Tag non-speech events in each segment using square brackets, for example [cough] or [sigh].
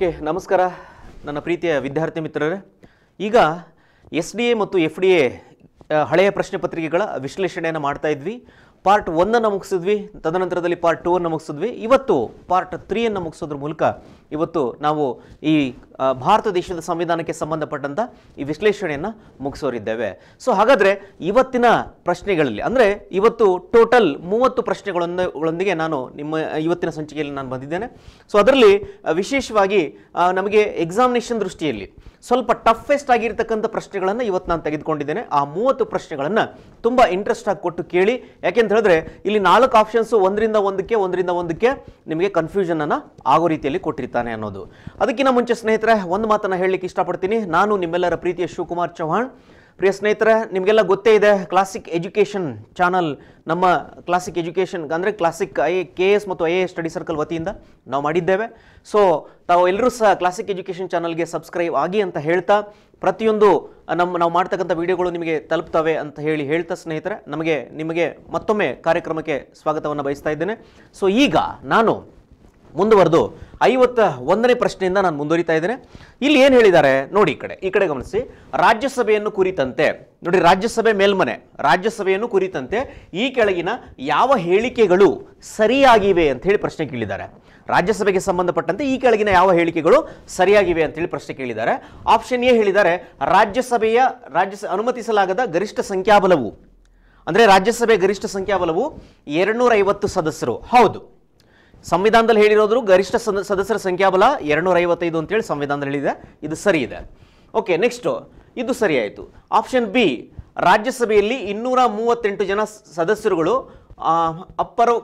okay ನಮಸ್ಕಾರ ನನ್ನ ಪ್ರೀತಿಯ ವಿದ್ಯಾರ್ಥಿ ಮಿತ್ರರೇ ಈಗ ಎಸ್ ಡಿ ಎ ಮತ್ತು ಎಫ್ ಡಿ ಎ ಹಳೆಯ ಪ್ರಶ್ನೆ ಪತ್ರಿಕೆಗಳ ವಿಶ್ಲೇಷಣೆಯನ್ನು ಮಾಡ್ತಾ ಇದ್ವಿ ಪಾರ್ಟ್ ಒನ್ನನ್ನು ಮುಗಿಸಿದ್ವಿ ತದನಂತರದಲ್ಲಿ ಪಾರ್ಟ್ ಟೂ ಅನ್ನು ಮುಗಿಸಿದ್ವಿ ಇವತ್ತು ಪಾರ್ಟ್ ತ್ರೀಯನ್ನು ಮುಗಿಸೋದ್ರ ಮೂಲಕ ಇವತ್ತು ನಾವು ಈ ಭಾರತ ದೇಶದ ಸಂವಿಧಾನಕ್ಕೆ ಸಂಬಂಧಪಟ್ಟಂಥ ಈ ವಿಶ್ಲೇಷಣೆಯನ್ನು ಮುಗಿಸೋರಿದ್ದೇವೆ ಸೊ ಹಾಗಾದರೆ ಇವತ್ತಿನ ಪ್ರಶ್ನೆಗಳಲ್ಲಿ ಅಂದರೆ ಇವತ್ತು ಟೋಟಲ್ ಮೂವತ್ತು ಪ್ರಶ್ನೆಗಳೊಂದಿಗೆ ನಾನು ನಿಮ್ಮ ಇವತ್ತಿನ ಸಂಚಿಕೆಯಲ್ಲಿ ನಾನು ಬಂದಿದ್ದೇನೆ ಸೊ ಅದರಲ್ಲಿ ವಿಶೇಷವಾಗಿ ನಮಗೆ ಎಕ್ಸಾಮಿನೇಷನ್ ದೃಷ್ಟಿಯಲ್ಲಿ ಸ್ವಲ್ಪ ಟಫೆಸ್ಟ್ ಆಗಿರ್ತಕ್ಕಂಥ ಪ್ರಶ್ನೆಗಳನ್ನು ಇವತ್ತು ನಾನು ತೆಗೆದುಕೊಂಡಿದ್ದೇನೆ ಆ ಮೂವತ್ತು ಪ್ರಶ್ನೆಗಳನ್ನು ತುಂಬ ಇಂಟ್ರೆಸ್ಟ್ ಆಗಿ ಕೊಟ್ಟು ಕೇಳಿ ಯಾಕೆಂತ ಹೇಳಿದ್ರೆ ಇಲ್ಲಿ ನಾಲ್ಕು ಆಪ್ಷನ್ಸು ಒಂದರಿಂದ ಒಂದಕ್ಕೆ ಒಂದರಿಂದ ಒಂದಕ್ಕೆ ನಿಮಗೆ ಕನ್ಫ್ಯೂಷನನ್ನು ಆಗೋ ರೀತಿಯಲ್ಲಿ ಕೊಟ್ಟಿರ್ತಾನೆ ಅನ್ನೋದು ಅದಕ್ಕಿಂತ ಮುಂಚೆ ಸ್ನೇಹಿತರೆ ಸ್ನೇಹಿತರೆ ಒಂದು ಮಾತನ್ನು ಹೇಳಲಿಕ್ಕೆ ಇಷ್ಟಪಡ್ತೀನಿ ನಾನು ನಿಮ್ಮೆಲ್ಲರ ಪ್ರೀತಿಯ ಶಿವಕುಮಾರ್ ಚೌಹಾಣ್ ಪ್ರಿಯ ಸ್ನೇಹಿತರೆ ನಿಮಗೆಲ್ಲ ಗೊತ್ತೇ ಇದೆ ಕ್ಲಾಸಿಕ್ ಎಜುಕೇಷನ್ ಚಾನಲ್ ನಮ್ಮ ಕ್ಲಾಸಿಕ್ ಎಜುಕೇಷನ್ ಅಂದರೆ ಕ್ಲಾಸಿಕ್ ಐ ಕೆ ಎಸ್ ಮತ್ತು ಐ ಎ ಸ್ಟಡಿ ಸರ್ಕಲ್ ವತಿಯಿಂದ ನಾವು ಮಾಡಿದ್ದೇವೆ ಸೊ ತಾವು ಎಲ್ಲರೂ ಸಹ ಕ್ಲಾಸಿಕ್ ಎಜುಕೇಷನ್ ಚಾನಲ್ಗೆ ಸಬ್ಸ್ಕ್ರೈಬ್ ಆಗಿ ಅಂತ ಹೇಳ್ತಾ ಪ್ರತಿಯೊಂದು ನಮ್ಮ ನಾವು ಮಾಡ್ತಕ್ಕಂಥ ವೀಡಿಯೋಗಳು ನಿಮಗೆ ತಲುಪ್ತವೆ ಅಂತ ಹೇಳಿ ಹೇಳ್ತಾ ಸ್ನೇಹಿತರೆ ನಮಗೆ ನಿಮಗೆ ಮತ್ತೊಮ್ಮೆ ಕಾರ್ಯಕ್ರಮಕ್ಕೆ ಸ್ವಾಗತವನ್ನು ಬಯಸ್ತಾ ಇದ್ದೇನೆ ಸೊ ಈಗ ನಾನು ಮುಂದುವರೆದು ಐವತ್ತ ಒಂದನೇ ಪ್ರಶ್ನೆಯಿಂದ ನಾನು ಮುಂದುವರಿತಾ ಇದ್ದೇನೆ ಇಲ್ಲಿ ಏನು ಹೇಳಿದ್ದಾರೆ ನೋಡಿ ಈ ಕಡೆ ಈ ಕಡೆ ಗಮನಿಸಿ ರಾಜ್ಯಸಭೆಯನ್ನು ಕುರಿತಂತೆ ನೋಡಿ ರಾಜ್ಯಸಭೆ ಮೇಲ್ಮನೆ ರಾಜ್ಯಸಭೆಯನ್ನು ಕುರಿತಂತೆ ಈ ಕೆಳಗಿನ ಯಾವ ಹೇಳಿಕೆಗಳು ಸರಿಯಾಗಿವೆ ಅಂತ ಹೇಳಿ ಪ್ರಶ್ನೆ ಕೇಳಿದ್ದಾರೆ ರಾಜ್ಯಸಭೆಗೆ ಸಂಬಂಧಪಟ್ಟಂತೆ ಈ ಕೆಳಗಿನ ಯಾವ ಹೇಳಿಕೆಗಳು ಸರಿಯಾಗಿವೆ ಅಂತ ಹೇಳಿ ಪ್ರಶ್ನೆ ಕೇಳಿದ್ದಾರೆ ಆಪ್ಷನ್ ಎ ಹೇಳಿದ್ದಾರೆ ರಾಜ್ಯಸಭೆಯ ರಾಜ್ಯ ಅನುಮತಿಸಲಾಗದ ಗರಿಷ್ಠ ಸಂಖ್ಯಾಬಲವು ಅಂದರೆ ರಾಜ್ಯಸಭೆ ಗರಿಷ್ಠ ಸಂಖ್ಯಾಬಲವು ಎರಡ್ನೂರ ಸದಸ್ಯರು ಹೌದು ಸಂವಿಧಾನದಲ್ಲಿ ಹೇಳಿರೋದ್ರು ಗರಿಷ್ಠ ಸದಸ್ಯರ ಸಂಖ್ಯಾಬಲ ಎರಡ್ನೂರ ಐವತ್ತೈದು ಅಂತೇಳಿ ಸಂವಿಧಾನದಲ್ಲಿ ಹೇಳಿದೆ ಇದು ಸರಿ ಇದೆ ಓಕೆ ನೆಕ್ಸ್ಟ್ ಇದು ಸರಿಯಾಯಿತು ಆಪ್ಷನ್ ಬಿ ರಾಜ್ಯಸಭೆಯಲ್ಲಿ ಇನ್ನೂರ ಮೂವತ್ತೆಂಟು ಜನ ಸದಸ್ಯರುಗಳು ಅಪರೋ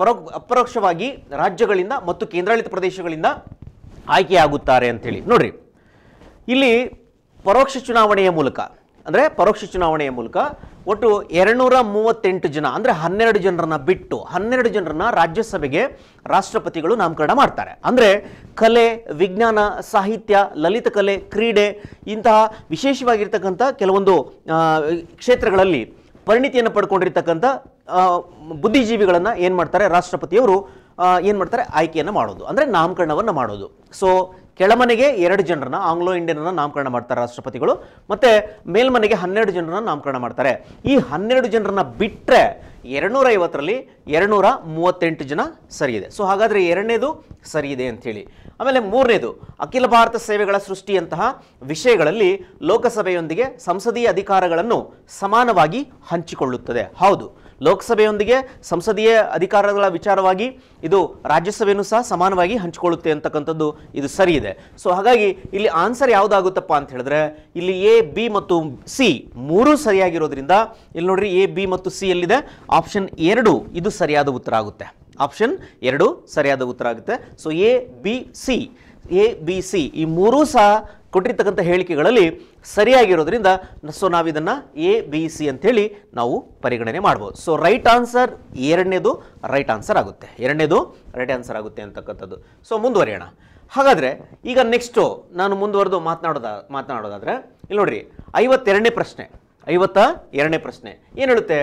ಪರೋ ಅಪರೋಕ್ಷವಾಗಿ ರಾಜ್ಯಗಳಿಂದ ಮತ್ತು ಕೇಂದ್ರಾಡಳಿತ ಪ್ರದೇಶಗಳಿಂದ ಆಯ್ಕೆಯಾಗುತ್ತಾರೆ ಅಂತೇಳಿ ನೋಡ್ರಿ ಇಲ್ಲಿ ಪರೋಕ್ಷ ಚುನಾವಣೆಯ ಮೂಲಕ ಅಂದರೆ ಪರೋಕ್ಷ ಚುನಾವಣೆಯ ಮೂಲಕ ಒಟ್ಟು ಎರಡುನೂರ ಮೂವತ್ತೆಂಟು ಜನ ಅಂದರೆ ಹನ್ನೆರಡು ಜನರನ್ನ ಬಿಟ್ಟು ಹನ್ನೆರಡು ಜನರನ್ನ ರಾಜ್ಯಸಭೆಗೆ ರಾಷ್ಟ್ರಪತಿಗಳು ನಾಮಕರಣ ಮಾಡ್ತಾರೆ ಅಂದರೆ ಕಲೆ ವಿಜ್ಞಾನ ಸಾಹಿತ್ಯ ಲಲಿತ ಕಲೆ ಕ್ರೀಡೆ ಇಂತಹ ವಿಶೇಷವಾಗಿರ್ತಕ್ಕಂಥ ಕೆಲವೊಂದು ಕ್ಷೇತ್ರಗಳಲ್ಲಿ ಪರಿಣಿತಿಯನ್ನು ಪಡ್ಕೊಂಡಿರ್ತಕ್ಕಂಥ ಬುದ್ಧಿಜೀವಿಗಳನ್ನು ಏನು ಮಾಡ್ತಾರೆ ರಾಷ್ಟ್ರಪತಿಯವರು ಏನು ಮಾಡ್ತಾರೆ ಆಯ್ಕೆಯನ್ನು ಮಾಡೋದು ಅಂದರೆ ನಾಮಕರಣವನ್ನು ಮಾಡೋದು ಸೊ ಕೆಳಮನೆಗೆ ಎರಡು ಜನರನ್ನ ಆಂಗ್ಲೋ ಇಂಡಿಯನ್ ನಾಮಕರಣ ಮಾಡ್ತಾರೆ ರಾಷ್ಟ್ರಪತಿಗಳು ಮತ್ತೆ ಮೇಲ್ಮನೆಗೆ ಹನ್ನೆರಡು ಜನರನ್ನ ನಾಮಕರಣ ಮಾಡ್ತಾರೆ ಈ ಹನ್ನೆರಡು ಜನರನ್ನ ಬಿಟ್ಟರೆ ಎರಡುನೂರ ಐವತ್ತರಲ್ಲಿ ಎರಡುನೂರ ಮೂವತ್ತೆಂಟು ಜನ ಸರಿಯಿದೆ ಸೊ ಹಾಗಾದರೆ ಎರಡನೇದು ಸರಿಯಿದೆ ಅಂಥೇಳಿ ಆಮೇಲೆ ಮೂರನೇದು ಅಖಿಲ ಭಾರತ ಸೇವೆಗಳ ಸೃಷ್ಟಿಯಂತಹ ವಿಷಯಗಳಲ್ಲಿ ಲೋಕಸಭೆಯೊಂದಿಗೆ ಸಂಸದೀಯ ಅಧಿಕಾರಗಳನ್ನು ಸಮಾನವಾಗಿ ಹಂಚಿಕೊಳ್ಳುತ್ತದೆ ಹೌದು ಲೋಕಸಭೆಯೊಂದಿಗೆ ಸಂಸದೀಯ ಅಧಿಕಾರಗಳ ವಿಚಾರವಾಗಿ ಇದು ರಾಜ್ಯಸಭೆಯನ್ನು ಸಹ ಸಮಾನವಾಗಿ ಹಂಚಿಕೊಳ್ಳುತ್ತೆ ಅಂತಕ್ಕಂಥದ್ದು ಇದು ಸರಿ ಇದೆ ಸೊ ಹಾಗಾಗಿ ಇಲ್ಲಿ ಆನ್ಸರ್ ಯಾವುದಾಗುತ್ತಪ್ಪ ಅಂತ ಹೇಳಿದ್ರೆ ಇಲ್ಲಿ ಎ ಬಿ ಮತ್ತು ಸಿ ಮೂರೂ ಸರಿಯಾಗಿರೋದ್ರಿಂದ ಇಲ್ಲಿ ನೋಡ್ರಿ ಎ ಬಿ ಮತ್ತು ಸಿ ಎಲ್ಲಿದೆ ಆಪ್ಷನ್ ಎರಡು ಇದು ಸರಿಯಾದ ಉತ್ತರ ಆಗುತ್ತೆ ಆಪ್ಷನ್ ಎರಡು ಸರಿಯಾದ ಉತ್ತರ ಆಗುತ್ತೆ so A B C A B C ಈ ಮೂರೂ ಸಹ ಕೊಟ್ಟಿರ್ತಕ್ಕಂಥ ಹೇಳಿಕೆಗಳಲ್ಲಿ ಸರಿಯಾಗಿರೋದ್ರಿಂದ ಸೊ ನಾವು ಇದನ್ನು ಎ ಬಿ ಸಿ ಅಂಥೇಳಿ ನಾವು ಪರಿಗಣನೆ ಮಾಡ್ಬೋದು ಸೊ ರೈಟ್ ಆನ್ಸರ್ ಎರಡನೇದು ರೈಟ್ ಆನ್ಸರ್ ಆಗುತ್ತೆ ಎರಡನೇದು ರೈಟ್ ಆನ್ಸರ್ ಆಗುತ್ತೆ ಅಂತಕ್ಕಂಥದ್ದು ಸೊ ಮುಂದುವರಿಯೋಣ ಹಾಗಾದರೆ ಈಗ ನೆಕ್ಸ್ಟು ನಾನು ಮುಂದುವರೆದು ಮಾತನಾಡೋದ ಮಾತನಾಡೋದಾದರೆ ಇಲ್ಲಿ ನೋಡಿರಿ ಐವತ್ತೆರಡನೇ ಪ್ರಶ್ನೆ ಐವತ್ತ ಎರಡನೇ ಪ್ರಶ್ನೆ ಏನು ಹೇಳುತ್ತೆ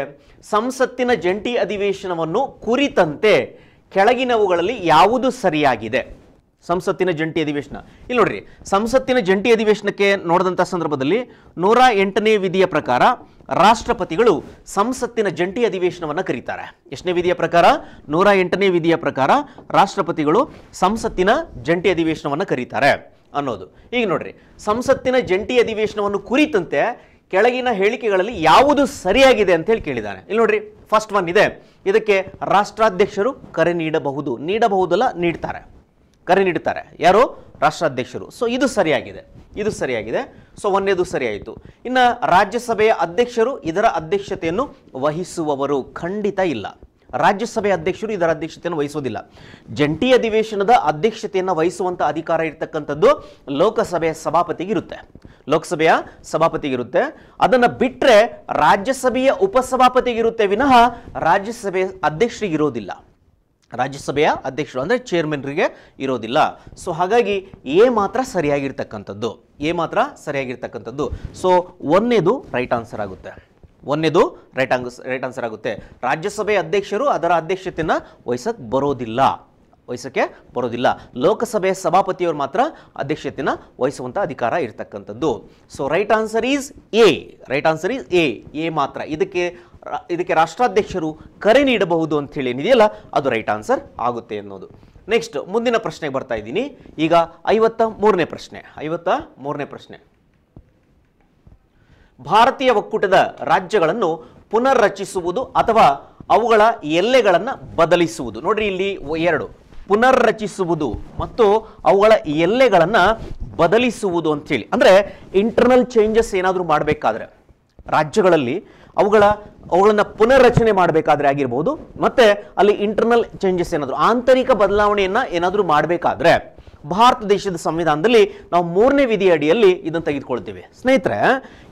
ಸಂಸತ್ತಿನ ಜಂಟಿ ಅಧಿವೇಶನವನ್ನು ಕುರಿತಂತೆ ಕೆಳಗಿನವುಗಳಲ್ಲಿ ಯಾವುದು ಸರಿಯಾಗಿದೆ ಸಂಸತ್ತಿನ ಜಂಟಿ ಅಧಿವೇಶನ ಇಲ್ಲಿ ನೋಡ್ರಿ ಸಂಸತ್ತಿನ ಜಂಟಿ ಅಧಿವೇಶನಕ್ಕೆ ನೋಡಿದಂಥ ಸಂದರ್ಭದಲ್ಲಿ ನೂರ ಎಂಟನೇ ವಿಧಿಯ ಪ್ರಕಾರ ರಾಷ್ಟ್ರಪತಿಗಳು ಸಂಸತ್ತಿನ ಜಂಟಿ ಅಧಿವೇಶನವನ್ನು ಕರೀತಾರೆ ಎಷ್ಟನೇ ವಿಧಿಯ ಪ್ರಕಾರ ನೂರ ಎಂಟನೇ ವಿಧಿಯ ಪ್ರಕಾರ ರಾಷ್ಟ್ರಪತಿಗಳು ಸಂಸತ್ತಿನ ಜಂಟಿ ಅಧಿವೇಶನವನ್ನು ಕರೀತಾರೆ ಅನ್ನೋದು ಈಗ ನೋಡ್ರಿ ಸಂಸತ್ತಿನ ಜಂಟಿ ಅಧಿವೇಶನವನ್ನು ಕುರಿತಂತೆ ಕೆಳಗಿನ ಹೇಳಿಕೆಗಳಲ್ಲಿ ಯಾವುದು ಸರಿಯಾಗಿದೆ ಅಂತ ಹೇಳಿ ಕೇಳಿದ್ದಾರೆ ಇಲ್ಲಿ ನೋಡ್ರಿ ಫಸ್ಟ್ ಒನ್ ಇದೆ ಇದಕ್ಕೆ ರಾಷ್ಟ್ರಾಧ್ಯಕ್ಷರು ಕರೆ ನೀಡಬಹುದು ನೀಡಬಹುದಲ್ಲ ನೀಡ್ತಾರೆ ಕರೆ ನೀಡುತ್ತಾರೆ ಯಾರು ರಾಷ್ಟ್ರಾಧ್ಯಕ್ಷರು ಸೊ ಇದು ಸರಿಯಾಗಿದೆ ಇದು ಸರಿಯಾಗಿದೆ ಸೊ ಒಂದೇದು ಸರಿಯಾಯಿತು ಇನ್ನು ರಾಜ್ಯಸಭೆಯ ಅಧ್ಯಕ್ಷರು ಇದರ ಅಧ್ಯಕ್ಷತೆಯನ್ನು ವಹಿಸುವವರು ಖಂಡಿತ ಇಲ್ಲ ರಾಜ್ಯಸಭೆಯ ಅಧ್ಯಕ್ಷರು ಇದರ ಅಧ್ಯಕ್ಷತೆಯನ್ನು ವಹಿಸುವುದಿಲ್ಲ ಜಂಟಿ ಅಧಿವೇಶನದ ಅಧ್ಯಕ್ಷತೆಯನ್ನು ವಹಿಸುವಂಥ ಅಧಿಕಾರ ಇರತಕ್ಕಂಥದ್ದು ಲೋಕಸಭೆಯ ಸಭಾಪತಿಗಿರುತ್ತೆ ಲೋಕಸಭೆಯ ಸಭಾಪತಿಗಿರುತ್ತೆ ಅದನ್ನು ಬಿಟ್ಟರೆ ರಾಜ್ಯಸಭೆಯ ಉಪಸಭಾಪತಿಗಿರುತ್ತೆ ವಿನಃ ರಾಜ್ಯಸಭೆಯ ಅಧ್ಯಕ್ಷರಿಗಿರೋದಿಲ್ಲ ರಾಜ್ಯಸಭೆಯ ಅಧ್ಯಕ್ಷರು ಅಂದರೆ ಚೇರ್ಮನ್ರಿಗೆ ಇರೋದಿಲ್ಲ ಸೊ ಹಾಗಾಗಿ ಎ ಮಾತ್ರ ಸರಿಯಾಗಿರ್ತಕ್ಕಂಥದ್ದು ಎ ಮಾತ್ರ ಸರಿಯಾಗಿರ್ತಕ್ಕಂಥದ್ದು ಸೊ ಒಂದೇದು ರೈಟ್ ಆನ್ಸರ್ ಆಗುತ್ತೆ ಒಂದೇದು ರೈಟ್ ಆನ್ಸ್ ರೈಟ್ ಆನ್ಸರ್ ಆಗುತ್ತೆ ರಾಜ್ಯಸಭೆ ಅಧ್ಯಕ್ಷರು ಅದರ ಅಧ್ಯಕ್ಷತೆಯನ್ನು ವಹಿಸಕ್ಕೆ ಬರೋದಿಲ್ಲ ವಹಿಸೋಕ್ಕೆ ಬರೋದಿಲ್ಲ ಲೋಕಸಭೆಯ ಸಭಾಪತಿಯವರು ಮಾತ್ರ ಅಧ್ಯಕ್ಷತೆಯನ್ನು ವಹಿಸುವಂಥ ಅಧಿಕಾರ ಇರತಕ್ಕಂಥದ್ದು so right answer is A right answer is A A ಮಾತ್ರ ಇದಕ್ಕೆ ಇದಕ್ಕೆ ರಾಷ್ಟ್ರಾಧ್ಯಕ್ಷರು ಕರೆ ನೀಡಬಹುದು ಹೇಳಿ ಏನಿದೆಯಲ್ಲ ಅದು ರೈಟ್ ಆನ್ಸರ್ ಆಗುತ್ತೆ ಅನ್ನೋದು ನೆಕ್ಸ್ಟ್ ಮುಂದಿನ ಪ್ರಶ್ನೆಗೆ ಬರ್ತಾ ಇದ್ದೀನಿ ಈಗ ಐವತ್ತ ಮೂರನೇ ಪ್ರಶ್ನೆ ಐವತ್ತ ಮೂರನೇ ಪ್ರಶ್ನೆ ಭಾರತೀಯ ಒಕ್ಕೂಟದ ರಾಜ್ಯಗಳನ್ನು ಪುನರ್ರಚಿಸುವುದು ಅಥವಾ ಅವುಗಳ ಎಲ್ಲೆಗಳನ್ನು ಬದಲಿಸುವುದು ನೋಡ್ರಿ ಇಲ್ಲಿ ಎರಡು ಪುನರ್ರಚಿಸುವುದು ಮತ್ತು ಅವುಗಳ ಎಲ್ಲೆಗಳನ್ನು ಬದಲಿಸುವುದು ಅಂತೇಳಿ ಅಂದ್ರೆ ಇಂಟರ್ನಲ್ ಚೇಂಜಸ್ ಏನಾದರೂ ಮಾಡಬೇಕಾದ್ರೆ ರಾಜ್ಯಗಳಲ್ಲಿ ಅವುಗಳ ಅವುಗಳನ್ನು ಪುನರ್ರಚನೆ ಮಾಡಬೇಕಾದ್ರೆ ಆಗಿರ್ಬೋದು ಮತ್ತೆ ಅಲ್ಲಿ ಇಂಟರ್ನಲ್ ಚೇಂಜಸ್ ಏನಾದರೂ ಆಂತರಿಕ ಬದಲಾವಣೆಯನ್ನು ಏನಾದರೂ ಮಾಡಬೇಕಾದ್ರೆ ಭಾರತ ದೇಶದ ಸಂವಿಧಾನದಲ್ಲಿ ನಾವು ಮೂರನೇ ವಿಧಿ ಅಡಿಯಲ್ಲಿ ಇದನ್ನು ತೆಗೆದುಕೊಳ್ತೀವಿ ಸ್ನೇಹಿತರೆ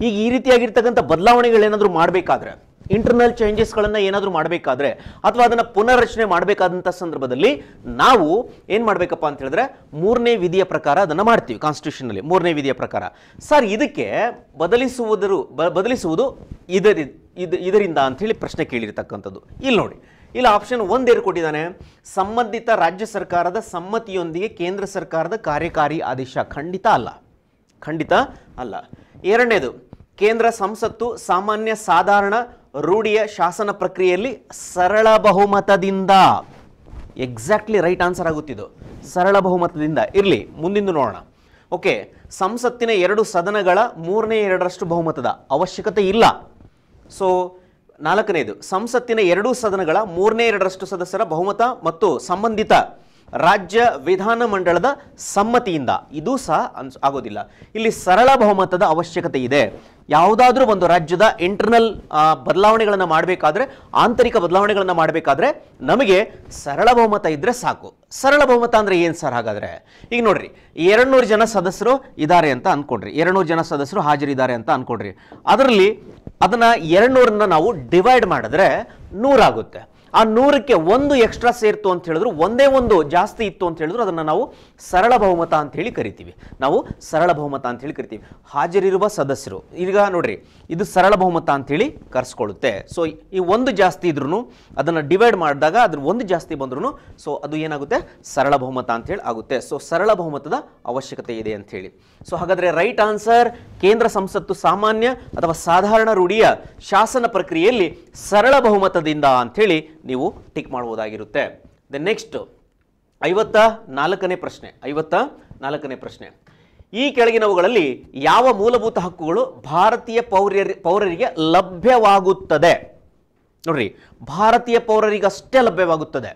ಈಗ ಈ ರೀತಿಯಾಗಿರ್ತಕ್ಕಂಥ ಬದಲಾವಣೆಗಳೇನಾದರೂ ಮಾಡಬೇಕಾದ್ರೆ ಇಂಟರ್ನಲ್ ಚೇಂಜಸ್ಗಳನ್ನು ಏನಾದರೂ ಮಾಡಬೇಕಾದ್ರೆ ಅಥವಾ ಅದನ್ನು ಪುನರ್ರಚನೆ ಮಾಡಬೇಕಾದಂಥ ಸಂದರ್ಭದಲ್ಲಿ ನಾವು ಏನು ಮಾಡಬೇಕಪ್ಪ ಅಂತ ಹೇಳಿದ್ರೆ ಮೂರನೇ ವಿಧಿಯ ಪ್ರಕಾರ ಅದನ್ನು ಮಾಡ್ತೀವಿ ಕಾನ್ಸ್ಟಿಟ್ಯೂಷನಲ್ಲಿ ಮೂರನೇ ವಿಧಿಯ ಪ್ರಕಾರ ಸರ್ ಇದಕ್ಕೆ ಬದಲಿಸುವುದರು ಬದಲಿಸುವುದು ಇದರಿ ಇದು ಇದರಿಂದ ಅಂಥೇಳಿ ಪ್ರಶ್ನೆ ಕೇಳಿರ್ತಕ್ಕಂಥದ್ದು ಇಲ್ಲಿ ನೋಡಿ ಇಲ್ಲಿ ಆಪ್ಷನ್ ಏರ್ ಕೊಟ್ಟಿದ್ದಾನೆ ಸಂಬಂಧಿತ ರಾಜ್ಯ ಸರ್ಕಾರದ ಸಮ್ಮತಿಯೊಂದಿಗೆ ಕೇಂದ್ರ ಸರ್ಕಾರದ ಕಾರ್ಯಕಾರಿ ಆದೇಶ ಖಂಡಿತ ಅಲ್ಲ ಖಂಡಿತ ಅಲ್ಲ ಎರಡನೇದು ಕೇಂದ್ರ ಸಂಸತ್ತು ಸಾಮಾನ್ಯ ಸಾಧಾರಣ ರೂಢಿಯ ಶಾಸನ ಪ್ರಕ್ರಿಯೆಯಲ್ಲಿ ಸರಳ ಬಹುಮತದಿಂದ ಎಕ್ಸಾಕ್ಟ್ಲಿ ರೈಟ್ ಆನ್ಸರ್ ಆಗುತ್ತಿದ್ದು ಸರಳ ಬಹುಮತದಿಂದ ಇರಲಿ ಮುಂದಿಂದು ನೋಡೋಣ ಓಕೆ ಸಂಸತ್ತಿನ ಎರಡು ಸದನಗಳ ಮೂರನೇ ಎರಡರಷ್ಟು ಬಹುಮತದ ಅವಶ್ಯಕತೆ ಇಲ್ಲ ಸೊ ನಾಲ್ಕನೇದು ಸಂಸತ್ತಿನ ಎರಡೂ ಸದನಗಳ ಮೂರನೇ ಎರಡರಷ್ಟು ಸದಸ್ಯರ ಬಹುಮತ ಮತ್ತು ಸಂಬಂಧಿತ ರಾಜ್ಯ ವಿಧಾನ ಮಂಡಳದ ಸಮ್ಮತಿಯಿಂದ ಇದು ಸಹ ಅನ್ಸ್ ಆಗೋದಿಲ್ಲ ಇಲ್ಲಿ ಸರಳ ಬಹುಮತದ ಅವಶ್ಯಕತೆ ಇದೆ ಯಾವುದಾದ್ರೂ ಒಂದು ರಾಜ್ಯದ ಇಂಟರ್ನಲ್ ಬದಲಾವಣೆಗಳನ್ನು ಮಾಡಬೇಕಾದ್ರೆ ಆಂತರಿಕ ಬದಲಾವಣೆಗಳನ್ನು ಮಾಡಬೇಕಾದ್ರೆ ನಮಗೆ ಸರಳ ಬಹುಮತ ಇದ್ದರೆ ಸಾಕು ಸರಳ ಬಹುಮತ ಅಂದ್ರೆ ಏನು ಸರ್ ಹಾಗಾದ್ರೆ ಈಗ ನೋಡ್ರಿ ಎರಡ್ನೂರು ಜನ ಸದಸ್ಯರು ಇದ್ದಾರೆ ಅಂತ ಅನ್ಕೊಡ್ರಿ ಎರಡ್ನೂರು ಜನ ಸದಸ್ಯರು ಹಾಜರಿದ್ದಾರೆ ಅಂತ ಅನ್ಕೊಡ್ರಿ ಅದರಲ್ಲಿ ಅದನ್ನ ಎರಡ್ನೂರನ್ನ ನಾವು ಡಿವೈಡ್ ಮಾಡಿದ್ರೆ ನೂರಾಗುತ್ತೆ ಆ ನೂರಕ್ಕೆ ಒಂದು ಎಕ್ಸ್ಟ್ರಾ ಸೇರ್ತು ಅಂತ ಹೇಳಿದ್ರು ಒಂದೇ ಒಂದು ಜಾಸ್ತಿ ಇತ್ತು ಅಂತ ಹೇಳಿದ್ರು ಅದನ್ನ ನಾವು ಸರಳ ಬಹುಮತ ಅಂತ ಹೇಳಿ ಕರಿತೀವಿ ನಾವು ಸರಳ ಬಹುಮತ ಅಂತ ಹೇಳಿ ಕರಿತೀವಿ ಹಾಜರಿರುವ ಸದಸ್ಯರು ಈಗ ನೋಡ್ರಿ ಇದು ಸರಳ ಬಹುಮತ ಹೇಳಿ ಕರೆಸ್ಕೊಳ್ಳುತ್ತೆ ಸೊ ಈ ಒಂದು ಜಾಸ್ತಿ ಇದ್ರೂ ಅದನ್ನು ಡಿವೈಡ್ ಮಾಡಿದಾಗ ಅದ್ರ ಒಂದು ಜಾಸ್ತಿ ಬಂದ್ರೂ ಸೊ ಅದು ಏನಾಗುತ್ತೆ ಸರಳ ಬಹುಮತ ಹೇಳಿ ಆಗುತ್ತೆ ಸೊ ಸರಳ ಬಹುಮತದ ಅವಶ್ಯಕತೆ ಇದೆ ಅಂತ ಹೇಳಿ ಸೊ ಹಾಗಾದರೆ ರೈಟ್ ಆನ್ಸರ್ ಕೇಂದ್ರ ಸಂಸತ್ತು ಸಾಮಾನ್ಯ ಅಥವಾ ಸಾಧಾರಣ ರೂಢಿಯ ಶಾಸನ ಪ್ರಕ್ರಿಯೆಯಲ್ಲಿ ಸರಳ ಬಹುಮತದಿಂದ ಅಂಥೇಳಿ ನೀವು ಟಿಕ್ ಮಾಡುವುದಾಗಿರುತ್ತೆ ದ ನೆಕ್ಸ್ಟ್ ಐವತ್ತ ನಾಲ್ಕನೇ ಪ್ರಶ್ನೆ ಐವತ್ತ ನಾಲ್ಕನೇ ಪ್ರಶ್ನೆ ಈ ಕೆಳಗಿನವುಗಳಲ್ಲಿ ಯಾವ ಮೂಲಭೂತ ಹಕ್ಕುಗಳು ಭಾರತೀಯ ಪೌರ್ಯ ಪೌರರಿಗೆ ಲಭ್ಯವಾಗುತ್ತದೆ ನೋಡ್ರಿ ಭಾರತೀಯ ಪೌರರಿಗಷ್ಟೇ ಲಭ್ಯವಾಗುತ್ತದೆ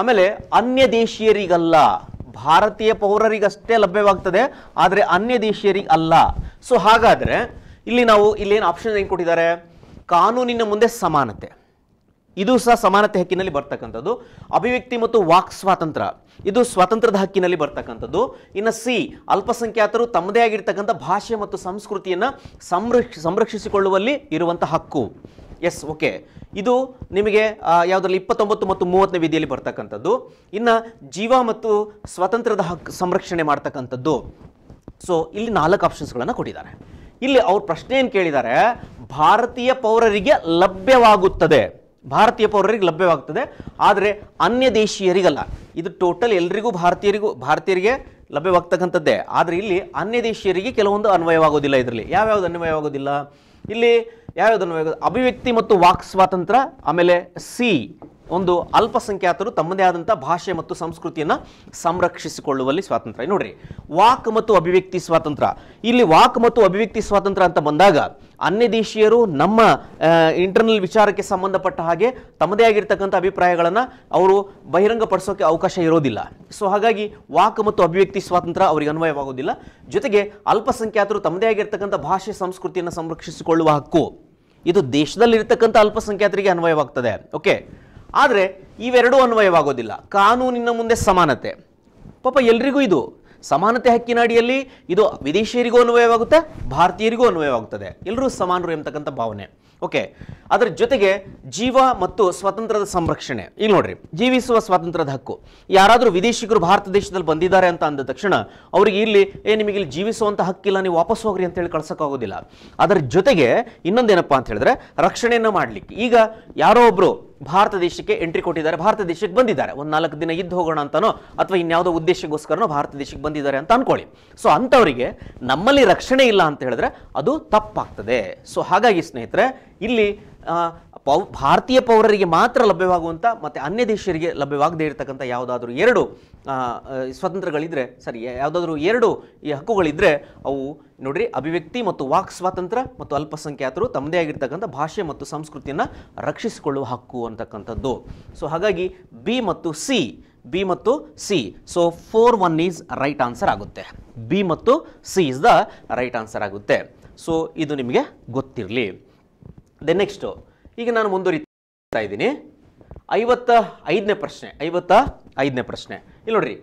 ಆಮೇಲೆ ಅನ್ಯ ದೇಶೀಯರಿಗಲ್ಲ ಭಾರತೀಯ ಪೌರರಿಗಷ್ಟೇ ಲಭ್ಯವಾಗ್ತದೆ ಆದರೆ ಅನ್ಯ ದೇಶೀಯರಿಗೆ ಅಲ್ಲ ಸೊ ಹಾಗಾದರೆ ಇಲ್ಲಿ ನಾವು ಇಲ್ಲೇನು ಆಪ್ಷನ್ ಏನು ಕೊಟ್ಟಿದ್ದಾರೆ ಕಾನೂನಿನ ಮುಂದೆ ಸಮಾನತೆ ಇದು ಸಹ ಸಮಾನತೆ ಹಕ್ಕಿನಲ್ಲಿ ಬರ್ತಕ್ಕಂಥದ್ದು ಅಭಿವ್ಯಕ್ತಿ ಮತ್ತು ವಾಕ್ ಸ್ವಾತಂತ್ರ್ಯ ಇದು ಸ್ವಾತಂತ್ರ್ಯದ ಹಕ್ಕಿನಲ್ಲಿ ಬರ್ತಕ್ಕಂಥದ್ದು ಇನ್ನು ಸಿ ಅಲ್ಪಸಂಖ್ಯಾತರು ತಮ್ಮದೇ ಆಗಿರ್ತಕ್ಕಂಥ ಭಾಷೆ ಮತ್ತು ಸಂಸ್ಕೃತಿಯನ್ನು ಸಂರಕ್ಷ ಸಂರಕ್ಷಿಸಿಕೊಳ್ಳುವಲ್ಲಿ ಇರುವಂಥ ಹಕ್ಕು ಎಸ್ ಓಕೆ ಇದು ನಿಮಗೆ ಯಾವುದರಲ್ಲಿ ಇಪ್ಪತ್ತೊಂಬತ್ತು ಮತ್ತು ಮೂವತ್ತನೇ ವಿಧಿಯಲ್ಲಿ ಬರ್ತಕ್ಕಂಥದ್ದು ಇನ್ನು ಜೀವ ಮತ್ತು ಸ್ವಾತಂತ್ರ್ಯದ ಹಕ್ಕು ಸಂರಕ್ಷಣೆ ಮಾಡ್ತಕ್ಕಂಥದ್ದು ಸೊ ಇಲ್ಲಿ ನಾಲ್ಕು ಆಪ್ಷನ್ಸ್ಗಳನ್ನು ಕೊಟ್ಟಿದ್ದಾರೆ ಇಲ್ಲಿ ಅವ್ರ ಪ್ರಶ್ನೆ ಏನು ಕೇಳಿದ್ದಾರೆ ಭಾರತೀಯ ಪೌರರಿಗೆ ಲಭ್ಯವಾಗುತ್ತದೆ ಭಾರತೀಯ ಪೌರರಿಗೆ ಲಭ್ಯವಾಗ್ತದೆ ಆದರೆ ಅನ್ಯ ದೇಶೀಯರಿಗಲ್ಲ ಇದು ಟೋಟಲ್ ಎಲ್ರಿಗೂ ಭಾರತೀಯರಿಗೂ ಭಾರತೀಯರಿಗೆ ಲಭ್ಯವಾಗ್ತಕ್ಕಂಥದ್ದೇ ಆದರೆ ಇಲ್ಲಿ ಅನ್ಯ ದೇಶೀಯರಿಗೆ ಕೆಲವೊಂದು ಅನ್ವಯವಾಗೋದಿಲ್ಲ ಇದರಲ್ಲಿ ಯಾವ್ಯಾವ್ದು ಅನ್ವಯವಾಗೋದಿಲ್ಲ ಇಲ್ಲಿ ಯಾವ್ಯಾವ್ದು ಅನ್ವಯ ಅಭಿವ್ಯಕ್ತಿ ಮತ್ತು ವಾಕ್ ಸ್ವಾತಂತ್ರ್ಯ ಆಮೇಲೆ ಸಿ ಒಂದು ಅಲ್ಪಸಂಖ್ಯಾತರು ತಮ್ಮದೇ ಆದಂಥ ಭಾಷೆ ಮತ್ತು ಸಂಸ್ಕೃತಿಯನ್ನು ಸಂರಕ್ಷಿಸಿಕೊಳ್ಳುವಲ್ಲಿ ಸ್ವಾತಂತ್ರ್ಯ ನೋಡ್ರಿ ವಾಕ್ ಮತ್ತು ಅಭಿವ್ಯಕ್ತಿ ಸ್ವಾತಂತ್ರ್ಯ ಇಲ್ಲಿ ವಾಕ್ ಮತ್ತು ಅಭಿವ್ಯಕ್ತಿ ಸ್ವಾತಂತ್ರ್ಯ ಅಂತ ಬಂದಾಗ ಅನ್ಯ ದೇಶೀಯರು ನಮ್ಮ ಇಂಟರ್ನಲ್ ವಿಚಾರಕ್ಕೆ ಸಂಬಂಧಪಟ್ಟ ಹಾಗೆ ತಮ್ಮದೇ ಆಗಿರ್ತಕ್ಕಂಥ ಅಭಿಪ್ರಾಯಗಳನ್ನು ಅವರು ಬಹಿರಂಗಪಡಿಸೋಕೆ ಅವಕಾಶ ಇರೋದಿಲ್ಲ ಸೊ ಹಾಗಾಗಿ ವಾಕ್ ಮತ್ತು ಅಭಿವ್ಯಕ್ತಿ ಸ್ವಾತಂತ್ರ್ಯ ಅವರಿಗೆ ಅನ್ವಯವಾಗೋದಿಲ್ಲ ಜೊತೆಗೆ ಅಲ್ಪಸಂಖ್ಯಾತರು ತಮ್ಮದೇ ಆಗಿರ್ತಕ್ಕಂಥ ಭಾಷೆ ಸಂಸ್ಕೃತಿಯನ್ನು ಸಂರಕ್ಷಿಸಿಕೊಳ್ಳುವ ಹಕ್ಕು ಇದು ದೇಶದಲ್ಲಿರ್ತಕ್ಕಂಥ ಅಲ್ಪಸಂಖ್ಯಾತರಿಗೆ ಅನ್ವಯವಾಗ್ತದೆ ಓಕೆ ಆದರೆ ಇವೆರಡೂ ಅನ್ವಯವಾಗೋದಿಲ್ಲ ಕಾನೂನಿನ ಮುಂದೆ ಸಮಾನತೆ ಪಾಪ ಎಲ್ರಿಗೂ ಇದು ಸಮಾನತೆ ಹಕ್ಕಿನ ಅಡಿಯಲ್ಲಿ ಇದು ವಿದೇಶಿಯರಿಗೂ ಅನ್ವಯವಾಗುತ್ತೆ ಭಾರತೀಯರಿಗೂ ಅನ್ವಯವಾಗುತ್ತದೆ ಎಲ್ಲರೂ ಸಮಾನರು ಎಂಬತಕ್ಕಂಥ ಭಾವನೆ ಓಕೆ ಅದರ ಜೊತೆಗೆ ಜೀವ ಮತ್ತು ಸ್ವಾತಂತ್ರ್ಯದ ಸಂರಕ್ಷಣೆ ಇಲ್ಲಿ ನೋಡ್ರಿ ಜೀವಿಸುವ ಸ್ವಾತಂತ್ರ್ಯದ ಹಕ್ಕು ಯಾರಾದರೂ ವಿದೇಶಿಗರು ಭಾರತ ದೇಶದಲ್ಲಿ ಬಂದಿದ್ದಾರೆ ಅಂತ ಅಂದ ತಕ್ಷಣ ಅವರಿಗೆ ಇಲ್ಲಿ ಏ ನಿಮಗೆ ಇಲ್ಲಿ ಜೀವಿಸುವಂಥ ಹಕ್ಕಿಲ್ಲ ನೀವು ವಾಪಸ್ ಹೋಗ್ರಿ ಅಂತ ಹೇಳಿ ಕಳ್ಸೋಕ್ಕಾಗೋದಿಲ್ಲ ಅದರ ಜೊತೆಗೆ ಇನ್ನೊಂದೇನಪ್ಪ ಅಂತ ಹೇಳಿದ್ರೆ ರಕ್ಷಣೆಯನ್ನು ಮಾಡಲಿಕ್ಕೆ ಈಗ ಯಾರೋ ಒಬ್ಬರು ಭಾರತ ದೇಶಕ್ಕೆ ಎಂಟ್ರಿ ಕೊಟ್ಟಿದ್ದಾರೆ ಭಾರತ ದೇಶಕ್ಕೆ ಬಂದಿದ್ದಾರೆ ಒಂದು ನಾಲ್ಕು ದಿನ ಇದ್ದು ಹೋಗೋಣ ಅಂತನೋ ಅಥವಾ ಇನ್ಯಾವುದೋ ಉದ್ದೇಶಕ್ಕೋಸ್ಕರನೋ ಭಾರತ ದೇಶಕ್ಕೆ ಬಂದಿದ್ದಾರೆ ಅಂತ ಅಂದ್ಕೊಳ್ಳಿ ಸೊ ಅಂಥವರಿಗೆ ನಮ್ಮಲ್ಲಿ ರಕ್ಷಣೆ ಇಲ್ಲ ಅಂತ ಹೇಳಿದ್ರೆ ಅದು ತಪ್ಪಾಗ್ತದೆ ಸೊ ಹಾಗಾಗಿ ಸ್ನೇಹಿತರೆ ಇಲ್ಲಿ ಪೌ ಭಾರತೀಯ ಪೌರರಿಗೆ ಮಾತ್ರ ಲಭ್ಯವಾಗುವಂಥ ಮತ್ತು ಅನ್ಯ ದೇಶರಿಗೆ ಲಭ್ಯವಾಗದೇ ಇರತಕ್ಕಂಥ ಯಾವುದಾದ್ರೂ ಎರಡು ಸ್ವತಂತ್ರಗಳಿದ್ದರೆ ಸರಿ ಯಾವುದಾದ್ರೂ ಎರಡು ಈ ಹಕ್ಕುಗಳಿದ್ದರೆ ಅವು ನೋಡಿರಿ ಅಭಿವ್ಯಕ್ತಿ ಮತ್ತು ವಾಕ್ ಸ್ವಾತಂತ್ರ್ಯ ಮತ್ತು ಅಲ್ಪಸಂಖ್ಯಾತರು ತಮ್ಮದೇ ಆಗಿರ್ತಕ್ಕಂಥ ಭಾಷೆ ಮತ್ತು ಸಂಸ್ಕೃತಿಯನ್ನು ರಕ್ಷಿಸಿಕೊಳ್ಳುವ ಹಕ್ಕು ಅಂತಕ್ಕಂಥದ್ದು ಸೊ ಹಾಗಾಗಿ ಬಿ ಮತ್ತು ಸಿ ಬಿ ಮತ್ತು C so four one is right answer ಆಗುತ್ತೆ ಬಿ ಮತ್ತು C is the right answer ಆಗುತ್ತೆ ಸೊ ಇದು ನಿಮಗೆ ಗೊತ್ತಿರಲಿ ದೆನ್ ನೆಕ್ಸ್ಟು ಈಗ ನಾನು ಮುಂದುವರಿತಾ ಇದ್ದೀನಿ ಐವತ್ತ ಐದನೇ ಪ್ರಶ್ನೆ ಐವತ್ತ ಐದನೇ ಪ್ರಶ್ನೆ ಇಲ್ಲಿ ನೋಡ್ರಿ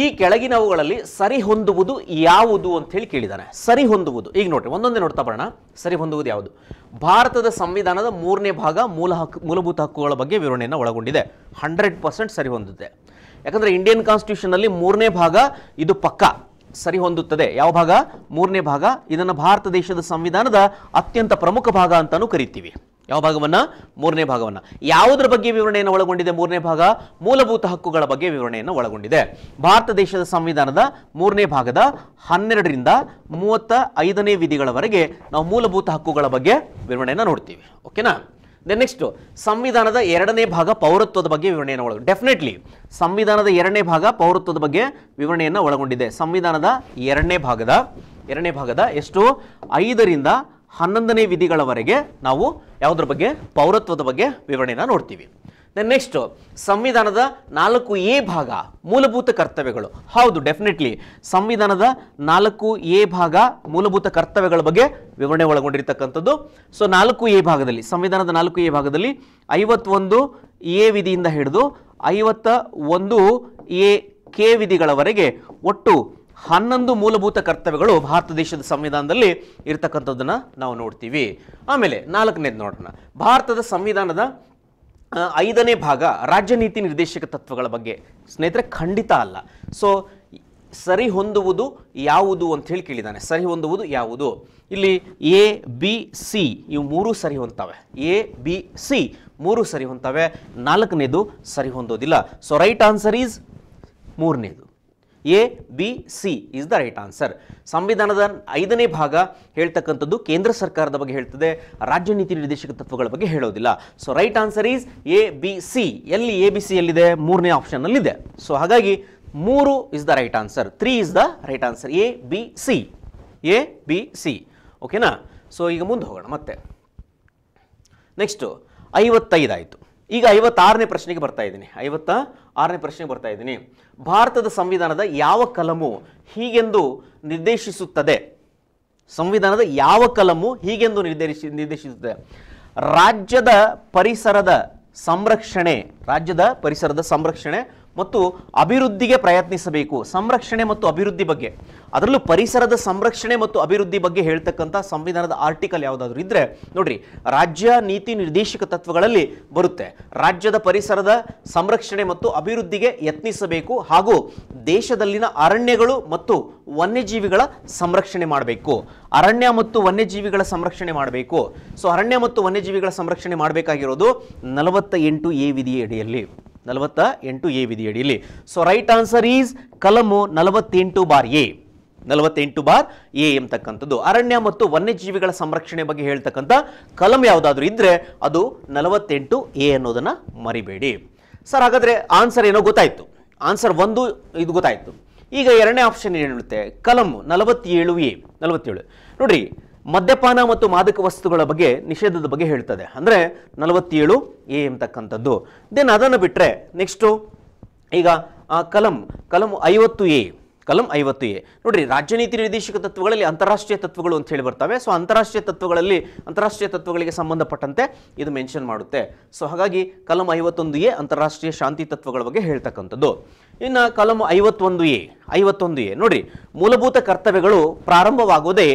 ಈ ಕೆಳಗಿನವುಗಳಲ್ಲಿ ಸರಿ ಹೊಂದುವುದು ಯಾವುದು ಅಂತ ಹೇಳಿ ಕೇಳಿದ್ದಾನೆ ಸರಿ ಹೊಂದುವುದು ಈಗ ನೋಡ್ರಿ ಒಂದೊಂದೇ ನೋಡ್ತಾ ಬರೋಣ ಸರಿ ಹೊಂದುವುದು ಯಾವುದು ಭಾರತದ ಸಂವಿಧಾನದ ಮೂರನೇ ಭಾಗ ಮೂಲ ಹಕ್ಕು ಮೂಲಭೂತ ಹಕ್ಕುಗಳ ಬಗ್ಗೆ ವಿವರಣೆಯನ್ನು ಒಳಗೊಂಡಿದೆ ಹಂಡ್ರೆಡ್ ಪರ್ಸೆಂಟ್ ಸರಿ ಹೊಂದುತ್ತೆ ಯಾಕಂದರೆ ಇಂಡಿಯನ್ ಕಾನ್ಸ್ಟಿಟ್ಯೂಷನಲ್ಲಿ ಮೂರನೇ ಭಾಗ ಇದು ಪಕ್ಕ ಸರಿ ಹೊಂದುತ್ತದೆ ಯಾವ ಭಾಗ ಮೂರನೇ ಭಾಗ ಇದನ್ನು ಭಾರತ ದೇಶದ ಸಂವಿಧಾನದ ಅತ್ಯಂತ ಪ್ರಮುಖ ಭಾಗ ಅಂತಲೂ ಕರಿತೀವಿ ಯಾವ ಭಾಗವನ್ನು ಮೂರನೇ ಭಾಗವನ್ನು ಯಾವುದರ ಬಗ್ಗೆ ವಿವರಣೆಯನ್ನು ಒಳಗೊಂಡಿದೆ ಮೂರನೇ ಭಾಗ ಮೂಲಭೂತ ಹಕ್ಕುಗಳ ಬಗ್ಗೆ ವಿವರಣೆಯನ್ನು ಒಳಗೊಂಡಿದೆ ಭಾರತ ದೇಶದ ಸಂವಿಧಾನದ ಮೂರನೇ ಭಾಗದ ಹನ್ನೆರಡರಿಂದ ಮೂವತ್ತ ಐದನೇ ವಿಧಿಗಳವರೆಗೆ ನಾವು ಮೂಲಭೂತ ಹಕ್ಕುಗಳ ಬಗ್ಗೆ ವಿವರಣೆಯನ್ನು ನೋಡ್ತೀವಿ ಓಕೆನಾ ದೆನ್ ನೆಕ್ಸ್ಟ್ ಸಂವಿಧಾನದ ಎರಡನೇ ಭಾಗ ಪೌರತ್ವದ ಬಗ್ಗೆ ವಿವರಣೆಯನ್ನು ಒಳಗ ಡೆಫಿನೆಟ್ಲಿ ಸಂವಿಧಾನದ ಎರಡನೇ ಭಾಗ ಪೌರತ್ವದ ಬಗ್ಗೆ ವಿವರಣೆಯನ್ನು ಒಳಗೊಂಡಿದೆ ಸಂವಿಧಾನದ ಎರಡನೇ ಭಾಗದ ಎರಡನೇ ಭಾಗದ ಎಷ್ಟು ಐದರಿಂದ ಹನ್ನೊಂದನೇ ವಿಧಿಗಳವರೆಗೆ ನಾವು ಯಾವುದ್ರ ಬಗ್ಗೆ ಪೌರತ್ವದ ಬಗ್ಗೆ ವಿವರಣೆಯನ್ನು ನೋಡ್ತೀವಿ ದೆನ್ ನೆಕ್ಸ್ಟು ಸಂವಿಧಾನದ ನಾಲ್ಕು ಎ ಭಾಗ ಮೂಲಭೂತ ಕರ್ತವ್ಯಗಳು ಹೌದು ಡೆಫಿನೆಟ್ಲಿ ಸಂವಿಧಾನದ ನಾಲ್ಕು ಎ ಭಾಗ ಮೂಲಭೂತ ಕರ್ತವ್ಯಗಳ ಬಗ್ಗೆ ವಿವರಣೆ ಒಳಗೊಂಡಿರ್ತಕ್ಕಂಥದ್ದು ಸೊ ನಾಲ್ಕು ಎ ಭಾಗದಲ್ಲಿ ಸಂವಿಧಾನದ ನಾಲ್ಕು ಎ ಭಾಗದಲ್ಲಿ ಐವತ್ತೊಂದು ಎ ವಿಧಿಯಿಂದ ಹಿಡಿದು ಐವತ್ತ ಒಂದು ಎ ಕೆ ವಿಧಿಗಳವರೆಗೆ ಒಟ್ಟು ಹನ್ನೊಂದು ಮೂಲಭೂತ ಕರ್ತವ್ಯಗಳು ಭಾರತ ದೇಶದ ಸಂವಿಧಾನದಲ್ಲಿ ಇರತಕ್ಕಂಥದ್ದನ್ನು ನಾವು ನೋಡ್ತೀವಿ ಆಮೇಲೆ ನಾಲ್ಕನೇದು ನೋಡೋಣ ಭಾರತದ ಸಂವಿಧಾನದ ಐದನೇ ಭಾಗ ರಾಜ್ಯ ನೀತಿ ನಿರ್ದೇಶಕ ತತ್ವಗಳ ಬಗ್ಗೆ ಸ್ನೇಹಿತರೆ ಖಂಡಿತ ಅಲ್ಲ ಸೊ ಸರಿ ಹೊಂದುವುದು ಯಾವುದು ಅಂತ ಹೇಳಿ ಕೇಳಿದ್ದಾನೆ ಸರಿ ಹೊಂದುವುದು ಯಾವುದು ಇಲ್ಲಿ ಎ ಬಿ ಸಿ ಇವು ಮೂರು ಸರಿ ಹೊಂದ್ತವೆ ಎ ಬಿ ಸಿ ಮೂರು ಸರಿ ಹೊಂದ್ತವೆ ನಾಲ್ಕನೇದು ಸರಿ ಹೊಂದೋದಿಲ್ಲ ಸೊ ರೈಟ್ ಆನ್ಸರ್ ಈಸ್ ಮೂರನೇದು A B C is the right answer ಸಂವಿಧಾನದ ಐದನೇ ಭಾಗ ಹೇಳ್ತಕ್ಕಂಥದ್ದು ಕೇಂದ್ರ ಸರ್ಕಾರದ ಬಗ್ಗೆ ಹೇಳ್ತದೆ ರಾಜ್ಯ ನೀತಿ ನಿರ್ದೇಶಕ ತತ್ವಗಳ ಬಗ್ಗೆ ಹೇಳೋದಿಲ್ಲ so right answer is A B C ಎಲ್ಲಿ ಎ ಬಿ ಸಿ ಎಲ್ಲಿದೆ ಮೂರನೇ ಆಪ್ಷನ್ನಲ್ಲಿದೆ ಸೊ ಹಾಗಾಗಿ ಮೂರು is the right answer three is the right answer A B C A B C ಓಕೆನಾ ಸೊ ಈಗ ಮುಂದೆ ಹೋಗೋಣ ಮತ್ತೆ ನೆಕ್ಸ್ಟು ಐವತ್ತೈದು ಆಯಿತು ಈಗ ಐವತ್ತಾರನೇ ಪ್ರಶ್ನೆಗೆ ಬರ್ತಾ ಇದ್ದೀನಿ ಐವತ್ತ ಆರನೇ ಪ್ರಶ್ನೆಗೆ ಬರ್ತಾ ಇದ್ದೀನಿ ಭಾರತದ ಸಂವಿಧಾನದ ಯಾವ ಕಲಮು ಹೀಗೆಂದು ನಿರ್ದೇಶಿಸುತ್ತದೆ ಸಂವಿಧಾನದ ಯಾವ ಕಲಮು ಹೀಗೆಂದು ನಿರ್ದೇಶಿ ನಿರ್ದೇಶಿಸುತ್ತದೆ ರಾಜ್ಯದ ಪರಿಸರದ ಸಂರಕ್ಷಣೆ ರಾಜ್ಯದ ಪರಿಸರದ ಸಂರಕ್ಷಣೆ ಮತ್ತು ಅಭಿವೃದ್ಧಿಗೆ ಪ್ರಯತ್ನಿಸಬೇಕು ಸಂರಕ್ಷಣೆ ಮತ್ತು ಅಭಿವೃದ್ಧಿ ಬಗ್ಗೆ ಅದರಲ್ಲೂ ಪರಿಸರದ ಸಂರಕ್ಷಣೆ ಮತ್ತು ಅಭಿವೃದ್ಧಿ ಬಗ್ಗೆ ಹೇಳ್ತಕ್ಕಂಥ ಸಂವಿಧಾನದ ಆರ್ಟಿಕಲ್ ಯಾವುದಾದ್ರೂ ಇದ್ರೆ ನೋಡ್ರಿ ರಾಜ್ಯ ನೀತಿ ನಿರ್ದೇಶಕ ತತ್ವಗಳಲ್ಲಿ ಬರುತ್ತೆ ರಾಜ್ಯದ ಪರಿಸರದ ಸಂರಕ್ಷಣೆ ಮತ್ತು ಅಭಿವೃದ್ಧಿಗೆ ಯತ್ನಿಸಬೇಕು ಹಾಗೂ ದೇಶದಲ್ಲಿನ ಅರಣ್ಯಗಳು ಮತ್ತು ವನ್ಯಜೀವಿಗಳ ಸಂರಕ್ಷಣೆ ಮಾಡಬೇಕು ಅರಣ್ಯ ಮತ್ತು ವನ್ಯಜೀವಿಗಳ ಸಂರಕ್ಷಣೆ ಮಾಡಬೇಕು ಸೊ ಅರಣ್ಯ ಮತ್ತು ವನ್ಯಜೀವಿಗಳ ಸಂರಕ್ಷಣೆ ಮಾಡಬೇಕಾಗಿರೋದು ನಲವತ್ತ ಎಂಟು ಎ ವಿಧಿಯ ಅಡಿಯಲ್ಲಿ ನಲವತ್ತ ಎಂಟು ಎ ವಿಧಿಯಡಿ ಸೊ ರೈಟ್ ಆನ್ಸರ್ ಈಸ್ ಕಲಮು ನಲವತ್ತೆಂಟು ಬಾರ್ ಎ ನಲವತ್ತೆಂಟು ಬಾರ್ ಎ ಎಂತಕ್ಕಂಥದ್ದು ಅರಣ್ಯ ಮತ್ತು ವನ್ಯಜೀವಿಗಳ ಸಂರಕ್ಷಣೆ ಬಗ್ಗೆ ಹೇಳ್ತಕ್ಕಂಥ ಕಲಂ ಯಾವುದಾದ್ರೂ ಇದ್ರೆ ಅದು ನಲವತ್ತೆಂಟು ಎ ಅನ್ನೋದನ್ನು ಮರಿಬೇಡಿ ಸರ್ ಹಾಗಾದ್ರೆ ಆನ್ಸರ್ ಏನೋ ಗೊತ್ತಾಯಿತು ಆನ್ಸರ್ ಒಂದು ಇದು ಗೊತ್ತಾಯಿತು ಈಗ ಎರಡನೇ ಆಪ್ಷನ್ ಏನು ಹೇಳುತ್ತೆ ಕಲಂ ನಲವತ್ತೇಳು ಎ ನಲವತ್ತೇಳು ನೋಡ್ರಿ ಮದ್ಯಪಾನ ಮತ್ತು ಮಾದಕ ವಸ್ತುಗಳ ಬಗ್ಗೆ ನಿಷೇಧದ ಬಗ್ಗೆ ಹೇಳ್ತದೆ ಅಂದರೆ ನಲವತ್ತೇಳು ಎ ಎಂತಕ್ಕಂಥದ್ದು ದೆನ್ ಅದನ್ನು ಬಿಟ್ಟರೆ ನೆಕ್ಸ್ಟು ಈಗ ಕಲಂ ಕಲಂ ಐವತ್ತು ಎ ಕಲಂ ಐವತ್ತು ಎ ನೋಡಿರಿ ರಾಜ್ಯ ನೀತಿ ನಿರ್ದೇಶಕ ತತ್ವಗಳಲ್ಲಿ ಅಂತಾರಾಷ್ಟ್ರೀಯ ತತ್ವಗಳು ಅಂತ ಹೇಳಿ ಬರ್ತವೆ ಸೊ ಅಂತಾರಾಷ್ಟ್ರೀಯ ತತ್ವಗಳಲ್ಲಿ ಅಂತಾರಾಷ್ಟ್ರೀಯ ತತ್ವಗಳಿಗೆ ಸಂಬಂಧಪಟ್ಟಂತೆ ಇದು ಮೆನ್ಷನ್ ಮಾಡುತ್ತೆ ಸೊ ಹಾಗಾಗಿ ಕಲಂ ಐವತ್ತೊಂದು ಎ ಅಂತಾರಾಷ್ಟ್ರೀಯ ಶಾಂತಿ ತತ್ವಗಳ ಬಗ್ಗೆ ಹೇಳ್ತಕ್ಕಂಥದ್ದು ಇನ್ನು ಕಲಂ ಐವತ್ತೊಂದು ಎ ಐವತ್ತೊಂದು ಎ ನೋಡಿರಿ ಮೂಲಭೂತ ಕರ್ತವ್ಯಗಳು ಪ್ರಾರಂಭವಾಗುವುದೇ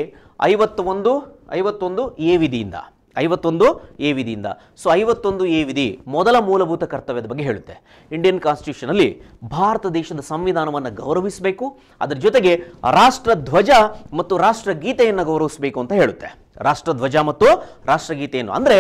ಐವತ್ತೊಂದು ಐವತ್ತೊಂದು ಎ ವಿಧಿಯಿಂದ ಐವತ್ತೊಂದು ಎ ವಿಧಿಯಿಂದ ಸೊ ಐವತ್ತೊಂದು ಎ ವಿಧಿ ಮೊದಲ ಮೂಲಭೂತ ಕರ್ತವ್ಯದ ಬಗ್ಗೆ ಹೇಳುತ್ತೆ ಇಂಡಿಯನ್ ಕಾನ್ಸ್ಟಿಟ್ಯೂಷನ್ ಅಲ್ಲಿ ಭಾರತ ದೇಶದ ಸಂವಿಧಾನವನ್ನು ಗೌರವಿಸಬೇಕು ಅದರ ಜೊತೆಗೆ ರಾಷ್ಟ್ರ ಧ್ವಜ ಮತ್ತು ರಾಷ್ಟ್ರ ಗೀತೆಯನ್ನು ಗೌರವಿಸಬೇಕು ಅಂತ ಹೇಳುತ್ತೆ ರಾಷ್ಟ್ರ ಧ್ವಜ ಮತ್ತು ರಾಷ್ಟ್ರಗೀತೆಯನ್ನು ಅಂದರೆ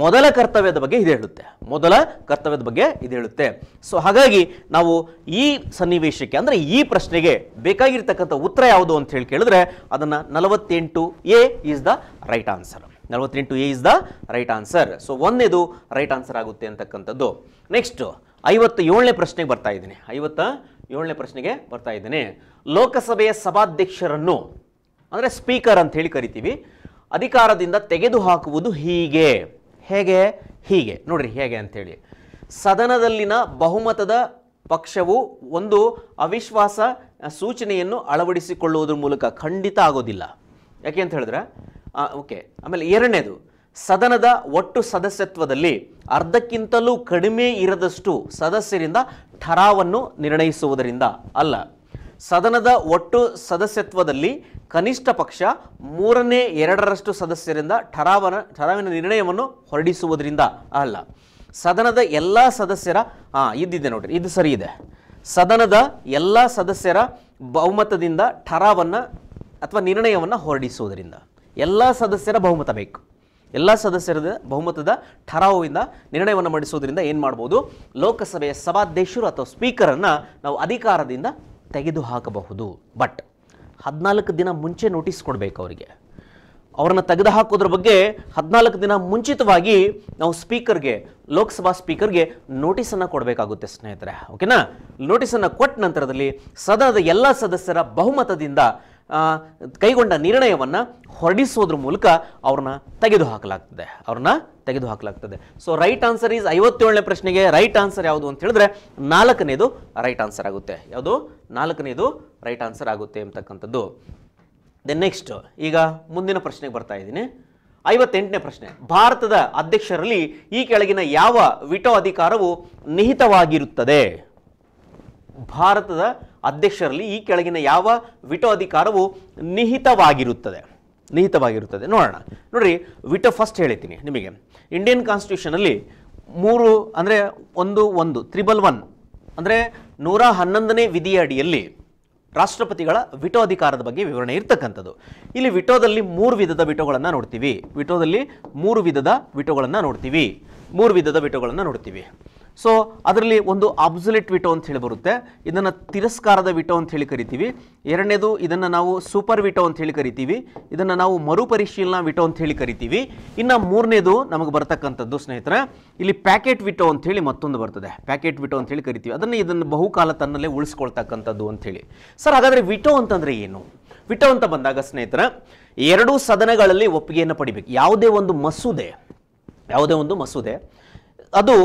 ಮೊದಲ ಕರ್ತವ್ಯದ ಬಗ್ಗೆ ಇದು ಹೇಳುತ್ತೆ ಮೊದಲ ಕರ್ತವ್ಯದ ಬಗ್ಗೆ ಇದು ಹೇಳುತ್ತೆ ಸೊ ಹಾಗಾಗಿ ನಾವು ಈ ಸನ್ನಿವೇಶಕ್ಕೆ ಅಂದರೆ ಈ ಪ್ರಶ್ನೆಗೆ ಬೇಕಾಗಿರ್ತಕ್ಕಂಥ ಉತ್ತರ ಯಾವುದು ಅಂತ ಹೇಳಿ ಕೇಳಿದ್ರೆ ಅದನ್ನು ನಲವತ್ತೆಂಟು A is the right answer ನಲವತ್ತೆಂಟು A is the right answer so ಒಂದೇದು ರೈಟ್ ಆನ್ಸರ್ ಆಗುತ್ತೆ ಅಂತಕ್ಕಂಥದ್ದು ನೆಕ್ಸ್ಟ್ ಐವತ್ತ ಏಳನೇ ಪ್ರಶ್ನೆಗೆ ಬರ್ತಾ ಇದ್ದೀನಿ ಐವತ್ತ ಏಳನೇ ಪ್ರಶ್ನೆಗೆ ಬರ್ತಾ ಇದ್ದೀನಿ ಲೋಕಸಭೆಯ ಸಭಾಧ್ಯಕ್ಷರನ್ನು ಅಂದರೆ ಸ್ಪೀಕರ್ ಅಂತ ಹೇಳಿ ಕರಿತೀವಿ ಅಧಿಕಾರದಿಂದ ತೆಗೆದುಹಾಕುವುದು ಹೀಗೆ ಹೇಗೆ ಹೀಗೆ ನೋಡ್ರಿ ಹೇಗೆ ಅಂಥೇಳಿ ಸದನದಲ್ಲಿನ ಬಹುಮತದ ಪಕ್ಷವು ಒಂದು ಅವಿಶ್ವಾಸ ಸೂಚನೆಯನ್ನು ಅಳವಡಿಸಿಕೊಳ್ಳುವುದರ ಮೂಲಕ ಖಂಡಿತ ಆಗೋದಿಲ್ಲ ಯಾಕೆ ಅಂತ ಹೇಳಿದ್ರೆ ಓಕೆ ಆಮೇಲೆ ಎರಡನೇದು ಸದನದ ಒಟ್ಟು ಸದಸ್ಯತ್ವದಲ್ಲಿ ಅರ್ಧಕ್ಕಿಂತಲೂ ಕಡಿಮೆ ಇರದಷ್ಟು ಸದಸ್ಯರಿಂದ ಠರಾವನ್ನು ನಿರ್ಣಯಿಸುವುದರಿಂದ ಅಲ್ಲ ಸದನದ ಒಟ್ಟು ಸದಸ್ಯತ್ವದಲ್ಲಿ ಕನಿಷ್ಠ ಪಕ್ಷ ಮೂರನೇ ಎರಡರಷ್ಟು ಸದಸ್ಯರಿಂದ ಠರಾವನ ಠರಾವಿನ ನಿರ್ಣಯವನ್ನು ಹೊರಡಿಸುವುದರಿಂದ ಅಲ್ಲ ಸದನದ ಎಲ್ಲ ಸದಸ್ಯರ ಹಾಂ ಇದ್ದಿದೆ ನೋಡ್ರಿ ಇದು ಸರಿ ಇದೆ ಸದನದ ಎಲ್ಲ ಸದಸ್ಯರ ಬಹುಮತದಿಂದ ಠರಾವನ್ನು ಅಥವಾ ನಿರ್ಣಯವನ್ನು ಹೊರಡಿಸುವುದರಿಂದ ಎಲ್ಲ ಸದಸ್ಯರ ಬಹುಮತ ಬೇಕು ಎಲ್ಲ ಸದಸ್ಯರ ಬಹುಮತದ ಠರಾವುವಿಂದ ನಿರ್ಣಯವನ್ನು ಮಾಡಿಸೋದ್ರಿಂದ ಏನು ಮಾಡ್ಬೋದು ಲೋಕಸಭೆಯ ಸಭಾಧ್ಯಕ್ಷರು ಅಥವಾ ಸ್ಪೀಕರನ್ನು ನಾವು ಅಧಿಕಾರದಿಂದ ತೆಗೆದುಹಾಕಬಹುದು ಬಟ್ ಹದಿನಾಲ್ಕು ದಿನ ಮುಂಚೆ ನೋಟಿಸ್ ಕೊಡಬೇಕು ಅವರಿಗೆ ಅವರನ್ನು ತೆಗೆದುಹಾಕೋದ್ರ ಬಗ್ಗೆ ಹದಿನಾಲ್ಕು ದಿನ ಮುಂಚಿತವಾಗಿ ನಾವು ಸ್ಪೀಕರ್ಗೆ ಲೋಕಸಭಾ ಸ್ಪೀಕರ್ಗೆ ನೋಟಿಸನ್ನು ಕೊಡಬೇಕಾಗುತ್ತೆ ಸ್ನೇಹಿತರೆ ಓಕೆನಾ ನೋಟಿಸನ್ನು ಕೊಟ್ಟ ನಂತರದಲ್ಲಿ ಸದನದ ಎಲ್ಲ ಸದಸ್ಯರ ಬಹುಮತದಿಂದ ಕೈಗೊಂಡ ನಿರ್ಣಯವನ್ನು ಹೊರಡಿಸೋದ್ರ ಮೂಲಕ ಅವ್ರನ್ನ ಹಾಕಲಾಗ್ತದೆ ಅವ್ರನ್ನ ಹಾಕಲಾಗ್ತದೆ ಸೊ ರೈಟ್ ಆನ್ಸರ್ ಈಸ್ ಐವತ್ತೇಳನೇ ಪ್ರಶ್ನೆಗೆ ರೈಟ್ ಆನ್ಸರ್ ಯಾವುದು ಅಂತ ಹೇಳಿದ್ರೆ ನಾಲ್ಕನೇದು ರೈಟ್ ಆನ್ಸರ್ ಆಗುತ್ತೆ ಯಾವುದು ನಾಲ್ಕನೇದು ರೈಟ್ ಆನ್ಸರ್ ಆಗುತ್ತೆ ಅಂತಕ್ಕಂಥದ್ದು ದೆನ್ ನೆಕ್ಸ್ಟ್ ಈಗ ಮುಂದಿನ ಪ್ರಶ್ನೆಗೆ ಬರ್ತಾ ಇದ್ದೀನಿ ಐವತ್ತೆಂಟನೇ ಪ್ರಶ್ನೆ ಭಾರತದ ಅಧ್ಯಕ್ಷರಲ್ಲಿ ಈ ಕೆಳಗಿನ ಯಾವ ವಿಟೋ ಅಧಿಕಾರವು ನಿಹಿತವಾಗಿರುತ್ತದೆ ಭಾರತದ ಅಧ್ಯಕ್ಷರಲ್ಲಿ ಈ ಕೆಳಗಿನ ಯಾವ ವಿಟೋ ಅಧಿಕಾರವು ನಿಹಿತವಾಗಿರುತ್ತದೆ ನಿಹಿತವಾಗಿರುತ್ತದೆ ನೋಡೋಣ ನೋಡ್ರಿ ವಿಟೋ ಫಸ್ಟ್ ಹೇಳ್ತೀನಿ ನಿಮಗೆ ಇಂಡಿಯನ್ ಕಾನ್ಸ್ಟಿಟ್ಯೂಷನಲ್ಲಿ ಮೂರು ಅಂದರೆ ಒಂದು ಒಂದು ತ್ರಿಬಲ್ ಒನ್ ಅಂದರೆ ನೂರ ಹನ್ನೊಂದನೇ ವಿಧಿಯ ಅಡಿಯಲ್ಲಿ ರಾಷ್ಟ್ರಪತಿಗಳ ವಿಟೋ ಅಧಿಕಾರದ ಬಗ್ಗೆ ವಿವರಣೆ ಇರ್ತಕ್ಕಂಥದ್ದು ಇಲ್ಲಿ ವಿಟೋದಲ್ಲಿ ಮೂರು ವಿಧದ ವಿಟೋಗಳನ್ನು ನೋಡ್ತೀವಿ ವಿಟೋದಲ್ಲಿ ಮೂರು ವಿಧದ ವಿಟೋಗಳನ್ನು ನೋಡ್ತೀವಿ ಮೂರು ವಿಧದ ವಿಟೋಗಳನ್ನು ನೋಡ್ತೀವಿ ಸೊ ಅದರಲ್ಲಿ ಒಂದು ಆಬ್ಸೊಲೆಟ್ ವಿಟೋ ಅಂತ ಹೇಳಿ ಬರುತ್ತೆ ಇದನ್ನು ತಿರಸ್ಕಾರದ ವಿಟೋ ಅಂತ ಹೇಳಿ ಕರಿತೀವಿ ಎರಡನೇದು ಇದನ್ನು ನಾವು ಸೂಪರ್ ವಿಟೋ ಅಂತ ಹೇಳಿ ಕರಿತೀವಿ ಇದನ್ನು ನಾವು ಮರುಪರಿಶೀಲನಾ ವಿಟೋ ಅಂತ ಹೇಳಿ ಕರಿತೀವಿ ಇನ್ನು ಮೂರನೇದು ನಮಗೆ ಬರ್ತಕ್ಕಂಥದ್ದು ಸ್ನೇಹಿತರೆ ಇಲ್ಲಿ ಪ್ಯಾಕೆಟ್ ವಿಟೋ ಅಂತ ಹೇಳಿ ಮತ್ತೊಂದು ಬರ್ತದೆ ಪ್ಯಾಕೆಟ್ ವಿಟೋ ಅಂತ ಹೇಳಿ ಕರಿತೀವಿ ಅದನ್ನು ಇದನ್ನು ಬಹುಕಾಲ ತನ್ನಲ್ಲೇ ಉಳಿಸ್ಕೊಳ್ತಕ್ಕಂಥದ್ದು ಹೇಳಿ ಸರ್ ಹಾಗಾದರೆ ವಿಟೋ ಅಂತಂದರೆ ಏನು ವಿಟೋ ಅಂತ ಬಂದಾಗ ಸ್ನೇಹಿತರ ಎರಡೂ ಸದನಗಳಲ್ಲಿ ಒಪ್ಪಿಗೆಯನ್ನು ಪಡಿಬೇಕು ಯಾವುದೇ ಒಂದು ಮಸೂದೆ ಯಾವುದೇ ಒಂದು ಮಸೂದೆ ಅದು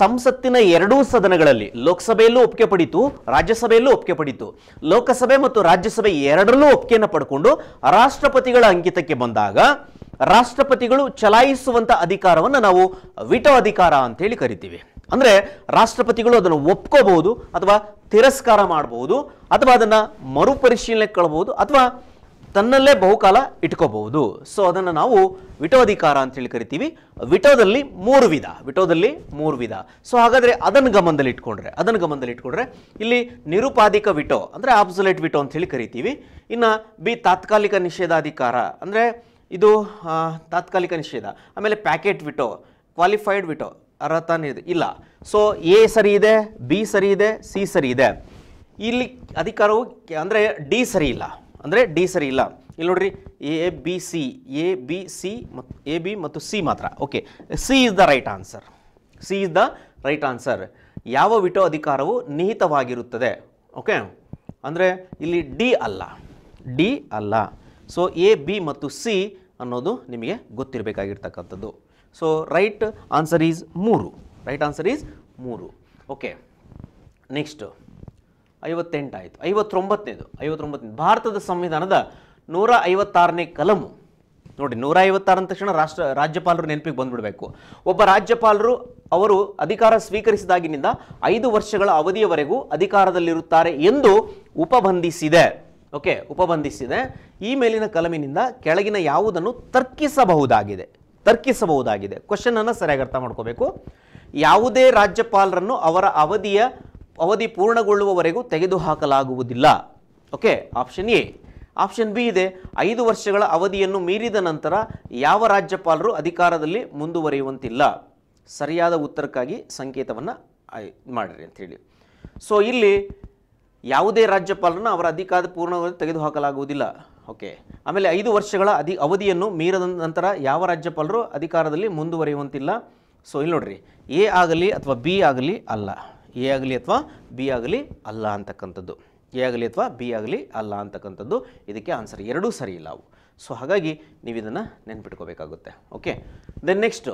ಸಂಸತ್ತಿನ ಎರಡೂ ಸದನಗಳಲ್ಲಿ ಲೋಕಸಭೆಯಲ್ಲೂ ಒಪ್ಪಿಗೆ ಪಡಿತು ರಾಜ್ಯಸಭೆಯಲ್ಲೂ ಒಪ್ಪಿಗೆ ಪಡಿತು ಲೋಕಸಭೆ ಮತ್ತು ರಾಜ್ಯಸಭೆ ಎರಡರಲ್ಲೂ ಒಪ್ಪಿಗೆಯನ್ನು ಪಡ್ಕೊಂಡು ರಾಷ್ಟ್ರಪತಿಗಳ ಅಂಕಿತಕ್ಕೆ ಬಂದಾಗ ರಾಷ್ಟ್ರಪತಿಗಳು ಚಲಾಯಿಸುವಂಥ ಅಧಿಕಾರವನ್ನು ನಾವು ವಿಟೋ ಅಧಿಕಾರ ಅಂತ ಹೇಳಿ ಕರಿತೀವಿ ಅಂದ್ರೆ ರಾಷ್ಟ್ರಪತಿಗಳು ಅದನ್ನು ಒಪ್ಕೋಬಹುದು ಅಥವಾ ತಿರಸ್ಕಾರ ಮಾಡಬಹುದು ಅಥವಾ ಅದನ್ನ ಮರುಪರಿಶೀಲನೆ ಕಳಬಹುದು ಅಥವಾ ತನ್ನಲ್ಲೇ ಬಹುಕಾಲ ಇಟ್ಕೋಬಹುದು ಸೊ ಅದನ್ನು ನಾವು ವಿಟೋಧಿಕಾರ ಅಂತೇಳಿ ಕರಿತೀವಿ ವಿಟೋದಲ್ಲಿ ಮೂರು ವಿಧ ವಿಟೋದಲ್ಲಿ ಮೂರು ವಿಧ ಸೊ ಹಾಗಾದರೆ ಅದನ್ನು ಗಮನದಲ್ಲಿ ಇಟ್ಕೊಂಡ್ರೆ ಅದನ್ನು ಗಮನದಲ್ಲಿ ಇಟ್ಕೊಂಡ್ರೆ ಇಲ್ಲಿ ನಿರುಪಾದಿಕ ವಿಟೋ ಅಂದರೆ ಆಬ್ಸೊಲೇಟ್ ವಿಟೋ ಅಂತ ಹೇಳಿ ಕರಿತೀವಿ ಇನ್ನು ಬಿ ತಾತ್ಕಾಲಿಕ ನಿಷೇಧಾಧಿಕಾರ ಅಂದರೆ ಇದು ತಾತ್ಕಾಲಿಕ ನಿಷೇಧ ಆಮೇಲೆ ಪ್ಯಾಕೆಟ್ ವಿಟೋ ಕ್ವಾಲಿಫೈಡ್ ವಿಟೋ ಅರ್ಹತಾನೇ ಇದೆ ಇಲ್ಲ ಸೊ ಎ ಸರಿ ಇದೆ ಬಿ ಸರಿ ಇದೆ ಸಿ ಸರಿ ಇದೆ ಇಲ್ಲಿ ಅಧಿಕಾರವು ಅಂದರೆ ಡಿ ಸರಿ ಇಲ್ಲ ಅಂದರೆ ಡಿ ಸರಿ ಇಲ್ಲ ಇಲ್ಲಿ ನೋಡ್ರಿ A B C A B C ಮತ್ತು ಎ ಬಿ ಮತ್ತು ಸಿ ಮಾತ್ರ okay C is the right answer C is the right answer ಯಾವ ವಿಟೋ ಅಧಿಕಾರವು ನಿಹಿತವಾಗಿರುತ್ತದೆ ಓಕೆ ಅಂದರೆ ಇಲ್ಲಿ ಡಿ ಅಲ್ಲ ಡಿ ಅಲ್ಲ ಸೊ ಎ ಬಿ ಮತ್ತು ಸಿ ಅನ್ನೋದು ನಿಮಗೆ ಗೊತ್ತಿರಬೇಕಾಗಿರ್ತಕ್ಕಂಥದ್ದು ಸೊ ರೈಟ್ ಆನ್ಸರ್ ಈಸ್ ಮೂರು ರೈಟ್ ಆನ್ಸರ್ ಈಸ್ ಮೂರು ಓಕೆ ನೆಕ್ಸ್ಟು ಐವತ್ತೆಂಟು ಆಯಿತು ಐವತ್ತೊಂಬತ್ತನೇದು ಐವತ್ತೊಂಬತ್ತನೇದು ಭಾರತದ ಸಂವಿಧಾನದ ನೂರ ಐವತ್ತಾರನೇ ಕಲಮು ನೋಡಿ ನೂರ ಐವತ್ತಾರನ ತಕ್ಷಣ ರಾಷ್ಟ್ರ ರಾಜ್ಯಪಾಲರು ನೆನಪಿಗೆ ಬಂದ್ಬಿಡಬೇಕು ಒಬ್ಬ ರಾಜ್ಯಪಾಲರು ಅವರು ಅಧಿಕಾರ ಸ್ವೀಕರಿಸಿದಾಗಿನಿಂದ ಐದು ವರ್ಷಗಳ ಅವಧಿಯವರೆಗೂ ಅಧಿಕಾರದಲ್ಲಿರುತ್ತಾರೆ ಎಂದು ಉಪಬಂಧಿಸಿದೆ ಓಕೆ ಉಪಬಂಧಿಸಿದೆ ಈ ಮೇಲಿನ ಕಲಮಿನಿಂದ ಕೆಳಗಿನ ಯಾವುದನ್ನು ತರ್ಕಿಸಬಹುದಾಗಿದೆ ತರ್ಕಿಸಬಹುದಾಗಿದೆ ಅನ್ನು ಸರಿಯಾಗಿ ಅರ್ಥ ಮಾಡ್ಕೋಬೇಕು ಯಾವುದೇ ರಾಜ್ಯಪಾಲರನ್ನು ಅವರ ಅವಧಿಯ ಅವಧಿ ಪೂರ್ಣಗೊಳ್ಳುವವರೆಗೂ ತೆಗೆದುಹಾಕಲಾಗುವುದಿಲ್ಲ okay option A option B ಇದೆ ಐದು ವರ್ಷಗಳ ಅವಧಿಯನ್ನು ಮೀರಿದ ನಂತರ ಯಾವ ರಾಜ್ಯಪಾಲರು ಅಧಿಕಾರದಲ್ಲಿ ಮುಂದುವರಿಯುವಂತಿಲ್ಲ ಸರಿಯಾದ ಉತ್ತರಕ್ಕಾಗಿ ಸಂಕೇತವನ್ನು ಮಾಡಿರಿ ಅಂಥೇಳಿ ಸೊ ಇಲ್ಲಿ ಯಾವುದೇ ರಾಜ್ಯಪಾಲರನ್ನು ಅವರ ಅಧಿಕಾರ ಪೂರ್ಣವಾಗಿ ತೆಗೆದುಹಾಕಲಾಗುವುದಿಲ್ಲ ಓಕೆ ಆಮೇಲೆ ಐದು ವರ್ಷಗಳ ಅಧಿ ಅವಧಿಯನ್ನು ಮೀರಿದ ನಂತರ ಯಾವ ರಾಜ್ಯಪಾಲರು ಅಧಿಕಾರದಲ್ಲಿ ಮುಂದುವರಿಯುವಂತಿಲ್ಲ ಸೊ ಇಲ್ಲಿ ನೋಡ್ರಿ ಎ ಆಗಲಿ ಅಥವಾ ಬಿ ಆಗಲಿ ಅಲ್ಲ ಎ ಆಗಲಿ ಅಥವಾ ಬಿ ಆಗಲಿ ಅಲ್ಲ ಅಂತಕ್ಕಂಥದ್ದು ಎ ಆಗಲಿ ಅಥವಾ ಬಿ ಆಗಲಿ ಅಲ್ಲ ಅಂತಕ್ಕಂಥದ್ದು ಇದಕ್ಕೆ ಆನ್ಸರ್ ಎರಡೂ ಸರಿ ಇಲ್ಲ ಅವು ಸೊ ಹಾಗಾಗಿ ನೀವು ಇದನ್ನು ನೆನ್ಪಿಟ್ಕೋಬೇಕಾಗುತ್ತೆ ಓಕೆ ದೆನ್ ನೆಕ್ಸ್ಟು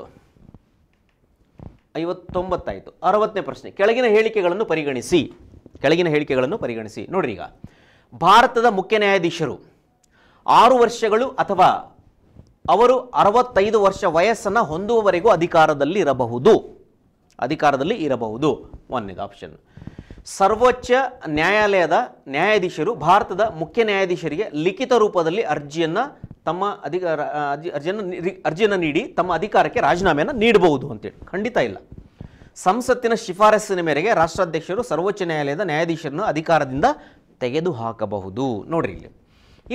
ಐವತ್ತೊಂಬತ್ತಾಯಿತು ಅರವತ್ತನೇ ಪ್ರಶ್ನೆ ಕೆಳಗಿನ ಹೇಳಿಕೆಗಳನ್ನು ಪರಿಗಣಿಸಿ ಕೆಳಗಿನ ಹೇಳಿಕೆಗಳನ್ನು ಪರಿಗಣಿಸಿ ನೋಡ್ರಿ ಈಗ ಭಾರತದ ಮುಖ್ಯ ನ್ಯಾಯಾಧೀಶರು ಆರು ವರ್ಷಗಳು ಅಥವಾ ಅವರು ಅರವತ್ತೈದು ವರ್ಷ ವಯಸ್ಸನ್ನು ಹೊಂದುವವರೆಗೂ ಅಧಿಕಾರದಲ್ಲಿ ಇರಬಹುದು ಅಧಿಕಾರದಲ್ಲಿ ಇರಬಹುದು ಒನ್ ಇದು ಆಪ್ಷನ್ ಸರ್ವೋಚ್ಚ ನ್ಯಾಯಾಲಯದ ನ್ಯಾಯಾಧೀಶರು ಭಾರತದ ಮುಖ್ಯ ನ್ಯಾಯಾಧೀಶರಿಗೆ ಲಿಖಿತ ರೂಪದಲ್ಲಿ ಅರ್ಜಿಯನ್ನು ತಮ್ಮ ಅಧಿಕಾರ ಅರ್ಜಿಯನ್ನು ಅರ್ಜಿಯನ್ನು ನೀಡಿ ತಮ್ಮ ಅಧಿಕಾರಕ್ಕೆ ರಾಜೀನಾಮೆಯನ್ನು ನೀಡಬಹುದು ಅಂತೇಳಿ ಖಂಡಿತ ಇಲ್ಲ ಸಂಸತ್ತಿನ ಶಿಫಾರಸ್ಸಿನ ಮೇರೆಗೆ ರಾಷ್ಟ್ರಾಧ್ಯಕ್ಷರು ಸರ್ವೋಚ್ಚ ನ್ಯಾಯಾಲಯದ ನ್ಯಾಯಾಧೀಶರನ್ನು ಅಧಿಕಾರದಿಂದ ತೆಗೆದುಹಾಕಬಹುದು ನೋಡ್ರಿ ಇಲ್ಲಿ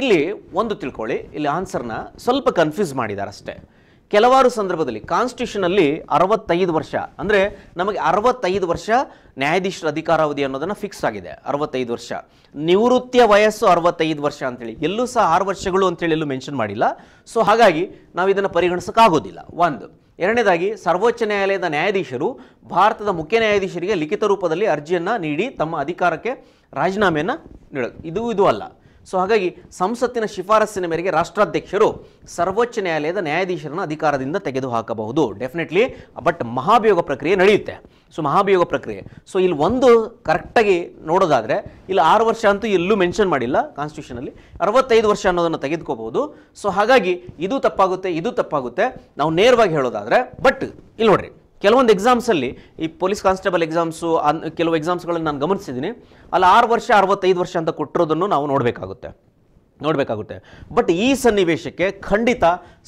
ಇಲ್ಲಿ ಒಂದು ತಿಳ್ಕೊಳ್ಳಿ ಇಲ್ಲಿ ಆನ್ಸರ್ನ ಸ್ವಲ್ಪ ಕನ್ಫ್ಯೂಸ್ ಮಾಡಿದ್ದಾರೆ ಅಷ್ಟೇ ಕೆಲವಾರು ಸಂದರ್ಭದಲ್ಲಿ ಕಾನ್ಸ್ಟಿಟ್ಯೂಷನಲ್ಲಿ ಅರವತ್ತೈದು ವರ್ಷ ಅಂದರೆ ನಮಗೆ ಅರವತ್ತೈದು ವರ್ಷ ನ್ಯಾಯಾಧೀಶರ ಅಧಿಕಾರಾವಧಿ ಅನ್ನೋದನ್ನು ಫಿಕ್ಸ್ ಆಗಿದೆ ಅರವತ್ತೈದು ವರ್ಷ ನಿವೃತ್ತಿಯ ವಯಸ್ಸು ಅರವತ್ತೈದು ವರ್ಷ ಅಂತೇಳಿ ಎಲ್ಲೂ ಸಹ ಆರು ವರ್ಷಗಳು ಅಂತೇಳಿ ಎಲ್ಲೂ ಮೆನ್ಷನ್ ಮಾಡಿಲ್ಲ ಸೊ ಹಾಗಾಗಿ ನಾವು ಇದನ್ನು ಪರಿಗಣಿಸೋಕ್ಕಾಗೋದಿಲ್ಲ ಒಂದು ಎರಡನೇದಾಗಿ ಸರ್ವೋಚ್ಚ ನ್ಯಾಯಾಲಯದ ನ್ಯಾಯಾಧೀಶರು ಭಾರತದ ಮುಖ್ಯ ನ್ಯಾಯಾಧೀಶರಿಗೆ ಲಿಖಿತ ರೂಪದಲ್ಲಿ ಅರ್ಜಿಯನ್ನು ನೀಡಿ ತಮ್ಮ ಅಧಿಕಾರಕ್ಕೆ ರಾಜೀನಾಮೆಯನ್ನು ನೀಡೋದು ಇದು ಇದು ಅಲ್ಲ ಸೊ ಹಾಗಾಗಿ ಸಂಸತ್ತಿನ ಶಿಫಾರಸ್ಸಿನ ಮೇರೆಗೆ ರಾಷ್ಟ್ರಾಧ್ಯಕ್ಷರು ಸರ್ವೋಚ್ಚ ನ್ಯಾಯಾಲಯದ ನ್ಯಾಯಾಧೀಶರನ್ನು ಅಧಿಕಾರದಿಂದ ತೆಗೆದುಹಾಕಬಹುದು ಡೆಫಿನೆಟ್ಲಿ ಬಟ್ ಮಹಾಭಿಯೋಗ ಪ್ರಕ್ರಿಯೆ ನಡೆಯುತ್ತೆ ಸೊ ಮಹಾಭಿಯೋಗ ಪ್ರಕ್ರಿಯೆ ಸೊ ಇಲ್ಲಿ ಒಂದು ಕರೆಕ್ಟಾಗಿ ನೋಡೋದಾದರೆ ಇಲ್ಲಿ ಆರು ವರ್ಷ ಅಂತೂ ಎಲ್ಲೂ ಮೆನ್ಷನ್ ಮಾಡಿಲ್ಲ ಕಾನ್ಸ್ಟಿಟ್ಯೂಷನಲ್ಲಿ ಅರವತ್ತೈದು ವರ್ಷ ಅನ್ನೋದನ್ನು ತೆಗೆದುಕೋಬಹುದು ಸೊ ಹಾಗಾಗಿ ಇದು ತಪ್ಪಾಗುತ್ತೆ ಇದು ತಪ್ಪಾಗುತ್ತೆ ನಾವು ನೇರವಾಗಿ ಹೇಳೋದಾದರೆ ಬಟ್ ಇಲ್ಲಿ ನೋಡ್ರಿ ಕೆಲವೊಂದು ಎಕ್ಸಾಮ್ಸಲ್ಲಿ ಈ ಪೊಲೀಸ್ ಕಾನ್ಸ್ಟೇಬಲ್ ಎಕ್ಸಾಮ್ಸು ಅನ್ ಕೆಲವು ಎಕ್ಸಾಮ್ಸ್ಗಳನ್ನು ನಾನು ಗಮನಿಸಿದ್ದೀನಿ ಅಲ್ಲಿ ಆರು ವರ್ಷ ಅರವತ್ತೈದು ವರ್ಷ ಅಂತ ಕೊಟ್ಟಿರೋದನ್ನು ನಾವು ನೋಡಬೇಕಾಗುತ್ತೆ ನೋಡಬೇಕಾಗುತ್ತೆ ಬಟ್ ಈ ಸನ್ನಿವೇಶಕ್ಕೆ ಖಂಡಿತ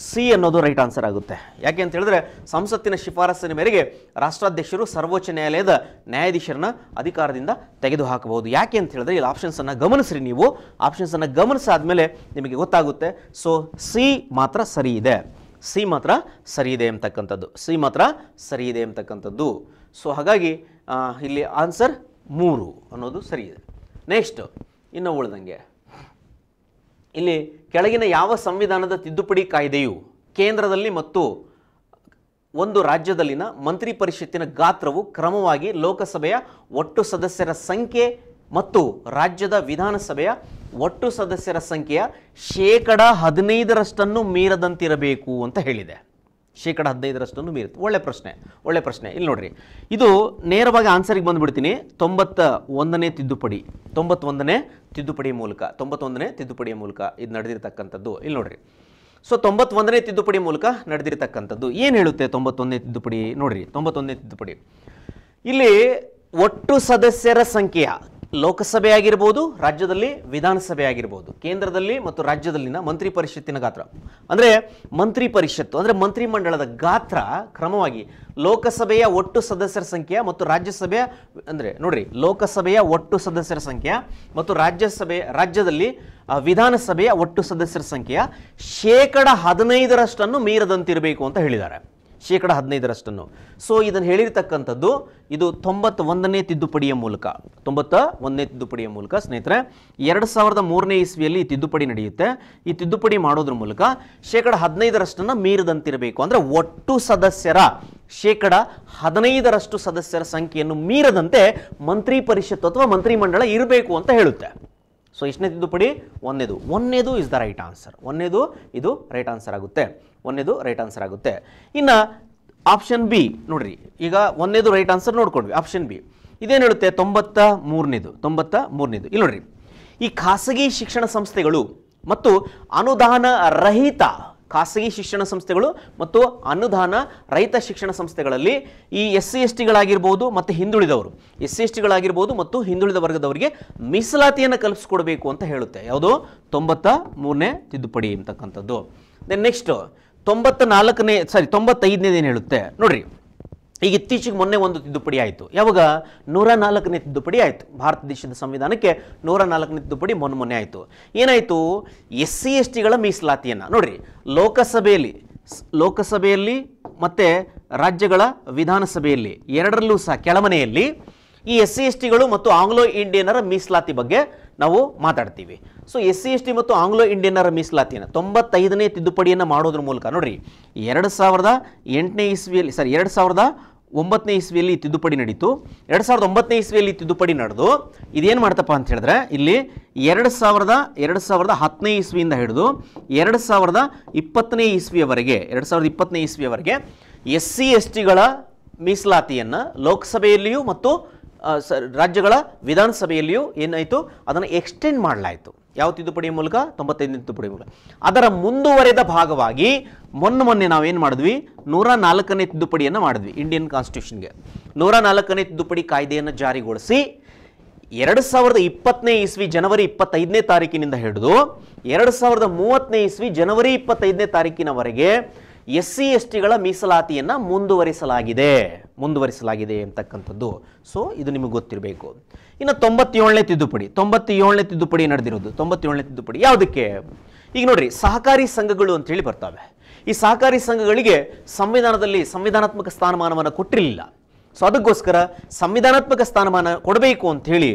ಸಿ ಅನ್ನೋದು ರೈಟ್ ಆನ್ಸರ್ ಆಗುತ್ತೆ ಯಾಕೆ ಅಂತ ಹೇಳಿದ್ರೆ ಸಂಸತ್ತಿನ ಶಿಫಾರಸ್ಸಿನ ಮೇರೆಗೆ ರಾಷ್ಟ್ರಾಧ್ಯಕ್ಷರು ಸರ್ವೋಚ್ಚ ನ್ಯಾಯಾಲಯದ ನ್ಯಾಯಾಧೀಶರನ್ನ ಅಧಿಕಾರದಿಂದ ತೆಗೆದುಹಾಕಬಹುದು ಯಾಕೆ ಅಂತ ಹೇಳಿದ್ರೆ ಇಲ್ಲಿ ಆಪ್ಷನ್ಸನ್ನು ಗಮನಿಸ್ರಿ ನೀವು ಆಪ್ಷನ್ಸನ್ನು ಗಮನಿಸಾದ ಮೇಲೆ ನಿಮಗೆ ಗೊತ್ತಾಗುತ್ತೆ ಸೊ ಸಿ ಮಾತ್ರ ಸರಿ ಇದೆ ಸಿ ಮಾತ್ರ ಸರಿ ಇದೆ ಎಂತಕ್ಕಂಥದ್ದು ಸಿ ಮಾತ್ರ ಸರಿ ಇದೆ ಎಂತಕ್ಕಂಥದ್ದು ಸೊ ಹಾಗಾಗಿ ಇಲ್ಲಿ ಆನ್ಸರ್ ಮೂರು ಅನ್ನೋದು ಸರಿ ಇದೆ ನೆಕ್ಸ್ಟ್ ಇನ್ನು ಉಳಿದಂಗೆ ಇಲ್ಲಿ ಕೆಳಗಿನ ಯಾವ ಸಂವಿಧಾನದ ತಿದ್ದುಪಡಿ ಕಾಯ್ದೆಯು ಕೇಂದ್ರದಲ್ಲಿ ಮತ್ತು ಒಂದು ರಾಜ್ಯದಲ್ಲಿನ ಮಂತ್ರಿ ಪರಿಷತ್ತಿನ ಗಾತ್ರವು ಕ್ರಮವಾಗಿ ಲೋಕಸಭೆಯ ಒಟ್ಟು ಸದಸ್ಯರ ಸಂಖ್ಯೆ ಮತ್ತು ರಾಜ್ಯದ ವಿಧಾನಸಭೆಯ ಒಟ್ಟು ಸದಸ್ಯರ ಸಂಖ್ಯೆಯ ಶೇಕಡ ಹದಿನೈದರಷ್ಟನ್ನು ಮೀರದಂತಿರಬೇಕು ಅಂತ ಹೇಳಿದೆ ಶೇಕಡ ಹದಿನೈದರಷ್ಟನ್ನು ಮೀರುತ್ತೆ ಒಳ್ಳೆ ಪ್ರಶ್ನೆ ಒಳ್ಳೆ ಪ್ರಶ್ನೆ ಇಲ್ಲಿ ನೋಡ್ರಿ ಇದು ನೇರವಾಗಿ ಆನ್ಸರಿಗೆ ಬಂದುಬಿಡ್ತೀನಿ ತೊಂಬತ್ತ ಒಂದನೇ ತಿದ್ದುಪಡಿ ತೊಂಬತ್ತೊಂದನೇ ತಿದ್ದುಪಡಿ ಮೂಲಕ ತೊಂಬತ್ತೊಂದನೇ ತಿದ್ದುಪಡಿಯ ಮೂಲಕ ಇದು ನಡೆದಿರತಕ್ಕಂಥದ್ದು ಇಲ್ಲಿ ನೋಡ್ರಿ ಸೊ ತೊಂಬತ್ತೊಂದನೇ ತಿದ್ದುಪಡಿ ಮೂಲಕ ನಡೆದಿರತಕ್ಕಂಥದ್ದು ಏನು ಹೇಳುತ್ತೆ ತೊಂಬತ್ತೊಂದನೇ ತಿದ್ದುಪಡಿ ನೋಡ್ರಿ ತೊಂಬತ್ತೊಂದನೇ ತಿದ್ದುಪಡಿ ಇಲ್ಲಿ ಒಟ್ಟು ಸದಸ್ಯರ ಸಂಖ್ಯೆಯ ಲೋಕಸಭೆ ಆಗಿರ್ಬೋದು ರಾಜ್ಯದಲ್ಲಿ ವಿಧಾನಸಭೆ ಆಗಿರ್ಬೋದು ಕೇಂದ್ರದಲ್ಲಿ ಮತ್ತು ರಾಜ್ಯದಲ್ಲಿನ ಮಂತ್ರಿ ಪರಿಷತ್ತಿನ ಗಾತ್ರ ಅಂದರೆ ಮಂತ್ರಿ ಪರಿಷತ್ತು ಅಂದರೆ ಮಂತ್ರಿ ಮಂಡಳದ ಗಾತ್ರ ಕ್ರಮವಾಗಿ ಲೋಕಸಭೆಯ ಒಟ್ಟು ಸದಸ್ಯರ ಸಂಖ್ಯೆ ಮತ್ತು ರಾಜ್ಯಸಭೆಯ ಅಂದರೆ ನೋಡಿರಿ ಲೋಕಸಭೆಯ ಒಟ್ಟು ಸದಸ್ಯರ ಸಂಖ್ಯೆ ಮತ್ತು ರಾಜ್ಯಸಭೆ ರಾಜ್ಯದಲ್ಲಿ ವಿಧಾನಸಭೆಯ ಒಟ್ಟು ಸದಸ್ಯರ ಸಂಖ್ಯೆಯ ಶೇಕಡ ಹದಿನೈದರಷ್ಟನ್ನು ಮೀರದಂತಿರಬೇಕು ಅಂತ ಹೇಳಿದ್ದಾರೆ ಶೇಕಡ ಹದಿನೈದರಷ್ಟನ್ನು ಸೊ ಇದನ್ನು ಹೇಳಿರ್ತಕ್ಕಂಥದ್ದು ಇದು ತೊಂಬತ್ತ ಒಂದನೇ ತಿದ್ದುಪಡಿಯ ಮೂಲಕ ತೊಂಬತ್ತ ಒಂದನೇ ತಿದ್ದುಪಡಿಯ ಮೂಲಕ ಸ್ನೇಹಿತರೆ ಎರಡು ಸಾವಿರದ ಮೂರನೇ ಇಸ್ವಿಯಲ್ಲಿ ಈ ತಿದ್ದುಪಡಿ ನಡೆಯುತ್ತೆ ಈ ತಿದ್ದುಪಡಿ ಮಾಡೋದ್ರ ಮೂಲಕ ಶೇಕಡ ಹದಿನೈದರಷ್ಟನ್ನು ಮೀರದಂತಿರಬೇಕು ಅಂದರೆ ಒಟ್ಟು ಸದಸ್ಯರ ಶೇಕಡ ಹದಿನೈದರಷ್ಟು ಸದಸ್ಯರ ಸಂಖ್ಯೆಯನ್ನು ಮೀರದಂತೆ ಮಂತ್ರಿ ಪರಿಷತ್ತು ಅಥವಾ ಮಂಡಳ ಇರಬೇಕು ಅಂತ ಹೇಳುತ್ತೆ ಸೊ ಎಷ್ಟನೇ ತಿದ್ದುಪಡಿ ಒಂದೇದು ಒಂದೇದು ಇಸ್ ದ ರೈಟ್ ಆನ್ಸರ್ ಒಂದೇದು ಇದು ರೈಟ್ ಆನ್ಸರ್ ಆಗುತ್ತೆ ಒಂದೇದು ರೈಟ್ ಆನ್ಸರ್ ಆಗುತ್ತೆ ಇನ್ನು ಆಪ್ಷನ್ ಬಿ ನೋಡ್ರಿ ಈಗ ಒಂದೇದು ರೈಟ್ ಆನ್ಸರ್ ನೋಡ್ಕೊಂಡ್ವಿ ಆಪ್ಷನ್ ಬಿ ಇದೇನು ಹೇಳುತ್ತೆ ತೊಂಬತ್ತ ಮೂರನೇದು ತೊಂಬತ್ತ ಮೂರನೇದು ಇಲ್ಲಿ ನೋಡ್ರಿ ಈ ಖಾಸಗಿ ಶಿಕ್ಷಣ ಸಂಸ್ಥೆಗಳು ಮತ್ತು ಅನುದಾನ ರಹಿತ ಖಾಸಗಿ ಶಿಕ್ಷಣ ಸಂಸ್ಥೆಗಳು ಮತ್ತು ಅನುದಾನ ರೈತ ಶಿಕ್ಷಣ ಸಂಸ್ಥೆಗಳಲ್ಲಿ ಈ ಎಸ್ ಸಿ ಎಸ್ ಟಿಗಳಾಗಿರ್ಬೋದು ಮತ್ತು ಹಿಂದುಳಿದವರು ಎಸ್ ಸಿ ಎಸ್ ಟಿಗಳಾಗಿರ್ಬೋದು ಮತ್ತು ಹಿಂದುಳಿದ ವರ್ಗದವರಿಗೆ ಮೀಸಲಾತಿಯನ್ನು ಕಲ್ಪಿಸ್ಕೊಡ್ಬೇಕು ಅಂತ ಹೇಳುತ್ತೆ ಯಾವುದು ತೊಂಬತ್ತ ಮೂರನೇ ತಿದ್ದುಪಡಿ ಅಂತಕ್ಕಂಥದ್ದು ದೆನ್ ನೆಕ್ಸ್ಟ್ ತೊಂಬತ್ತ ನಾಲ್ಕನೇ ಸಾರಿ ತೊಂಬತ್ತೈದನೇದೇನು ಹೇಳುತ್ತೆ ನೋಡ್ರಿ ಈಗ ಇತ್ತೀಚೆಗೆ ಮೊನ್ನೆ ಒಂದು ತಿದ್ದುಪಡಿ ಆಯಿತು ಯಾವಾಗ ನೂರ ನಾಲ್ಕನೇ ತಿದ್ದುಪಡಿ ಆಯಿತು ಭಾರತ ದೇಶದ ಸಂವಿಧಾನಕ್ಕೆ ನೂರ ನಾಲ್ಕನೇ ತಿದ್ದುಪಡಿ ಮೊನ್ನೆ ಮೊನ್ನೆ ಆಯಿತು ಏನಾಯಿತು ಎಸ್ ಸಿ ಎಸ್ ಟಿಗಳ ಮೀಸಲಾತಿಯನ್ನು ನೋಡಿರಿ ಲೋಕಸಭೆಯಲ್ಲಿ ಲೋಕಸಭೆಯಲ್ಲಿ ಮತ್ತು ರಾಜ್ಯಗಳ ವಿಧಾನಸಭೆಯಲ್ಲಿ ಎರಡರಲ್ಲೂ ಸಹ ಕೆಳಮನೆಯಲ್ಲಿ ಈ ಎಸ್ ಸಿ ಎಸ್ ಟಿಗಳು ಮತ್ತು ಆಂಗ್ಲೋ ಇಂಡಿಯನರ ಮೀಸಲಾತಿ ಬಗ್ಗೆ ನಾವು ಮಾತಾಡ್ತೀವಿ so S C S T ಮತ್ತು ಆಂಗ್ಲೋ ಇಂಡಿಯನರ ಮೀಸಲಾತಿಯನ್ನು ತೊಂಬತ್ತೈದನೇ ತಿದ್ದುಪಡಿಯನ್ನು ಮಾಡೋದ್ರ ಮೂಲಕ ನೋಡಿರಿ ಎರಡು ಸಾವಿರದ ಎಂಟನೇ ಇಸ್ವಿಯಲ್ಲಿ ಸರಿ ಎರಡು ಸಾವಿರದ ಒಂಬತ್ತನೇ ಇಸ್ವಿಯಲ್ಲಿ ತಿದ್ದುಪಡಿ ನಡೀತು ಎರಡು ಸಾವಿರದ ಒಂಬತ್ತನೇ ಇಸ್ವಿಯಲ್ಲಿ ತಿದ್ದುಪಡಿ ನಡೆದು ಇದೇನು ಮಾಡ್ತಪ್ಪ ಅಂತ ಹೇಳಿದ್ರೆ ಇಲ್ಲಿ ಎರಡು ಸಾವಿರದ ಎರಡು ಸಾವಿರದ ಹತ್ತನೇ ಇಸ್ವಿಯಿಂದ ಹಿಡಿದು ಎರಡು ಸಾವಿರದ ಇಪ್ಪತ್ತನೇ ಇಸ್ವಿಯವರೆಗೆ ಎರಡು ಸಾವಿರದ ಇಪ್ಪತ್ತನೇ ಇಸ್ವಿಯವರೆಗೆ ಎಸ್ ಸಿ ಎಸ್ ಟಿಗಳ ಮೀಸಲಾತಿಯನ್ನು ಲೋಕಸಭೆಯಲ್ಲಿಯೂ ಮತ್ತು ರಾಜ್ಯಗಳ ವಿಧಾನಸಭೆಯಲ್ಲಿಯೂ ಏನಾಯಿತು ಅದನ್ನು ಎಕ್ಸ್ಟೆಂಡ್ ಮಾಡಲಾಯಿತು ಯಾವ ತಿದ್ದುಪಡಿಯ ಮೂಲಕ ತೊಂಬತ್ತೈದನೇ ತಿದ್ದುಪಡಿ ಮೂಲಕ ಅದರ ಮುಂದುವರೆದ ಭಾಗವಾಗಿ ಮೊನ್ನೆ ಮೊನ್ನೆ ನಾವೇನು ಮಾಡಿದ್ವಿ ನೂರ ನಾಲ್ಕನೇ ತಿದ್ದುಪಡಿಯನ್ನು ಮಾಡಿದ್ವಿ ಇಂಡಿಯನ್ ಕಾನ್ಸ್ಟಿಟ್ಯೂಷನ್ಗೆ ನೂರ ನಾಲ್ಕನೇ ತಿದ್ದುಪಡಿ ಕಾಯ್ದೆಯನ್ನು ಜಾರಿಗೊಳಿಸಿ ಎರಡು ಸಾವಿರದ ಇಪ್ಪತ್ತನೇ ಇಸ್ವಿ ಜನವರಿ ಇಪ್ಪತ್ತೈದನೇ ತಾರೀಕಿನಿಂದ ಹಿಡಿದು ಎರಡು ಸಾವಿರದ ಮೂವತ್ತನೇ ಇಸ್ವಿ ಜನವರಿ ಇಪ್ಪತ್ತೈದನೇ ತಾರೀಕಿನವರೆಗೆ ಎಸ್ ಸಿ ಎಸ್ ಟಿಗಳ ಮೀಸಲಾತಿಯನ್ನು ಮುಂದುವರಿಸಲಾಗಿದೆ ಮುಂದುವರಿಸಲಾಗಿದೆ ಅಂತಕ್ಕಂಥದ್ದು ಸೊ ಇದು ನಿಮಗೆ ಗೊತ್ತಿರಬೇಕು ಇನ್ನು ತೊಂಬತ್ತೇಳನೇ ತಿದ್ದುಪಡಿ ತೊಂಬತ್ತೇಳನೇ ತಿದ್ದುಪಡಿ ನಡೆದಿರೋದು ತೊಂಬತ್ತೇಳನೇ ತಿದ್ದುಪಡಿ ಯಾವುದಕ್ಕೆ ಈಗ ನೋಡ್ರಿ ಸಹಕಾರಿ ಸಂಘಗಳು ಅಂತೇಳಿ ಬರ್ತವೆ ಈ ಸಹಕಾರಿ ಸಂಘಗಳಿಗೆ ಸಂವಿಧಾನದಲ್ಲಿ ಸಂವಿಧಾನಾತ್ಮಕ ಸ್ಥಾನಮಾನವನ್ನು ಕೊಟ್ಟಿರಲಿಲ್ಲ ಸೊ ಅದಕ್ಕೋಸ್ಕರ ಸಂವಿಧಾನಾತ್ಮಕ ಸ್ಥಾನಮಾನ ಕೊಡಬೇಕು ಅಂಥೇಳಿ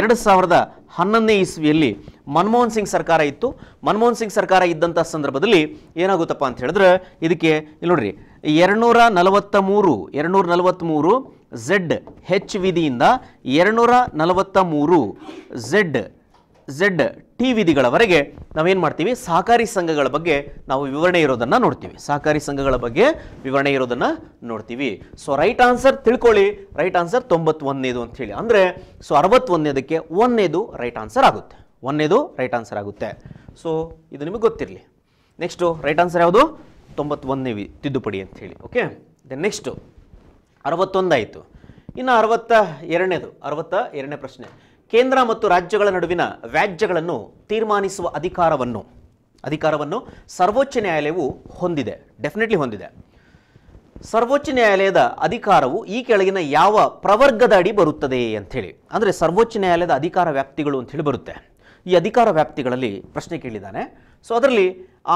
ಎರಡು ಸಾವಿರದ ಹನ್ನೊಂದನೇ ಇಸ್ವಿಯಲ್ಲಿ ಮನಮೋಹನ್ ಸಿಂಗ್ ಸರ್ಕಾರ ಇತ್ತು ಮನಮೋಹನ್ ಸಿಂಗ್ ಸರ್ಕಾರ ಇದ್ದಂಥ ಸಂದರ್ಭದಲ್ಲಿ ಏನಾಗುತ್ತಪ್ಪ ಅಂತ ಹೇಳಿದ್ರೆ ಇದಕ್ಕೆ ಇಲ್ಲಿ ನೋಡ್ರಿ ಎರಡುನೂರ ನಲವತ್ತ ಮೂರು ಎರಡುನೂರ ನಲವತ್ತ್ಮೂರು ಝೆಡ್ ಹೆಚ್ ವಿಧಿಯಿಂದ ಎರಡುನೂರ ನಲವತ್ತ ಮೂರು ಝೆಡ್ ಝೆಡ್ ಟಿ ವಿಧಿಗಳವರೆಗೆ ನಾವೇನು ಮಾಡ್ತೀವಿ ಸಹಕಾರಿ ಸಂಘಗಳ ಬಗ್ಗೆ ನಾವು ವಿವರಣೆ ಇರೋದನ್ನು ನೋಡ್ತೀವಿ ಸಹಕಾರಿ ಸಂಘಗಳ ಬಗ್ಗೆ ವಿವರಣೆ ಇರೋದನ್ನು ನೋಡ್ತೀವಿ ಸೊ ರೈಟ್ ಆನ್ಸರ್ ತಿಳ್ಕೊಳ್ಳಿ ರೈಟ್ ಆನ್ಸರ್ ತೊಂಬತ್ತೊಂದನೇದು ಹೇಳಿ ಅಂದರೆ ಸೊ ಅರವತ್ತೊಂದನೇದಕ್ಕೆ ಒಂದನೇದು ರೈಟ್ ಆನ್ಸರ್ ಆಗುತ್ತೆ ಒಂದೇದು ರೈಟ್ ಆನ್ಸರ್ ಆಗುತ್ತೆ ಸೊ ಇದು ನಿಮಗೆ ಗೊತ್ತಿರಲಿ ನೆಕ್ಸ್ಟು ರೈಟ್ ಆನ್ಸರ್ ಯಾವುದು ತೊಂಬತ್ತೊಂದನೇ ತಿದ್ದುಪಡಿ ಅಂತ ಹೇಳಿ ಓಕೆ ದೆನ್ ನೆಕ್ಸ್ಟು ಅರವತ್ತೊಂದಾಯಿತು ಇನ್ನು ಅರವತ್ತ ಎರಡನೇದು ಅರವತ್ತ ಎರಡನೇ ಪ್ರಶ್ನೆ ಕೇಂದ್ರ ಮತ್ತು ರಾಜ್ಯಗಳ ನಡುವಿನ ವ್ಯಾಜ್ಯಗಳನ್ನು ತೀರ್ಮಾನಿಸುವ ಅಧಿಕಾರವನ್ನು ಅಧಿಕಾರವನ್ನು ಸರ್ವೋಚ್ಚ ನ್ಯಾಯಾಲಯವು ಹೊಂದಿದೆ ಡೆಫಿನೆಟ್ಲಿ ಹೊಂದಿದೆ ಸರ್ವೋಚ್ಚ ನ್ಯಾಯಾಲಯದ ಅಧಿಕಾರವು ಈ ಕೆಳಗಿನ ಯಾವ ಪ್ರವರ್ಗದ ಅಡಿ ಬರುತ್ತದೆ ಅಂಥೇಳಿ ಅಂದರೆ ಸರ್ವೋಚ್ಚ ನ್ಯಾಯಾಲಯದ ಅಧಿಕಾರ ವ್ಯಾಪ್ತಿಗಳು ಅಂತ ಹೇಳಿ ಬರುತ್ತೆ ಈ ಅಧಿಕಾರ ವ್ಯಾಪ್ತಿಗಳಲ್ಲಿ ಪ್ರಶ್ನೆ ಕೇಳಿದ್ದಾನೆ ಸೊ ಅದರಲ್ಲಿ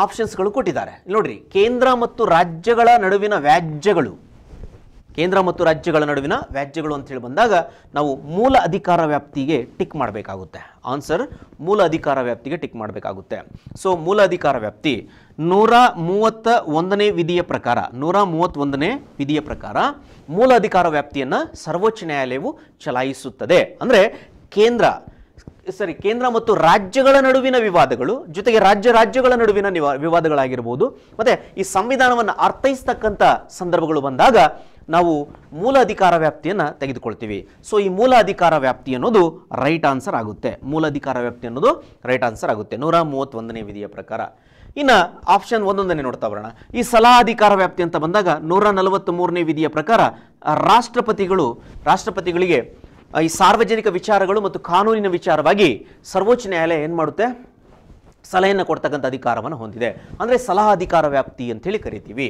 ಆಪ್ಷನ್ಸ್ಗಳು ಕೊಟ್ಟಿದ್ದಾರೆ ನೋಡ್ರಿ ಕೇಂದ್ರ ಮತ್ತು ರಾಜ್ಯಗಳ ನಡುವಿನ ವ್ಯಾಜ್ಯಗಳು ಕೇಂದ್ರ ಮತ್ತು ರಾಜ್ಯಗಳ ನಡುವಿನ ವ್ಯಾಜ್ಯಗಳು ಅಂತ ಹೇಳಿ ಬಂದಾಗ ನಾವು ಮೂಲ ಅಧಿಕಾರ ವ್ಯಾಪ್ತಿಗೆ ಟಿಕ್ ಮಾಡಬೇಕಾಗುತ್ತೆ ಆನ್ಸರ್ ಮೂಲ ಅಧಿಕಾರ ವ್ಯಾಪ್ತಿಗೆ ಟಿಕ್ ಮಾಡಬೇಕಾಗುತ್ತೆ ಸೊ ಮೂಲ ಅಧಿಕಾರ ವ್ಯಾಪ್ತಿ ನೂರ ಮೂವತ್ತ ಒಂದನೇ ವಿಧಿಯ ಪ್ರಕಾರ ನೂರ ಮೂವತ್ತೊಂದನೇ ವಿಧಿಯ ಪ್ರಕಾರ ಮೂಲ ಅಧಿಕಾರ ವ್ಯಾಪ್ತಿಯನ್ನು ಸರ್ವೋಚ್ಚ ನ್ಯಾಯಾಲಯವು ಚಲಾಯಿಸುತ್ತದೆ ಅಂದರೆ ಕೇಂದ್ರ ಸರಿ ಕೇಂದ್ರ ಮತ್ತು ರಾಜ್ಯಗಳ ನಡುವಿನ ವಿವಾದಗಳು ಜೊತೆಗೆ ರಾಜ್ಯ ರಾಜ್ಯಗಳ ನಡುವಿನ ವಿವಾದಗಳಾಗಿರ್ಬೋದು ಮತ್ತೆ ಈ ಸಂವಿಧಾನವನ್ನು ಅರ್ಥೈಸ್ತಕ್ಕಂಥ ಸಂದರ್ಭಗಳು ಬಂದಾಗ ನಾವು ಮೂಲ ಅಧಿಕಾರ ವ್ಯಾಪ್ತಿಯನ್ನು ತೆಗೆದುಕೊಳ್ತೀವಿ ಸೊ ಈ ಮೂಲ ಅಧಿಕಾರ ವ್ಯಾಪ್ತಿ ಅನ್ನೋದು ರೈಟ್ ಆನ್ಸರ್ ಆಗುತ್ತೆ ಮೂಲ ಅಧಿಕಾರ ವ್ಯಾಪ್ತಿ ಅನ್ನೋದು ರೈಟ್ ಆನ್ಸರ್ ಆಗುತ್ತೆ ನೂರ ಮೂವತ್ತೊಂದನೇ ವಿಧಿಯ ಪ್ರಕಾರ ಇನ್ನು ಆಪ್ಷನ್ ಒಂದೊಂದನ್ನೇ ನೋಡ್ತಾ ಬರೋಣ ಈ ಸಲಹಾ ಅಧಿಕಾರ ವ್ಯಾಪ್ತಿ ಅಂತ ಬಂದಾಗ ನೂರ ನಲವತ್ತ್ ಮೂರನೇ ವಿಧಿಯ ಪ್ರಕಾರ ರಾಷ್ಟ್ರಪತಿಗಳು ರಾಷ್ಟ್ರಪತಿಗಳಿಗೆ ಈ ಸಾರ್ವಜನಿಕ ವಿಚಾರಗಳು ಮತ್ತು ಕಾನೂನಿನ ವಿಚಾರವಾಗಿ ಸರ್ವೋಚ್ಚ ನ್ಯಾಯಾಲಯ ಏನು ಮಾಡುತ್ತೆ ಸಲಹೆಯನ್ನು ಕೊಡ್ತಕ್ಕಂಥ ಅಧಿಕಾರವನ್ನು ಹೊಂದಿದೆ ಅಂದರೆ ಸಲಹಾ ಅಧಿಕಾರ ವ್ಯಾಪ್ತಿ ಅಂತೇಳಿ ಕರಿತೀವಿ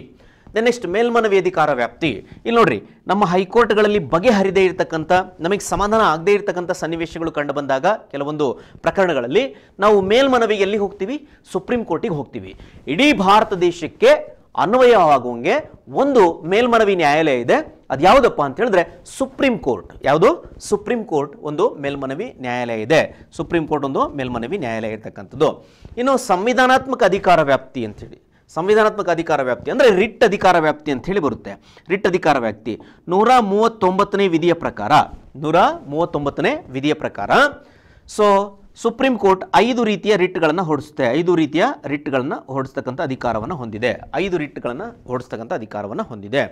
ದೆ ನೆಕ್ಸ್ಟ್ ಮೇಲ್ಮನವಿ ಅಧಿಕಾರ ವ್ಯಾಪ್ತಿ ಇಲ್ಲಿ ನೋಡ್ರಿ ನಮ್ಮ ಹೈಕೋರ್ಟ್ಗಳಲ್ಲಿ ಬಗೆಹರಿದೇ ಇರತಕ್ಕಂಥ ನಮಗೆ ಸಮಾಧಾನ ಆಗದೇ ಇರತಕ್ಕಂಥ ಸನ್ನಿವೇಶಗಳು ಕಂಡು ಬಂದಾಗ ಕೆಲವೊಂದು ಪ್ರಕರಣಗಳಲ್ಲಿ ನಾವು ಮೇಲ್ಮನವಿಯಲ್ಲಿ ಎಲ್ಲಿ ಹೋಗ್ತೀವಿ ಸುಪ್ರೀಂ ಕೋರ್ಟಿಗೆ ಹೋಗ್ತೀವಿ ಇಡೀ ಭಾರತ ದೇಶಕ್ಕೆ ಅನ್ವಯವಾಗುವಂಗೆ ಒಂದು ಮೇಲ್ಮನವಿ ನ್ಯಾಯಾಲಯ ಇದೆ ಅದು ಯಾವುದಪ್ಪ ಅಂತ ಹೇಳಿದ್ರೆ ಸುಪ್ರೀಂ ಕೋರ್ಟ್ ಯಾವುದು ಸುಪ್ರೀಂ ಕೋರ್ಟ್ ಒಂದು ಮೇಲ್ಮನವಿ ನ್ಯಾಯಾಲಯ ಇದೆ ಸುಪ್ರೀಂ ಕೋರ್ಟ್ ಒಂದು ಮೇಲ್ಮನವಿ ನ್ಯಾಯಾಲಯ ಇರ್ತಕ್ಕಂಥದ್ದು ಇನ್ನು ಸಂವಿಧಾನಾತ್ಮಕ ಅಧಿಕಾರ ವ್ಯಾಪ್ತಿ ಅಂತೇಳಿ ಸಂವಿಧಾನಾತ್ಮಕ ಅಧಿಕಾರ ವ್ಯಾಪ್ತಿ ಅಂದರೆ ರಿಟ್ ಅಧಿಕಾರ ವ್ಯಾಪ್ತಿ ಅಂತ ಹೇಳಿ ಬರುತ್ತೆ ರಿಟ್ ಅಧಿಕಾರ ವ್ಯಾಪ್ತಿ ನೂರ ಮೂವತ್ತೊಂಬತ್ತನೇ ವಿಧಿಯ ಪ್ರಕಾರ ನೂರ ಮೂವತ್ತೊಂಬತ್ತನೇ ವಿಧಿಯ ಪ್ರಕಾರ ಸೊ ಸುಪ್ರೀಂ ಕೋರ್ಟ್ ಐದು ರೀತಿಯ ರಿಟ್ಗಳನ್ನು ಹೊಡಿಸುತ್ತೆ ಐದು ರೀತಿಯ ರಿಟ್ಗಳನ್ನು ಹೊಡಿಸ್ತಕ್ಕಂಥ ಅಧಿಕಾರವನ್ನು ಹೊಂದಿದೆ ಐದು ರಿಟ್ಗಳನ್ನು ಹೊಡಿಸ್ತಕ್ಕಂಥ ಅಧಿಕಾರವನ್ನು ಹೊಂದಿದೆ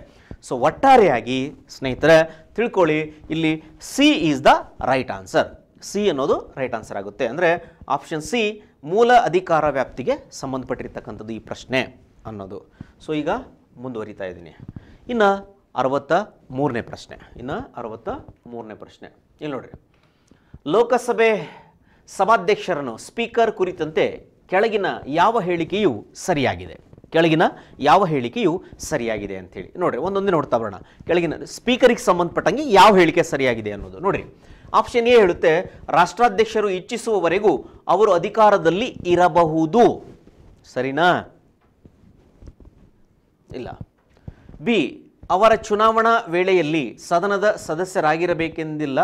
ಸೊ ಒಟ್ಟಾರೆಯಾಗಿ ಸ್ನೇಹಿತರೆ ತಿಳ್ಕೊಳ್ಳಿ ಇಲ್ಲಿ C is the right answer C ಅನ್ನೋದು ರೈಟ್ ಆನ್ಸರ್ ಆಗುತ್ತೆ ಅಂದರೆ ಆಪ್ಷನ್ ಸಿ ಮೂಲ ಅಧಿಕಾರ ವ್ಯಾಪ್ತಿಗೆ ಸಂಬಂಧಪಟ್ಟಿರ್ತಕ್ಕಂಥದ್ದು ಈ ಪ್ರಶ್ನೆ ಅನ್ನೋದು ಸೊ ಈಗ ಮುಂದುವರಿತಾ ಇದ್ದೀನಿ ಇನ್ನು ಅರವತ್ತ ಮೂರನೇ ಪ್ರಶ್ನೆ ಇನ್ನು ಅರವತ್ತ ಮೂರನೇ ಪ್ರಶ್ನೆ ಇಲ್ಲಿ ನೋಡ್ರಿ ಲೋಕಸಭೆ ಸಭಾಧ್ಯಕ್ಷರನ್ನು ಸ್ಪೀಕರ್ ಕುರಿತಂತೆ ಕೆಳಗಿನ ಯಾವ ಹೇಳಿಕೆಯು ಸರಿಯಾಗಿದೆ ಕೆಳಗಿನ ಯಾವ ಹೇಳಿಕೆಯು ಸರಿಯಾಗಿದೆ ಅಂಥೇಳಿ ನೋಡ್ರಿ ಒಂದೊಂದೇ ನೋಡ್ತಾ ಬರೋಣ ಕೆಳಗಿನ ಸ್ಪೀಕರಿಗೆ ಸಂಬಂಧಪಟ್ಟಂಗೆ ಯಾವ ಹೇಳಿಕೆ ಸರಿಯಾಗಿದೆ ಅನ್ನೋದು ನೋಡ್ರಿ ಆಪ್ಷನ್ ಎ ಹೇಳುತ್ತೆ ರಾಷ್ಟ್ರಾಧ್ಯಕ್ಷರು ಇಚ್ಛಿಸುವವರೆಗೂ ಅವರು ಅಧಿಕಾರದಲ್ಲಿ ಇರಬಹುದು ಸರಿನಾ ಇಲ್ಲ ಬಿ ಅವರ ಚುನಾವಣಾ ವೇಳೆಯಲ್ಲಿ ಸದನದ ಸದಸ್ಯರಾಗಿರಬೇಕೆಂದಿಲ್ಲ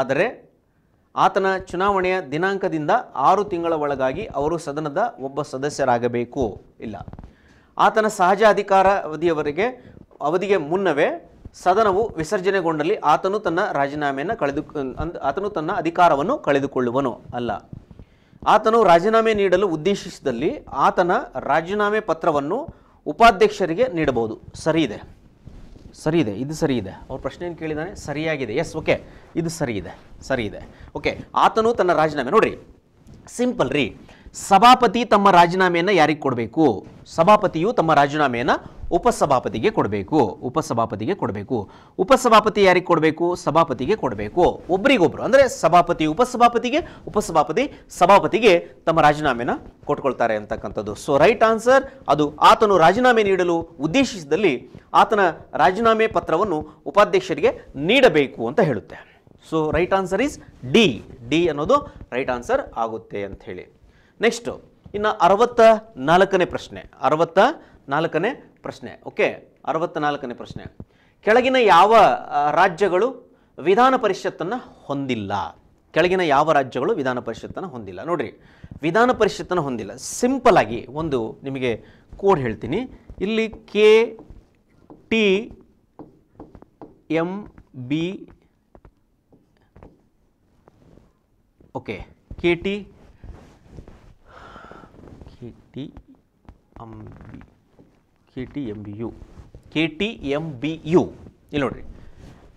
ಆದರೆ ಆತನ ಚುನಾವಣೆಯ ದಿನಾಂಕದಿಂದ ಆರು ತಿಂಗಳ ಒಳಗಾಗಿ ಅವರು ಸದನದ ಒಬ್ಬ ಸದಸ್ಯರಾಗಬೇಕು ಇಲ್ಲ ಆತನ ಸಹಜ ಅಧಿಕಾರ ಅವಧಿಯವರೆಗೆ ಅವಧಿಗೆ ಮುನ್ನವೇ ಸದನವು ವಿಸರ್ಜನೆಗೊಂಡಲ್ಲಿ ಆತನು ತನ್ನ ರಾಜೀನಾಮೆಯನ್ನು ಕಳೆದು ಆತನು ತನ್ನ ಅಧಿಕಾರವನ್ನು ಕಳೆದುಕೊಳ್ಳುವನು ಅಲ್ಲ ಆತನು ರಾಜೀನಾಮೆ ನೀಡಲು ಉದ್ದೇಶಿಸಿದಲ್ಲಿ ಆತನ ರಾಜೀನಾಮೆ ಪತ್ರವನ್ನು ಉಪಾಧ್ಯಕ್ಷರಿಗೆ ನೀಡಬಹುದು ಸರಿ ಇದೆ ಸರಿ ಇದೆ ಇದು ಸರಿ ಇದೆ ಅವ್ರ ಪ್ರಶ್ನೆ ಏನು ಕೇಳಿದಾನೆ ಸರಿಯಾಗಿದೆ ಎಸ್ ಓಕೆ ಇದು ಸರಿ ಇದೆ ಸರಿ ಇದೆ ಓಕೆ ಆತನು ತನ್ನ ರಾಜೀನಾಮೆ ನೋಡ್ರಿ ಸಿಂಪಲ್ ರೀ ಸಭಾಪತಿ ತಮ್ಮ ರಾಜೀನಾಮೆಯನ್ನು ಯಾರಿಗೆ ಕೊಡಬೇಕು ಸಭಾಪತಿಯು ತಮ್ಮ ರಾಜೀನಾಮೆಯನ್ನು ಉಪಸಭಾಪತಿಗೆ ಕೊಡಬೇಕು ಉಪಸಭಾಪತಿಗೆ ಕೊಡಬೇಕು ಉಪಸಭಾಪತಿ ಯಾರಿಗೆ ಕೊಡಬೇಕು ಸಭಾಪತಿಗೆ ಕೊಡಬೇಕು ಒಬ್ಬರಿಗೊಬ್ಬರು ಅಂದರೆ ಸಭಾಪತಿ ಉಪಸಭಾಪತಿಗೆ ಉಪಸಭಾಪತಿ ಸಭಾಪತಿಗೆ ತಮ್ಮ ರಾಜೀನಾಮೆನ ಕೊಟ್ಕೊಳ್ತಾರೆ ಅಂತಕ್ಕಂಥದ್ದು ಸೊ ರೈಟ್ ಆನ್ಸರ್ ಅದು ಆತನು ರಾಜೀನಾಮೆ ನೀಡಲು ಉದ್ದೇಶಿಸಿದಲ್ಲಿ ಆತನ ರಾಜೀನಾಮೆ ಪತ್ರವನ್ನು ಉಪಾಧ್ಯಕ್ಷರಿಗೆ ನೀಡಬೇಕು ಅಂತ ಹೇಳುತ್ತೆ so right answer is D D ಅನ್ನೋದು ರೈಟ್ ಆನ್ಸರ್ ಆಗುತ್ತೆ ಅಂತ ಹೇಳಿ ನೆಕ್ಸ್ಟು ಇನ್ನು ಅರವತ್ತ ನಾಲ್ಕನೇ ಪ್ರಶ್ನೆ ಅರವತ್ತ ನಾಲ್ಕನೇ ಪ್ರಶ್ನೆ ಓಕೆ ಅರವತ್ತ್ನಾಲ್ಕನೇ ಪ್ರಶ್ನೆ ಕೆಳಗಿನ ಯಾವ ರಾಜ್ಯಗಳು ವಿಧಾನ ಪರಿಷತ್ತನ್ನು ಹೊಂದಿಲ್ಲ ಕೆಳಗಿನ ಯಾವ ರಾಜ್ಯಗಳು ವಿಧಾನ ಪರಿಷತ್ತನ್ನು ಹೊಂದಿಲ್ಲ ನೋಡ್ರಿ ವಿಧಾನ ಪರಿಷತ್ತನ್ನು ಹೊಂದಿಲ್ಲ ಸಿಂಪಲ್ ಆಗಿ ಒಂದು ನಿಮಗೆ ಕೋಡ್ ಹೇಳ್ತೀನಿ ಇಲ್ಲಿ K T M B okay K T K T M B K T M B U K T M B U ಇಲ್ಲಿ ನೋಡಿರಿ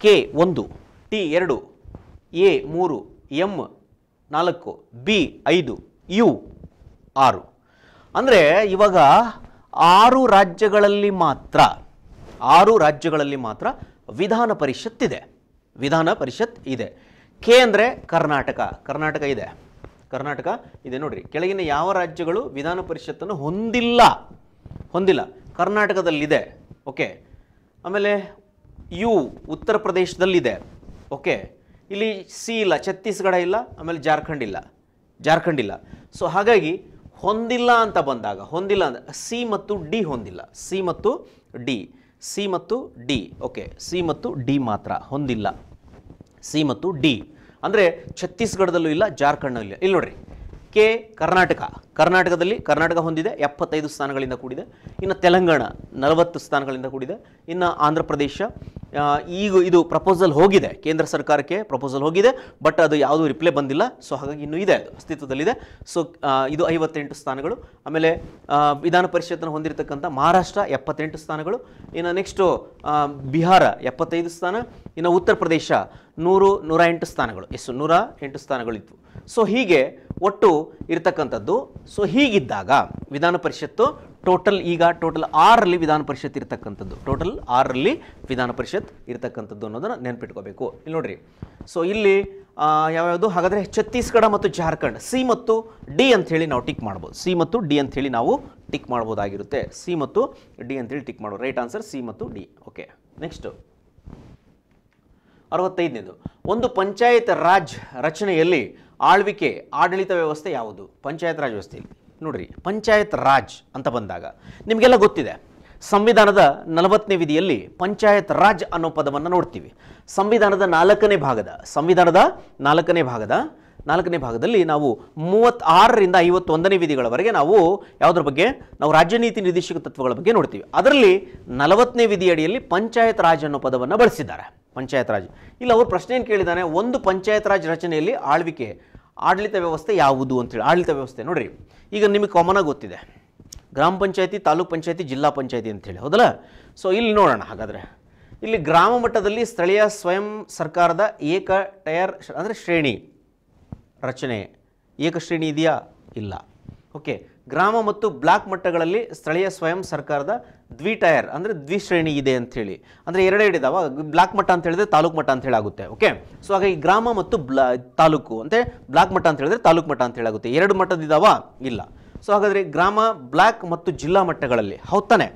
ಕೆ ಒಂದು ಟಿ ಎರಡು ಎ ಮೂರು ಎಮ್ ನಾಲ್ಕು ಬಿ ಐದು ಯು ಆರು ಅಂದರೆ ಇವಾಗ ಆರು ರಾಜ್ಯಗಳಲ್ಲಿ ಮಾತ್ರ ಆರು ರಾಜ್ಯಗಳಲ್ಲಿ ಮಾತ್ರ ವಿಧಾನ ಪರಿಷತ್ ಇದೆ ವಿಧಾನ ಪರಿಷತ್ ಇದೆ ಕೆ ಅಂದರೆ ಕರ್ನಾಟಕ ಕರ್ನಾಟಕ ಇದೆ ಕರ್ನಾಟಕ ಇದೆ ನೋಡಿರಿ ಕೆಳಗಿನ ಯಾವ ರಾಜ್ಯಗಳು ವಿಧಾನ ಪರಿಷತ್ತನ್ನು ಹೊಂದಿಲ್ಲ ಹೊಂದಿಲ್ಲ ಕರ್ನಾಟಕದಲ್ಲಿದೆ ಓಕೆ ಆಮೇಲೆ ಯು ಉತ್ತರ ಪ್ರದೇಶದಲ್ಲಿದೆ ಓಕೆ ಇಲ್ಲಿ ಸಿ ಇಲ್ಲ ಛತ್ತೀಸ್ಗಢ ಇಲ್ಲ ಆಮೇಲೆ ಜಾರ್ಖಂಡ್ ಇಲ್ಲ ಜಾರ್ಖಂಡ್ ಇಲ್ಲ ಸೊ ಹಾಗಾಗಿ ಹೊಂದಿಲ್ಲ ಅಂತ ಬಂದಾಗ ಹೊಂದಿಲ್ಲ ಅಂದರೆ ಸಿ ಮತ್ತು ಡಿ ಹೊಂದಿಲ್ಲ ಸಿ ಮತ್ತು ಡಿ ಸಿ ಮತ್ತು ಡಿ ಓಕೆ ಸಿ ಮತ್ತು ಡಿ ಮಾತ್ರ ಹೊಂದಿಲ್ಲ ಸಿ ಮತ್ತು ಡಿ ಅಂದರೆ ಛತ್ತೀಸ್ಗಢದಲ್ಲೂ ಇಲ್ಲ ಜಾರ್ಖಂಡಲ್ಲೂ ಇಲ್ಲ ಇಲ್ಲಿ ನೋಡ್ರಿ ಕೆ ಕರ್ನಾಟಕ ಕರ್ನಾಟಕದಲ್ಲಿ ಕರ್ನಾಟಕ ಹೊಂದಿದೆ ಎಪ್ಪತ್ತೈದು ಸ್ಥಾನಗಳಿಂದ ಕೂಡಿದೆ ಇನ್ನು ತೆಲಂಗಾಣ ನಲವತ್ತು ಸ್ಥಾನಗಳಿಂದ ಕೂಡಿದೆ ಇನ್ನು ಆಂಧ್ರ ಪ್ರದೇಶ ಈಗ ಇದು ಪ್ರಪೋಸಲ್ ಹೋಗಿದೆ ಕೇಂದ್ರ ಸರ್ಕಾರಕ್ಕೆ ಪ್ರಪೋಸಲ್ ಹೋಗಿದೆ ಬಟ್ ಅದು ಯಾವುದೂ ರಿಪ್ಲೈ ಬಂದಿಲ್ಲ ಸೊ ಹಾಗಾಗಿ ಇನ್ನೂ ಇದೆ ಅದು ಅಸ್ತಿತ್ವದಲ್ಲಿದೆ ಸೊ ಇದು ಐವತ್ತೆಂಟು ಸ್ಥಾನಗಳು ಆಮೇಲೆ ವಿಧಾನ ಪರಿಷತ್ತನ್ನು ಹೊಂದಿರತಕ್ಕಂಥ ಮಹಾರಾಷ್ಟ್ರ ಎಪ್ಪತ್ತೆಂಟು ಸ್ಥಾನಗಳು ಇನ್ನು ನೆಕ್ಸ್ಟು ಬಿಹಾರ ಎಪ್ಪತ್ತೈದು ಸ್ಥಾನ ಇನ್ನು ಉತ್ತರ ಪ್ರದೇಶ ನೂರು ನೂರ ಎಂಟು ಸ್ಥಾನಗಳು ಎಷ್ಟು ನೂರ ಎಂಟು ಸ್ಥಾನಗಳಿತ್ತು ಸೊ ಹೀಗೆ ಒಟ್ಟು ಇರತಕ್ಕಂಥದ್ದು ಸೊ ಹೀಗಿದ್ದಾಗ ವಿಧಾನ ಪರಿಷತ್ತು ಟೋಟಲ್ ಈಗ ಟೋಟಲ್ ಆರಲ್ಲಿ ವಿಧಾನ ಪರಿಷತ್ ಇರತಕ್ಕಂಥದ್ದು ಟೋಟಲ್ ಆರಲ್ಲಿ ವಿಧಾನ ಪರಿಷತ್ ಇರತಕ್ಕಂಥದ್ದು ಅನ್ನೋದನ್ನು ನೆನಪಿಟ್ಕೋಬೇಕು ಇಲ್ಲಿ ನೋಡ್ರಿ ಸೊ ಇಲ್ಲಿ ಯಾವ್ಯಾವುದು ಹಾಗಾದರೆ ಛತ್ತೀಸ್ಗಢ ಮತ್ತು ಜಾರ್ಖಂಡ್ ಸಿ ಮತ್ತು ಡಿ ಅಂಥೇಳಿ ನಾವು ಟಿಕ್ ಮಾಡ್ಬೋದು ಸಿ ಮತ್ತು ಡಿ ಅಂಥೇಳಿ ನಾವು ಟಿಕ್ ಮಾಡ್ಬೋದಾಗಿರುತ್ತೆ ಸಿ ಮತ್ತು ಡಿ ಅಂಥೇಳಿ ಟಿಕ್ ಮಾಡೋದು ರೈಟ್ ಆನ್ಸರ್ ಸಿ ಮತ್ತು ಡಿ ಓಕೆ ನೆಕ್ಸ್ಟು ಅರವತ್ತೈದನೇದು ಒಂದು ಪಂಚಾಯತ್ ರಾಜ್ ರಚನೆಯಲ್ಲಿ ಆಳ್ವಿಕೆ ಆಡಳಿತ ವ್ಯವಸ್ಥೆ ಯಾವುದು ಪಂಚಾಯತ್ ರಾಜ್ ವ್ಯವಸ್ಥೆ ನೋಡ್ರಿ ಪಂಚಾಯತ್ ರಾಜ್ ಅಂತ ಬಂದಾಗ ನಿಮಗೆಲ್ಲ ಗೊತ್ತಿದೆ ಸಂವಿಧಾನದ ನಲವತ್ತನೇ ವಿಧಿಯಲ್ಲಿ ಪಂಚಾಯತ್ ರಾಜ್ ಅನ್ನೋ ಪದವನ್ನು ನೋಡ್ತೀವಿ ಸಂವಿಧಾನದ ನಾಲ್ಕನೇ ಭಾಗದ ಸಂವಿಧಾನದ ನಾಲ್ಕನೇ ಭಾಗದ ನಾಲ್ಕನೇ ಭಾಗದಲ್ಲಿ ನಾವು ಮೂವತ್ತಾರರಿಂದ ಐವತ್ತೊಂದನೇ ವಿಧಿಗಳವರೆಗೆ ನಾವು ಯಾವುದ್ರ ಬಗ್ಗೆ ನಾವು ರಾಜ್ಯ ನೀತಿ ನಿರ್ದೇಶಕ ತತ್ವಗಳ ಬಗ್ಗೆ ನೋಡ್ತೀವಿ ಅದರಲ್ಲಿ ನಲವತ್ತನೇ ವಿಧಿಯಡಿಯಲ್ಲಿ ಪಂಚಾಯತ್ ರಾಜ್ ಅನ್ನೋ ಪದವನ್ನು ಬಳಸಿದ್ದಾರೆ ಪಂಚಾಯತ್ ರಾಜ್ ಇಲ್ಲಿ ಅವರು ಪ್ರಶ್ನೆ ಏನು ಕೇಳಿದ್ದಾನೆ ಒಂದು ಪಂಚಾಯತ್ ರಾಜ್ ರಚನೆಯಲ್ಲಿ ಆಳ್ವಿಕೆ ಆಡಳಿತ ವ್ಯವಸ್ಥೆ ಯಾವುದು ಅಂತೇಳಿ ಆಡಳಿತ ವ್ಯವಸ್ಥೆ ನೋಡಿರಿ ಈಗ ನಿಮಗೆ ಆಗಿ ಗೊತ್ತಿದೆ ಗ್ರಾಮ ಪಂಚಾಯತಿ ತಾಲೂಕ್ ಪಂಚಾಯತಿ ಜಿಲ್ಲಾ ಪಂಚಾಯತಿ ಅಂತೇಳಿ ಹೌದಲ್ಲ ಸೊ ಇಲ್ಲಿ ನೋಡೋಣ ಹಾಗಾದರೆ ಇಲ್ಲಿ ಗ್ರಾಮ ಮಟ್ಟದಲ್ಲಿ ಸ್ಥಳೀಯ ಸ್ವಯಂ ಸರ್ಕಾರದ ಏಕ ಟಯರ್ ಅಂದರೆ ಶ್ರೇಣಿ ರಚನೆ ಏಕ ಶ್ರೇಣಿ ಇದೆಯಾ ಇಲ್ಲ ಓಕೆ ಗ್ರಾಮ ಮತ್ತು ಬ್ಲಾಕ್ ಮಟ್ಟಗಳಲ್ಲಿ ಸ್ಥಳೀಯ ಸ್ವಯಂ ಸರ್ಕಾರದ ದ್ವಿ ಟಯರ್ ಅಂದರೆ ದ್ವಿಶ್ರೇಣಿ ಇದೆ ಅಂಥೇಳಿ ಅಂದರೆ ಎರಡೆರಡು ಇದಾವ ಬ್ಲಾಕ್ ಮಟ್ಟ ಅಂತ ಹೇಳಿದ್ರೆ ತಾಲೂಕು ಮಟ್ಟ ಅಂತ ಹೇಳಾಗುತ್ತೆ ಓಕೆ ಸೊ ಹಾಗಾಗಿ ಗ್ರಾಮ ಮತ್ತು ಬ್ಲಾ ತಾಲೂಕು ಅಂದರೆ ಬ್ಲಾಕ್ ಮಟ್ಟ ಅಂತ ಹೇಳಿದ್ರೆ ತಾಲೂಕು ಮಟ್ಟ ಅಂತ ಹೇಳಾಗುತ್ತೆ ಎರಡು ಮಟ್ಟದಿದಾವ ಇಲ್ಲ ಸೊ ಹಾಗಾದರೆ ಗ್ರಾಮ ಬ್ಲಾಕ್ ಮತ್ತು ಜಿಲ್ಲಾ ಮಟ್ಟಗಳಲ್ಲಿ ಹೌದಾನೆ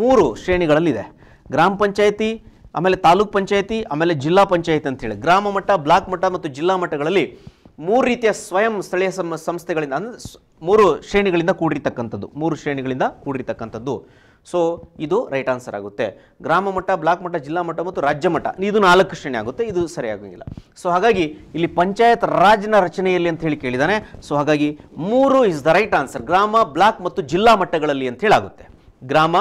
ಮೂರು ಶ್ರೇಣಿಗಳಲ್ಲಿದೆ ಗ್ರಾಮ ಪಂಚಾಯಿತಿ ಆಮೇಲೆ ತಾಲೂಕ್ ಪಂಚಾಯಿತಿ ಆಮೇಲೆ ಜಿಲ್ಲಾ ಅಂತ ಹೇಳಿ ಗ್ರಾಮ ಮಟ್ಟ ಬ್ಲಾಕ್ ಮಟ್ಟ ಮತ್ತು ಜಿಲ್ಲಾ ಮಟ್ಟಗಳಲ್ಲಿ ಮೂರು ರೀತಿಯ ಸ್ವಯಂ ಸ್ಥಳೀಯ ಸಂಸ್ಥೆಗಳಿಂದ ಅಂದರೆ ಮೂರು ಶ್ರೇಣಿಗಳಿಂದ ಕೂಡಿರ್ತಕ್ಕಂಥದ್ದು ಮೂರು ಶ್ರೇಣಿಗಳಿಂದ ಕೂಡಿರ್ತಕ್ಕಂಥದ್ದು ಸೊ ಇದು ರೈಟ್ ಆನ್ಸರ್ ಆಗುತ್ತೆ ಗ್ರಾಮ ಮಟ್ಟ ಬ್ಲಾಕ್ ಮಟ್ಟ ಜಿಲ್ಲಾ ಮಟ್ಟ ಮತ್ತು ರಾಜ್ಯ ಮಟ್ಟ ಇದು ನಾಲ್ಕು ಶ್ರೇಣಿ ಆಗುತ್ತೆ ಇದು ಸರಿಯಾಗಂಗಿಲ್ಲ ಸೊ ಹಾಗಾಗಿ ಇಲ್ಲಿ ಪಂಚಾಯತ್ ರಾಜ್ನ ರಚನೆಯಲ್ಲಿ ಅಂತ ಹೇಳಿ ಕೇಳಿದಾನೆ ಸೊ ಹಾಗಾಗಿ ಮೂರು ಇಸ್ ದ ರೈಟ್ ಆನ್ಸರ್ ಗ್ರಾಮ ಬ್ಲಾಕ್ ಮತ್ತು ಜಿಲ್ಲಾ ಮಟ್ಟಗಳಲ್ಲಿ ಅಂತ ಆಗುತ್ತೆ ಗ್ರಾಮ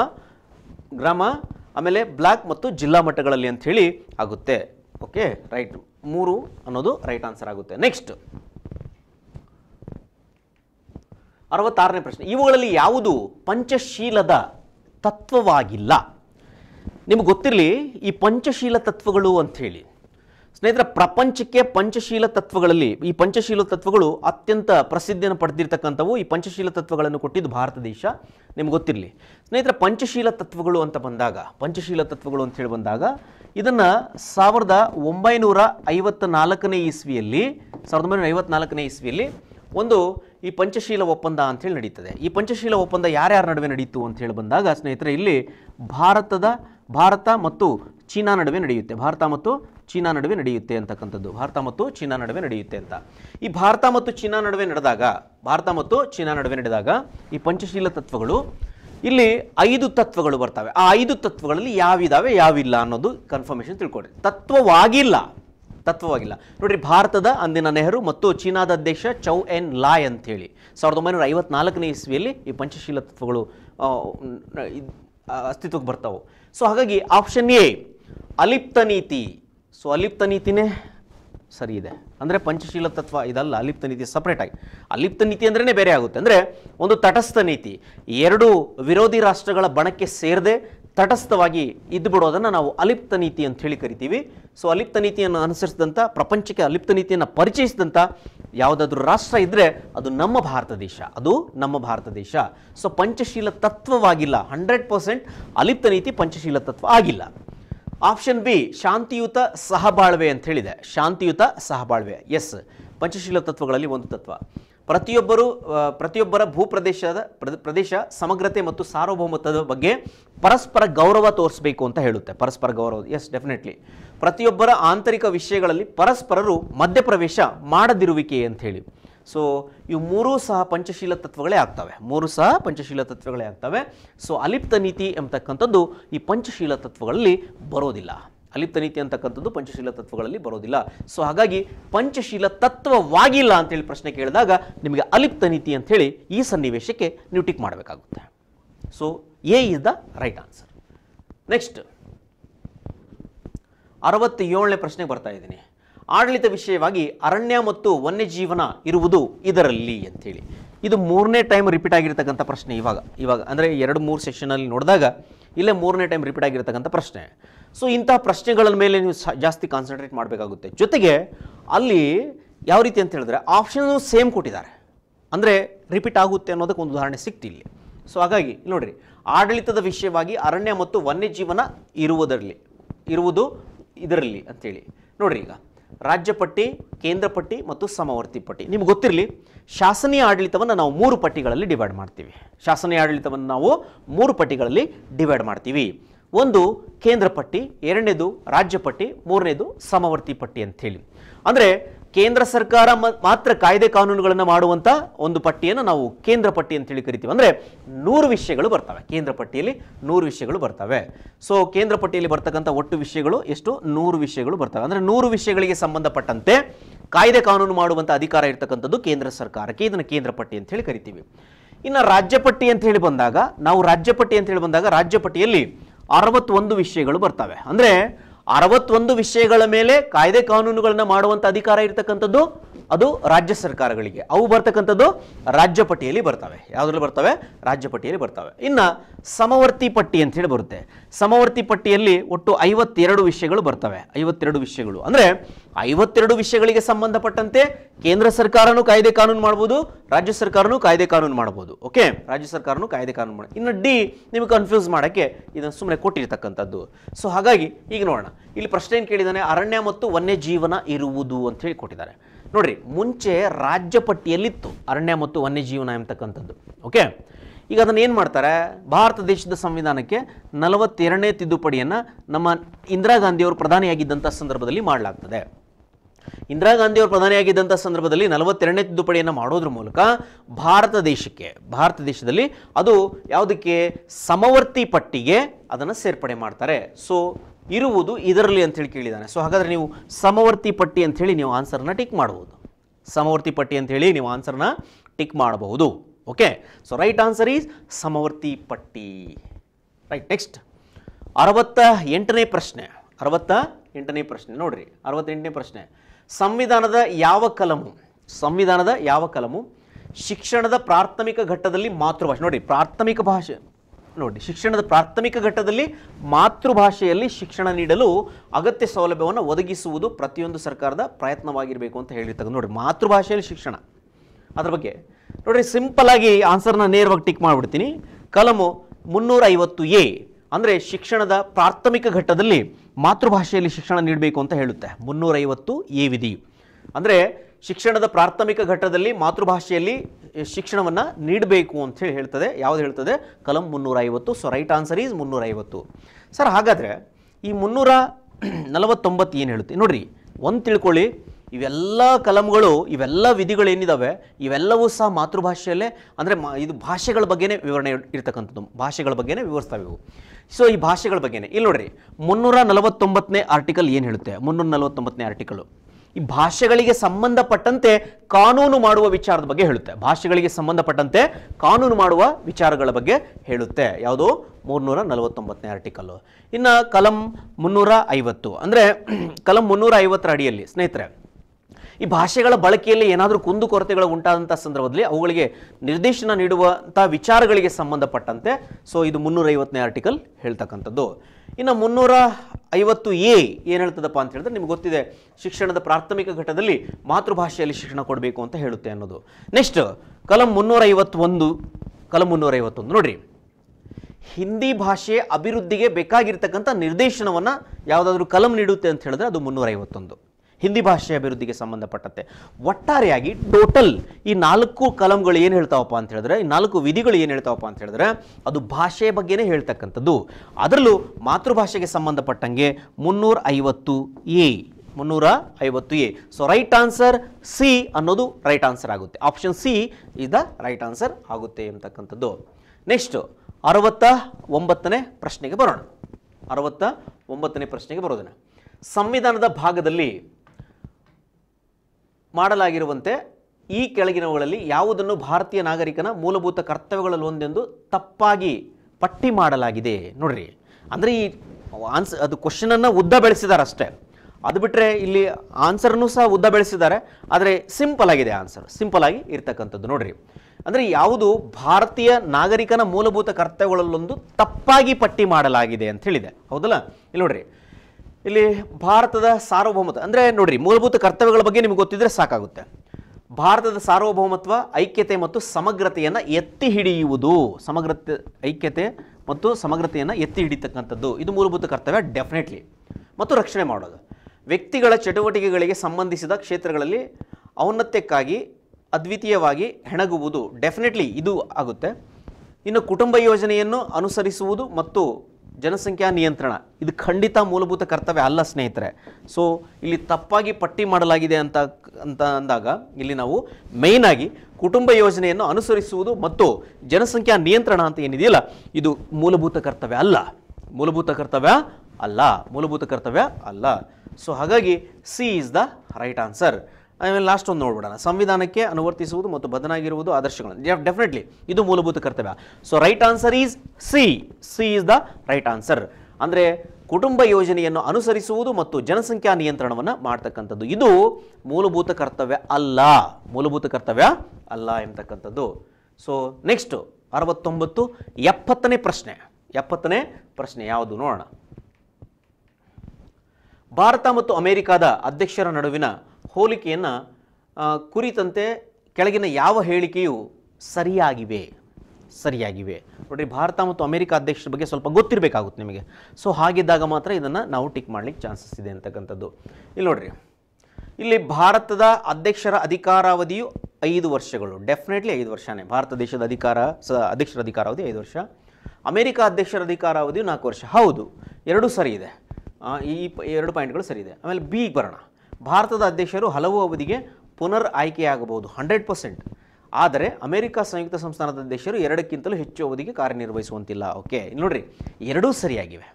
ಗ್ರಾಮ ಆಮೇಲೆ ಬ್ಲಾಕ್ ಮತ್ತು ಜಿಲ್ಲಾ ಮಟ್ಟಗಳಲ್ಲಿ ಅಂಥೇಳಿ ಆಗುತ್ತೆ ಓಕೆ ರೈಟ್ ಮೂರು ಅನ್ನೋದು ರೈಟ್ ಆನ್ಸರ್ ಆಗುತ್ತೆ ನೆಕ್ಸ್ಟ್ ಅರವತ್ತಾರನೇ ಪ್ರಶ್ನೆ ಇವುಗಳಲ್ಲಿ ಯಾವುದು ಪಂಚಶೀಲದ ತತ್ವವಾಗಿಲ್ಲ ನಿಮ್ಗೆ ಗೊತ್ತಿರಲಿ ಈ ಪಂಚಶೀಲ ತತ್ವಗಳು ಅಂಥೇಳಿ ಸ್ನೇಹಿತರ ಪ್ರಪಂಚಕ್ಕೆ ಪಂಚಶೀಲ ತತ್ವಗಳಲ್ಲಿ ಈ ಪಂಚಶೀಲ ತತ್ವಗಳು ಅತ್ಯಂತ ಪ್ರಸಿದ್ಧಿಯನ್ನು ಪಡೆದಿರ್ತಕ್ಕಂಥವು ಈ ಪಂಚಶೀಲ ತತ್ವಗಳನ್ನು ಕೊಟ್ಟಿದ್ದು ಭಾರತ ದೇಶ ನಿಮ್ಗೆ ಗೊತ್ತಿರಲಿ ಸ್ನೇಹಿತರ ಪಂಚಶೀಲ ತತ್ವಗಳು ಅಂತ ಬಂದಾಗ ಪಂಚಶೀಲ ತತ್ವಗಳು ಅಂತ ಹೇಳಿ ಬಂದಾಗ ಇದನ್ನು ಸಾವಿರದ ಒಂಬೈನೂರ ಐವತ್ತ ನಾಲ್ಕನೇ ಇಸ್ವಿಯಲ್ಲಿ ಸಾವಿರದ ಒಂಬೈನೂರ ಐವತ್ನಾಲ್ಕನೇ ಇಸ್ವಿಯಲ್ಲಿ ಒಂದು ಈ ಪಂಚಶೀಲ ಒಪ್ಪಂದ ಅಂಥೇಳಿ ನಡೀತದೆ ಈ ಪಂಚಶೀಲ ಒಪ್ಪಂದ ಯಾರ್ಯಾರ ನಡುವೆ ನಡೆಯಿತು ಅಂತ ಹೇಳಿ ಬಂದಾಗ ಸ್ನೇಹಿತರೆ ಇಲ್ಲಿ ಭಾರತದ ಭಾರತ ಮತ್ತು ಚೀನಾ ನಡುವೆ ನಡೆಯುತ್ತೆ ಭಾರತ ಮತ್ತು ಚೀನಾ ನಡುವೆ ನಡೆಯುತ್ತೆ ಅಂತಕ್ಕಂಥದ್ದು ಭಾರತ ಮತ್ತು ಚೀನಾ ನಡುವೆ ನಡೆಯುತ್ತೆ ಅಂತ ಈ ಭಾರತ ಮತ್ತು ಚೀನಾ ನಡುವೆ ನಡೆದಾಗ ಭಾರತ ಮತ್ತು ಚೀನಾ ನಡುವೆ ನಡೆದಾಗ ಈ ಪಂಚಶೀಲ ತತ್ವಗಳು ಇಲ್ಲಿ ಐದು ತತ್ವಗಳು ಬರ್ತವೆ ಆ ಐದು ತತ್ವಗಳಲ್ಲಿ ಯಾವಿದಾವೆ ಯಾವಿಲ್ಲ ಅನ್ನೋದು ಕನ್ಫರ್ಮೇಷನ್ ತಿಳ್ಕೊಡಿ ತತ್ವವಾಗಿಲ್ಲ ತತ್ವವಾಗಿಲ್ಲ ನೋಡ್ರಿ ಭಾರತದ ಅಂದಿನ ನೆಹರು ಮತ್ತು ಚೀನಾದ ಅಧ್ಯಕ್ಷ ಚೌ ಎನ್ ಲಾಯ್ ಹೇಳಿ ಸಾವಿರದ ಒಂಬೈನೂರ ಐವತ್ನಾಲ್ಕನೇ ಇಸ್ವಿಯಲ್ಲಿ ಈ ಪಂಚಶೀಲ ತತ್ವಗಳು ಅಸ್ತಿತ್ವಕ್ಕೆ ಬರ್ತಾವೆ ಸೊ ಹಾಗಾಗಿ ಆಪ್ಷನ್ ಎ ಅಲಿಪ್ತ ನೀತಿ ಸೊ ಅಲಿಪ್ತ ನೀತಿನೇ ಸರಿ ಇದೆ ಅಂದರೆ ಪಂಚಶೀಲ ತತ್ವ ಇದಲ್ಲ ಅಲಿಪ್ತ ನೀತಿ ಸಪ್ರೇಟಾಗಿ ಅಲಿಪ್ತ ನೀತಿ ಅಂದ್ರೇ ಬೇರೆ ಆಗುತ್ತೆ ಅಂದರೆ ಒಂದು ತಟಸ್ಥ ನೀತಿ ಎರಡು ವಿರೋಧಿ ರಾಷ್ಟ್ರಗಳ ಬಣಕ್ಕೆ ಸೇರದೆ ತಟಸ್ಥವಾಗಿ ಇದ್ದುಬಿಡೋದನ್ನು ನಾವು ಅಲಿಪ್ತ ನೀತಿ ಅಂತ ಹೇಳಿ ಕರಿತೀವಿ ಸೊ ಅಲಿಪ್ತ ನೀತಿಯನ್ನು ಅನುಸರಿಸಿದಂಥ ಪ್ರಪಂಚಕ್ಕೆ ಅಲಿಪ್ತ ನೀತಿಯನ್ನು ಪರಿಚಯಿಸಿದಂಥ ಯಾವುದಾದ್ರೂ ರಾಷ್ಟ್ರ ಇದ್ದರೆ ಅದು ನಮ್ಮ ಭಾರತ ದೇಶ ಅದು ನಮ್ಮ ಭಾರತ ದೇಶ ಸೊ ಪಂಚಶೀಲ ತತ್ವವಾಗಿಲ್ಲ ಹಂಡ್ರೆಡ್ ಪರ್ಸೆಂಟ್ ಅಲಿಪ್ತ ನೀತಿ ಪಂಚಶೀಲ ತತ್ವ ಆಗಿಲ್ಲ ಆಪ್ಷನ್ ಬಿ ಶಾಂತಿಯುತ ಸಹಬಾಳ್ವೆ ಅಂತ ಹೇಳಿದೆ ಶಾಂತಿಯುತ ಸಹಬಾಳ್ವೆ ಎಸ್ ಪಂಚಶೀಲ ತತ್ವಗಳಲ್ಲಿ ಒಂದು ತತ್ವ ಪ್ರತಿಯೊಬ್ಬರು ಪ್ರತಿಯೊಬ್ಬರ ಭೂಪ್ರದೇಶದ ಪ್ರದೇಶ ಸಮಗ್ರತೆ ಮತ್ತು ಸಾರ್ವಭೌಮತ್ವದ ಬಗ್ಗೆ ಪರಸ್ಪರ ಗೌರವ ತೋರಿಸಬೇಕು ಅಂತ ಹೇಳುತ್ತೆ ಪರಸ್ಪರ ಗೌರವ ಎಸ್ ಡೆಫಿನೆಟ್ಲಿ ಪ್ರತಿಯೊಬ್ಬರ ಆಂತರಿಕ ವಿಷಯಗಳಲ್ಲಿ ಪರಸ್ಪರರು ಮಧ್ಯಪ್ರವೇಶ ಮಾಡದಿರುವಿಕೆ ಅಂತ ಹೇಳಿ ಸೊ ಇವು ಮೂರೂ ಸಹ ಪಂಚಶೀಲ ತತ್ವಗಳೇ ಆಗ್ತವೆ ಮೂರು ಸಹ ಪಂಚಶೀಲ ತತ್ವಗಳೇ ಆಗ್ತವೆ ಸೊ ಅಲಿಪ್ತ ನೀತಿ ಎಂಬತಕ್ಕಂಥದ್ದು ಈ ಪಂಚಶೀಲ ತತ್ವಗಳಲ್ಲಿ ಬರೋದಿಲ್ಲ ಅಲಿಪ್ತ ನೀತಿ ಅಂತಕ್ಕಂಥದ್ದು ಪಂಚಶೀಲ ತತ್ವಗಳಲ್ಲಿ ಬರೋದಿಲ್ಲ ಸೊ ಹಾಗಾಗಿ ಪಂಚಶೀಲ ತತ್ವವಾಗಿಲ್ಲ ಅಂತೇಳಿ ಪ್ರಶ್ನೆ ಕೇಳಿದಾಗ ನಿಮಗೆ ಅಲಿಪ್ತ ನೀತಿ ಅಂಥೇಳಿ ಈ ಸನ್ನಿವೇಶಕ್ಕೆ ನೀವು ಟಿಕ್ ಮಾಡಬೇಕಾಗುತ್ತೆ so A is the right answer next ಅರವತ್ತೇಳನೇ ಪ್ರಶ್ನೆಗೆ ಬರ್ತಾ ಇದ್ದೀನಿ ಆಡಳಿತ ವಿಷಯವಾಗಿ ಅರಣ್ಯ ಮತ್ತು ವನ್ಯಜೀವನ ಇರುವುದು ಇದರಲ್ಲಿ ಅಂಥೇಳಿ ಇದು ಮೂರನೇ ಟೈಮ್ ರಿಪೀಟ್ ಆಗಿರ್ತಕ್ಕಂಥ ಪ್ರಶ್ನೆ ಇವಾಗ ಇವಾಗ ಅಂದರೆ ಎರಡು ಮೂರು ಸೆಷನಲ್ಲಿ ನೋಡಿದಾಗ ಇಲ್ಲೇ ಮೂರನೇ ಟೈಮ್ ರಿಪೀಟ್ ಆಗಿರತಕ್ಕಂಥ ಪ್ರಶ್ನೆ ಸೊ ಇಂಥ ಪ್ರಶ್ನೆಗಳ ಮೇಲೆ ನೀವು ಜಾಸ್ತಿ ಕಾನ್ಸಂಟ್ರೇಟ್ ಮಾಡಬೇಕಾಗುತ್ತೆ ಜೊತೆಗೆ ಅಲ್ಲಿ ಯಾವ ರೀತಿ ಅಂತ ಹೇಳಿದ್ರೆ ಆಪ್ಷನ್ನು ಸೇಮ್ ಕೊಟ್ಟಿದ್ದಾರೆ ಅಂದರೆ ರಿಪೀಟ್ ಆಗುತ್ತೆ ಅನ್ನೋದಕ್ಕೆ ಒಂದು ಉದಾಹರಣೆ ಸಿಕ್ತಿಲ್ಲ ಸೊ ಹಾಗಾಗಿ ನೋಡಿರಿ ಆಡಳಿತದ ವಿಷಯವಾಗಿ ಅರಣ್ಯ ಮತ್ತು ವನ್ಯಜೀವನ ಇರುವುದರಲ್ಲಿ ಇರುವುದು ಇದರಲ್ಲಿ ಅಂಥೇಳಿ ನೋಡಿರಿ ಈಗ ರಾಜ್ಯ ಪಟ್ಟಿ ಕೇಂದ್ರ ಪಟ್ಟಿ ಮತ್ತು ಸಮವರ್ತಿ ಪಟ್ಟಿ ನಿಮ್ಗೆ ಗೊತ್ತಿರಲಿ ಶಾಸನೀಯ ಆಡಳಿತವನ್ನು ನಾವು ಮೂರು ಪಟ್ಟಿಗಳಲ್ಲಿ ಡಿವೈಡ್ ಮಾಡ್ತೀವಿ ಶಾಸನೀಯ ಆಡಳಿತವನ್ನು ನಾವು ಮೂರು ಪಟ್ಟಿಗಳಲ್ಲಿ ಡಿವೈಡ್ ಮಾಡ್ತೀವಿ ಒಂದು ಕೇಂದ್ರ ಪಟ್ಟಿ ಎರಡನೇದು ರಾಜ್ಯ ಪಟ್ಟಿ ಮೂರನೇದು ಸಮವರ್ತಿ ಪಟ್ಟಿ ಅಂಥೇಳಿ ಅಂದರೆ ಕೇಂದ್ರ ಸರ್ಕಾರ ಮಾತ್ರ ಕಾಯ್ದೆ ಕಾನೂನುಗಳನ್ನು ಮಾಡುವಂತ ಒಂದು ಪಟ್ಟಿಯನ್ನು ನಾವು ಕೇಂದ್ರ ಪಟ್ಟಿ ಅಂತೇಳಿ ಕರಿತೀವಿ ಅಂದ್ರೆ ನೂರು ವಿಷಯಗಳು ಬರ್ತವೆ ಕೇಂದ್ರ ಪಟ್ಟಿಯಲ್ಲಿ ನೂರು ವಿಷಯಗಳು ಬರ್ತವೆ ಸೊ ಕೇಂದ್ರ ಪಟ್ಟಿಯಲ್ಲಿ ಬರ್ತಕ್ಕಂಥ ಒಟ್ಟು ವಿಷಯಗಳು ಎಷ್ಟು ನೂರು ವಿಷಯಗಳು ಬರ್ತವೆ ಅಂದ್ರೆ ನೂರು ವಿಷಯಗಳಿಗೆ ಸಂಬಂಧಪಟ್ಟಂತೆ ಕಾಯ್ದೆ ಕಾನೂನು ಮಾಡುವಂತ ಅಧಿಕಾರ ಇರ್ತಕ್ಕಂಥದ್ದು ಕೇಂದ್ರ ಸರ್ಕಾರಕ್ಕೆ ಇದನ್ನು ಕೇಂದ್ರ ಪಟ್ಟಿ ಅಂತ ಹೇಳಿ ಕರಿತೀವಿ ಇನ್ನು ರಾಜ್ಯ ಪಟ್ಟಿ ಅಂತ ಹೇಳಿ ಬಂದಾಗ ನಾವು ರಾಜ್ಯ ಪಟ್ಟಿ ಅಂತ ಹೇಳಿ ಬಂದಾಗ ರಾಜ್ಯ ಪಟ್ಟಿಯಲ್ಲಿ ಅರವತ್ತೊಂದು ವಿಷಯಗಳು ಬರ್ತವೆ ಅಂದ್ರೆ ಅರವತ್ತೊಂದು ವಿಷಯಗಳ ಮೇಲೆ ಕಾಯ್ದೆ ಕಾನೂನುಗಳನ್ನ ಮಾಡುವಂತ ಅಧಿಕಾರ ಇರತಕ್ಕಂಥದ್ದು ಅದು ರಾಜ್ಯ ಸರ್ಕಾರಗಳಿಗೆ ಅವು ಬರ್ತಕ್ಕಂಥದ್ದು ರಾಜ್ಯ ಪಟ್ಟಿಯಲ್ಲಿ ಬರ್ತವೆ ಯಾವುದ್ರಲ್ಲಿ ಬರ್ತವೆ ರಾಜ್ಯ ಪಟ್ಟಿಯಲ್ಲಿ ಬರ್ತವೆ ಇನ್ನು ಸಮವರ್ತಿ ಪಟ್ಟಿ ಅಂತ ಹೇಳಿ ಬರುತ್ತೆ ಸಮವರ್ತಿ ಪಟ್ಟಿಯಲ್ಲಿ ಒಟ್ಟು ಐವತ್ತೆರಡು ವಿಷಯಗಳು ಬರ್ತವೆ ಐವತ್ತೆರಡು ವಿಷಯಗಳು ಅಂದರೆ ಐವತ್ತೆರಡು ವಿಷಯಗಳಿಗೆ ಸಂಬಂಧಪಟ್ಟಂತೆ ಕೇಂದ್ರ ಸರ್ಕಾರನೂ ಕಾಯ್ದೆ ಕಾನೂನು ಮಾಡ್ಬೋದು ರಾಜ್ಯ ಸರ್ಕಾರನೂ ಕಾಯ್ದೆ ಕಾನೂನು ಮಾಡ್ಬೋದು ಓಕೆ ರಾಜ್ಯ ಸರ್ಕಾರನೂ ಕಾಯ್ದೆ ಕಾನೂನು ಮಾಡಿ ಇನ್ನು ಡಿ ನಿಮ್ಗೆ ಕನ್ಫ್ಯೂಸ್ ಮಾಡೋಕ್ಕೆ ಇದನ್ನು ಸುಮ್ಮನೆ ಕೊಟ್ಟಿರ್ತಕ್ಕಂಥದ್ದು ಸೊ ಹಾಗಾಗಿ ಈಗ ನೋಡೋಣ ಇಲ್ಲಿ ಪ್ರಶ್ನೆ ಏನು ಕೇಳಿದ್ದಾನೆ ಅರಣ್ಯ ಮತ್ತು ವನ್ಯಜೀವನ ಇರುವುದು ಅಂತ ಹೇಳಿ ಕೊಟ್ಟಿದ್ದಾರೆ ನೋಡ್ರಿ ಮುಂಚೆ ರಾಜ್ಯ ಪಟ್ಟಿಯಲ್ಲಿತ್ತು ಅರಣ್ಯ ಮತ್ತು ವನ್ಯಜೀವನ ಎಂಬತಕ್ಕಂಥದ್ದು ಓಕೆ ಈಗ ಅದನ್ನು ಏನು ಮಾಡ್ತಾರೆ ಭಾರತ ದೇಶದ ಸಂವಿಧಾನಕ್ಕೆ ನಲವತ್ತೆರಡನೇ ತಿದ್ದುಪಡಿಯನ್ನು ನಮ್ಮ ಇಂದಿರಾ ಗಾಂಧಿಯವರು ಪ್ರಧಾನಿಯಾಗಿದ್ದಂಥ ಸಂದರ್ಭದಲ್ಲಿ ಮಾಡಲಾಗ್ತದೆ ಇಂದಿರಾ ಗಾಂಧಿಯವರು ಪ್ರಧಾನಿಯಾಗಿದ್ದಂಥ ಸಂದರ್ಭದಲ್ಲಿ ನಲವತ್ತೆರಡನೇ ತಿದ್ದುಪಡಿಯನ್ನು ಮಾಡೋದ್ರ ಮೂಲಕ ಭಾರತ ದೇಶಕ್ಕೆ ಭಾರತ ದೇಶದಲ್ಲಿ ಅದು ಯಾವುದಕ್ಕೆ ಸಮವರ್ತಿ ಪಟ್ಟಿಗೆ ಅದನ್ನು ಸೇರ್ಪಡೆ ಮಾಡ್ತಾರೆ ಸೊ ಇರುವುದು ಇದರಲ್ಲಿ ಅಂತೇಳಿ ಕೇಳಿದ್ದಾನೆ ಸೊ ಹಾಗಾದರೆ ನೀವು ಸಮವರ್ತಿ ಪಟ್ಟಿ ಅಂಥೇಳಿ ನೀವು ಆನ್ಸರ್ನ ಟಿಕ್ ಮಾಡ್ಬೋದು ಸಮವರ್ತಿ ಪಟ್ಟಿ ಅಂಥೇಳಿ ನೀವು ಆನ್ಸರ್ನ ಟಿಕ್ ಮಾಡಬಹುದು okay so right answer is ಸಮವರ್ತಿ ಪಟ್ಟಿ ರೈಟ್ ನೆಕ್ಸ್ಟ್ ಅರವತ್ತ ಎಂಟನೇ ಪ್ರಶ್ನೆ ಅರವತ್ತ ಎಂಟನೇ ಪ್ರಶ್ನೆ ನೋಡಿರಿ ಅರವತ್ತೆಂಟನೇ ಪ್ರಶ್ನೆ ಸಂವಿಧಾನದ ಯಾವ ಕಲಮು ಸಂವಿಧಾನದ ಯಾವ ಕಲಮು ಶಿಕ್ಷಣದ ಪ್ರಾಥಮಿಕ ಘಟ್ಟದಲ್ಲಿ ಮಾತೃಭಾಷೆ ನೋಡಿ ಪ್ರಾಥಮಿಕ ಭಾಷೆ ನೋಡಿ ಶಿಕ್ಷಣದ ಪ್ರಾಥಮಿಕ ಘಟ್ಟದಲ್ಲಿ ಮಾತೃಭಾಷೆಯಲ್ಲಿ ಶಿಕ್ಷಣ ನೀಡಲು ಅಗತ್ಯ ಸೌಲಭ್ಯವನ್ನು ಒದಗಿಸುವುದು ಪ್ರತಿಯೊಂದು ಸರ್ಕಾರದ ಪ್ರಯತ್ನವಾಗಿರಬೇಕು ಅಂತ ಹೇಳಿರ್ತಕ್ಕಂಥ ನೋಡಿ ಮಾತೃಭಾಷೆಯಲ್ಲಿ ಶಿಕ್ಷಣ ಅದ್ರ ಬಗ್ಗೆ ನೋಡಿ ಸಿಂಪಲ್ ಆಗಿ ಆನ್ಸರ್ನ ನೇರವಾಗಿ ಟಿಕ್ ಮಾಡಿಬಿಡ್ತೀನಿ ಕಲಮು ಮುನ್ನೂರ ಐವತ್ತು ಎ ಅಂದರೆ ಶಿಕ್ಷಣದ ಪ್ರಾಥಮಿಕ ಘಟ್ಟದಲ್ಲಿ ಮಾತೃಭಾಷೆಯಲ್ಲಿ ಶಿಕ್ಷಣ ನೀಡಬೇಕು ಅಂತ ಹೇಳುತ್ತೆ ಮುನ್ನೂರೈವತ್ತು ಎ ವಿಧಿಯು ಅಂದರೆ ಶಿಕ್ಷಣದ ಪ್ರಾಥಮಿಕ ಘಟ್ಟದಲ್ಲಿ ಮಾತೃಭಾಷೆಯಲ್ಲಿ ಶಿಕ್ಷಣವನ್ನು ನೀಡಬೇಕು ಅಂಥೇಳಿ ಹೇಳ್ತದೆ ಯಾವ್ದು ಹೇಳ್ತದೆ ಕಲಂ ಮುನ್ನೂರ ಐವತ್ತು ಸೊ ರೈಟ್ ಆನ್ಸರ್ ಈಸ್ ಮುನ್ನೂರ ಐವತ್ತು ಸರ್ ಹಾಗಾದರೆ ಈ ಮುನ್ನೂರ ನಲವತ್ತೊಂಬತ್ತು ಏನು ಹೇಳುತ್ತೆ ನೋಡಿರಿ ಒಂದು ತಿಳ್ಕೊಳ್ಳಿ ಇವೆಲ್ಲ ಕಲಂಗಳು ಇವೆಲ್ಲ ವಿಧಿಗಳೇನಿದ್ದಾವೆ ಇವೆಲ್ಲವೂ ಸಹ ಮಾತೃಭಾಷೆಯಲ್ಲೇ ಅಂದರೆ ಇದು ಭಾಷೆಗಳ ಬಗ್ಗೆನೇ ವಿವರಣೆ ಇರ್ತಕ್ಕಂಥದ್ದು ಭಾಷೆಗಳ ಬಗ್ಗೆನೇ ವಿವರಿಸ್ತಾವೆ ಇವು ಸೊ ಈ ಭಾಷೆಗಳ ಬಗ್ಗೆನೇ ಇಲ್ಲಿ ನೋಡ್ರಿ ಮುನ್ನೂರ ನಲವತ್ತೊಂಬತ್ತನೇ ಆರ್ಟಿಕಲ್ ಏನು ಹೇಳುತ್ತೆ ಮುನ್ನೂರ ನಲವತ್ತೊಂಬತ್ತನೇ ಆರ್ಟಿಕಲು ಈ ಭಾಷೆಗಳಿಗೆ ಸಂಬಂಧಪಟ್ಟಂತೆ ಕಾನೂನು ಮಾಡುವ ವಿಚಾರದ ಬಗ್ಗೆ ಹೇಳುತ್ತೆ ಭಾಷೆಗಳಿಗೆ ಸಂಬಂಧಪಟ್ಟಂತೆ ಕಾನೂನು ಮಾಡುವ ವಿಚಾರಗಳ ಬಗ್ಗೆ ಹೇಳುತ್ತೆ ಯಾವುದು ಮೂರ್ನೂರ ನಲವತ್ತೊಂಬತ್ತನೇ ಆರ್ಟಿಕಲ್ಲು ಇನ್ನು ಕಲಂ ಮುನ್ನೂರ ಐವತ್ತು ಅಂದರೆ [clears throat] ಕಲಂ ಮುನ್ನೂರ ಐವತ್ತರ ಅಡಿಯಲ್ಲಿ ಸ್ನೇಹಿತರೆ ಈ ಭಾಷೆಗಳ ಬಳಕೆಯಲ್ಲಿ ಏನಾದರೂ ಕುಂದುಕೊರತೆಗಳು ಉಂಟಾದಂಥ ಸಂದರ್ಭದಲ್ಲಿ ಅವುಗಳಿಗೆ ನಿರ್ದೇಶನ ನೀಡುವಂಥ ವಿಚಾರಗಳಿಗೆ ಸಂಬಂಧಪಟ್ಟಂತೆ ಸೊ ಇದು ಮುನ್ನೂರೈವತ್ತನೇ ಆರ್ಟಿಕಲ್ ಹೇಳ್ತಕ್ಕಂಥದ್ದು ಇನ್ನು ಮುನ್ನೂರ ಐವತ್ತು ಎ ಏನು ಹೇಳ್ತದಪ್ಪ ಅಂತ ಹೇಳಿದ್ರೆ ನಿಮ್ಗೆ ಗೊತ್ತಿದೆ ಶಿಕ್ಷಣದ ಪ್ರಾಥಮಿಕ ಘಟ್ಟದಲ್ಲಿ ಮಾತೃಭಾಷೆಯಲ್ಲಿ ಶಿಕ್ಷಣ ಕೊಡಬೇಕು ಅಂತ ಹೇಳುತ್ತೆ ಅನ್ನೋದು ನೆಕ್ಸ್ಟ್ ಕಲಂ ಮುನ್ನೂರ ಐವತ್ತೊಂದು ಕಲಂ ಮುನ್ನೂರ ಐವತ್ತೊಂದು ನೋಡಿರಿ ಹಿಂದಿ ಭಾಷೆ ಅಭಿವೃದ್ಧಿಗೆ ಬೇಕಾಗಿರ್ತಕ್ಕಂಥ ನಿರ್ದೇಶನವನ್ನು ಯಾವುದಾದ್ರೂ ಕಲಂ ನೀಡುತ್ತೆ ಅಂತ ಹೇಳಿದ್ರೆ ಅದು ಮುನ್ನೂರ ಐವತ್ತೊಂದು ಹಿಂದಿ ಭಾಷೆ ಅಭಿವೃದ್ಧಿಗೆ ಸಂಬಂಧಪಟ್ಟಂತೆ ಒಟ್ಟಾರೆಯಾಗಿ ಟೋಟಲ್ ಈ ನಾಲ್ಕು ಕಲಂಗಳು ಏನು ಹೇಳ್ತಾವಪ್ಪ ಅಂತ ಹೇಳಿದ್ರೆ ಈ ನಾಲ್ಕು ವಿಧಿಗಳು ಏನು ಹೇಳ್ತಾವಪ್ಪ ಅಂತ ಹೇಳಿದ್ರೆ ಅದು ಭಾಷೆ ಬಗ್ಗೆನೇ ಹೇಳ್ತಕ್ಕಂಥದ್ದು ಅದರಲ್ಲೂ ಮಾತೃಭಾಷೆಗೆ ಸಂಬಂಧಪಟ್ಟಂಗೆ ಮುನ್ನೂರ ಐವತ್ತು ಎ ಮುನ್ನೂರ ಐವತ್ತು A so right answer C ಅನ್ನೋದು ರೈಟ್ ಆನ್ಸರ್ ಆಗುತ್ತೆ option C is the right answer ಆಗುತ್ತೆ ಅಂತಕ್ಕಂಥದ್ದು ನೆಕ್ಸ್ಟು ಅರವತ್ತ ಒಂಬತ್ತನೇ ಪ್ರಶ್ನೆಗೆ ಬರೋಣ ಅರವತ್ತ ಒಂಬತ್ತನೇ ಪ್ರಶ್ನೆಗೆ ಬರೋದನ್ನ ಸಂವಿಧಾನದ ಭಾಗದಲ್ಲಿ ಮಾಡಲಾಗಿರುವಂತೆ ಈ ಕೆಳಗಿನವುಗಳಲ್ಲಿ ಯಾವುದನ್ನು ಭಾರತೀಯ ನಾಗರಿಕನ ಮೂಲಭೂತ ಕರ್ತವ್ಯಗಳಲ್ಲಿ ಒಂದೆಂದು ತಪ್ಪಾಗಿ ಪಟ್ಟಿ ಮಾಡಲಾಗಿದೆ ನೋಡ್ರಿ ಅಂದರೆ ಈ ಆನ್ಸರ್ ಅದು ಕ್ವಶನನ್ನು ಉದ್ದ ಬೆಳೆಸಿದ್ದಾರೆ ಅಷ್ಟೇ ಅದು ಬಿಟ್ಟರೆ ಇಲ್ಲಿ ಆನ್ಸರ್ನೂ ಸಹ ಉದ್ದ ಬೆಳೆಸಿದ್ದಾರೆ ಆದರೆ ಸಿಂಪಲ್ ಆಗಿದೆ ಆನ್ಸರ್ ಸಿಂಪಲ್ ಆಗಿ ಇರ್ತಕ್ಕಂಥದ್ದು ನೋಡ್ರಿ ಅಂದರೆ ಯಾವುದು ಭಾರತೀಯ ನಾಗರಿಕನ ಮೂಲಭೂತ ಕರ್ತವ್ಯಗಳಲ್ಲೊಂದು ತಪ್ಪಾಗಿ ಪಟ್ಟಿ ಮಾಡಲಾಗಿದೆ ಅಂತ ಹೇಳಿದೆ ಹೌದಲ್ಲ ಇಲ್ಲಿ ನೋಡ್ರಿ ಇಲ್ಲಿ ಭಾರತದ ಸಾರ್ವಭೌಮತ್ವ ಅಂದರೆ ನೋಡಿರಿ ಮೂಲಭೂತ ಕರ್ತವ್ಯಗಳ ಬಗ್ಗೆ ನಿಮ್ಗೆ ಗೊತ್ತಿದ್ರೆ ಸಾಕಾಗುತ್ತೆ ಭಾರತದ ಸಾರ್ವಭೌಮತ್ವ ಐಕ್ಯತೆ ಮತ್ತು ಸಮಗ್ರತೆಯನ್ನು ಎತ್ತಿ ಹಿಡಿಯುವುದು ಸಮಗ್ರತೆ ಐಕ್ಯತೆ ಮತ್ತು ಸಮಗ್ರತೆಯನ್ನು ಎತ್ತಿ ಹಿಡಿತಕ್ಕಂಥದ್ದು ಇದು ಮೂಲಭೂತ ಕರ್ತವ್ಯ ಡೆಫಿನೆಟ್ಲಿ ಮತ್ತು ರಕ್ಷಣೆ ಮಾಡೋದು ವ್ಯಕ್ತಿಗಳ ಚಟುವಟಿಕೆಗಳಿಗೆ ಸಂಬಂಧಿಸಿದ ಕ್ಷೇತ್ರಗಳಲ್ಲಿ ಔನ್ನತ್ಯಕ್ಕಾಗಿ ಅದ್ವಿತೀಯವಾಗಿ ಹೆಣಗುವುದು ಡೆಫಿನೆಟ್ಲಿ ಇದು ಆಗುತ್ತೆ ಇನ್ನು ಕುಟುಂಬ ಯೋಜನೆಯನ್ನು ಅನುಸರಿಸುವುದು ಮತ್ತು ಜನಸಂಖ್ಯಾ ನಿಯಂತ್ರಣ ಇದು ಖಂಡಿತ ಮೂಲಭೂತ ಕರ್ತವ್ಯ ಅಲ್ಲ ಸ್ನೇಹಿತರೆ ಸೊ ಇಲ್ಲಿ ತಪ್ಪಾಗಿ ಪಟ್ಟಿ ಮಾಡಲಾಗಿದೆ ಅಂತ ಅಂತ ಅಂದಾಗ ಇಲ್ಲಿ ನಾವು ಆಗಿ ಕುಟುಂಬ ಯೋಜನೆಯನ್ನು ಅನುಸರಿಸುವುದು ಮತ್ತು ಜನಸಂಖ್ಯಾ ನಿಯಂತ್ರಣ ಅಂತ ಏನಿದೆಯಲ್ಲ ಇದು ಮೂಲಭೂತ ಕರ್ತವ್ಯ ಅಲ್ಲ ಮೂಲಭೂತ ಕರ್ತವ್ಯ ಅಲ್ಲ ಮೂಲಭೂತ ಕರ್ತವ್ಯ ಅಲ್ಲ ಸೊ ಹಾಗಾಗಿ C is the right answer ಆಮೇಲೆ ಲಾಸ್ಟ್ ಒಂದು ನೋಡ್ಬಿಡೋಣ ಸಂವಿಧಾನಕ್ಕೆ ಅನುವರ್ತಿಸುವುದು ಮತ್ತು ಬದನಾಗಿರುವುದು ಆದರ್ಶಗಳು ಡೆಫಿನೆಟ್ಲಿ ಇದು ಮೂಲಭೂತ ಕರ್ತವ್ಯ so right answer is C C is the right answer ಅಂದರೆ ಕುಟುಂಬ ಯೋಜನೆಯನ್ನು ಅನುಸರಿಸುವುದು ಮತ್ತು ಜನಸಂಖ್ಯಾ ನಿಯಂತ್ರಣವನ್ನು ಮಾಡ್ತಕ್ಕಂಥದ್ದು ಇದು ಮೂಲಭೂತ ಕರ್ತವ್ಯ ಅಲ್ಲ ಮೂಲಭೂತ ಕರ್ತವ್ಯ ಅಲ್ಲ ಎಂಬತಕ್ಕಂಥದ್ದು ಸೊ ನೆಕ್ಸ್ಟ್ ಅರವತ್ತೊಂಬತ್ತು ಎಪ್ಪತ್ತನೇ ಪ್ರಶ್ನೆ ಎಪ್ಪತ್ತನೇ ಪ್ರಶ್ನೆ ಯಾವುದು ನೋಡೋಣ ಭಾರತ ಮತ್ತು ಅಮೆರಿಕಾದ ಅಧ್ಯಕ್ಷರ ನಡುವಿನ ಹೋಲಿಕೆಯನ್ನು ಕುರಿತಂತೆ ಕೆಳಗಿನ ಯಾವ ಹೇಳಿಕೆಯು ಸರಿಯಾಗಿವೆ ಸರಿಯಾಗಿವೆ ನೋಡಿರಿ ಭಾರತ ಮತ್ತು ಅಮೆರಿಕ ಅಧ್ಯಕ್ಷರ ಬಗ್ಗೆ ಸ್ವಲ್ಪ ಗೊತ್ತಿರಬೇಕಾಗುತ್ತೆ ನಿಮಗೆ ಸೊ ಹಾಗಿದ್ದಾಗ ಮಾತ್ರ ಇದನ್ನು ನಾವು ಟಿಕ್ ಮಾಡಲಿಕ್ಕೆ ಚಾನ್ಸಸ್ ಇದೆ ಅಂತಕ್ಕಂಥದ್ದು ಇಲ್ಲಿ ನೋಡ್ರಿ ಇಲ್ಲಿ ಭಾರತದ ಅಧ್ಯಕ್ಷರ ಅಧಿಕಾರಾವಧಿಯು ಐದು ವರ್ಷಗಳು ಡೆಫಿನೆಟ್ಲಿ ಐದು ವರ್ಷನೇ ಭಾರತ ದೇಶದ ಅಧಿಕಾರ ಸ ಅಧ್ಯಕ್ಷರ ಅಧಿಕಾರಾವಧಿ ಐದು ವರ್ಷ ಅಮೆರಿಕ ಅಧ್ಯಕ್ಷರ ಅಧಿಕಾರಾವಧಿಯು ನಾಲ್ಕು ವರ್ಷ ಹೌದು ಎರಡೂ ಸರಿ ಇದೆ ಈ ಎರಡು ಪಾಯಿಂಟ್ಗಳು ಸರಿ ಇದೆ ಆಮೇಲೆ ಬಿ ಬರೋಣ ಭಾರತದ ಅಧ್ಯಕ್ಷರು ಹಲವು ಅವಧಿಗೆ ಪುನರ್ ಆಯ್ಕೆಯಾಗಬಹುದು ಹಂಡ್ರೆಡ್ ಪರ್ಸೆಂಟ್ ಆದರೆ ಅಮೆರಿಕ ಸಂಯುಕ್ತ ಸಂಸ್ಥಾನದ ಅಧ್ಯಕ್ಷರು ಎರಡಕ್ಕಿಂತಲೂ ಹೆಚ್ಚು ಅವಧಿಗೆ ಕಾರ್ಯನಿರ್ವಹಿಸುವಂತಿಲ್ಲ ಓಕೆ ಇಲ್ಲಿ ನೋಡ್ರಿ ಎರಡೂ ಸರಿಯಾಗಿವೆ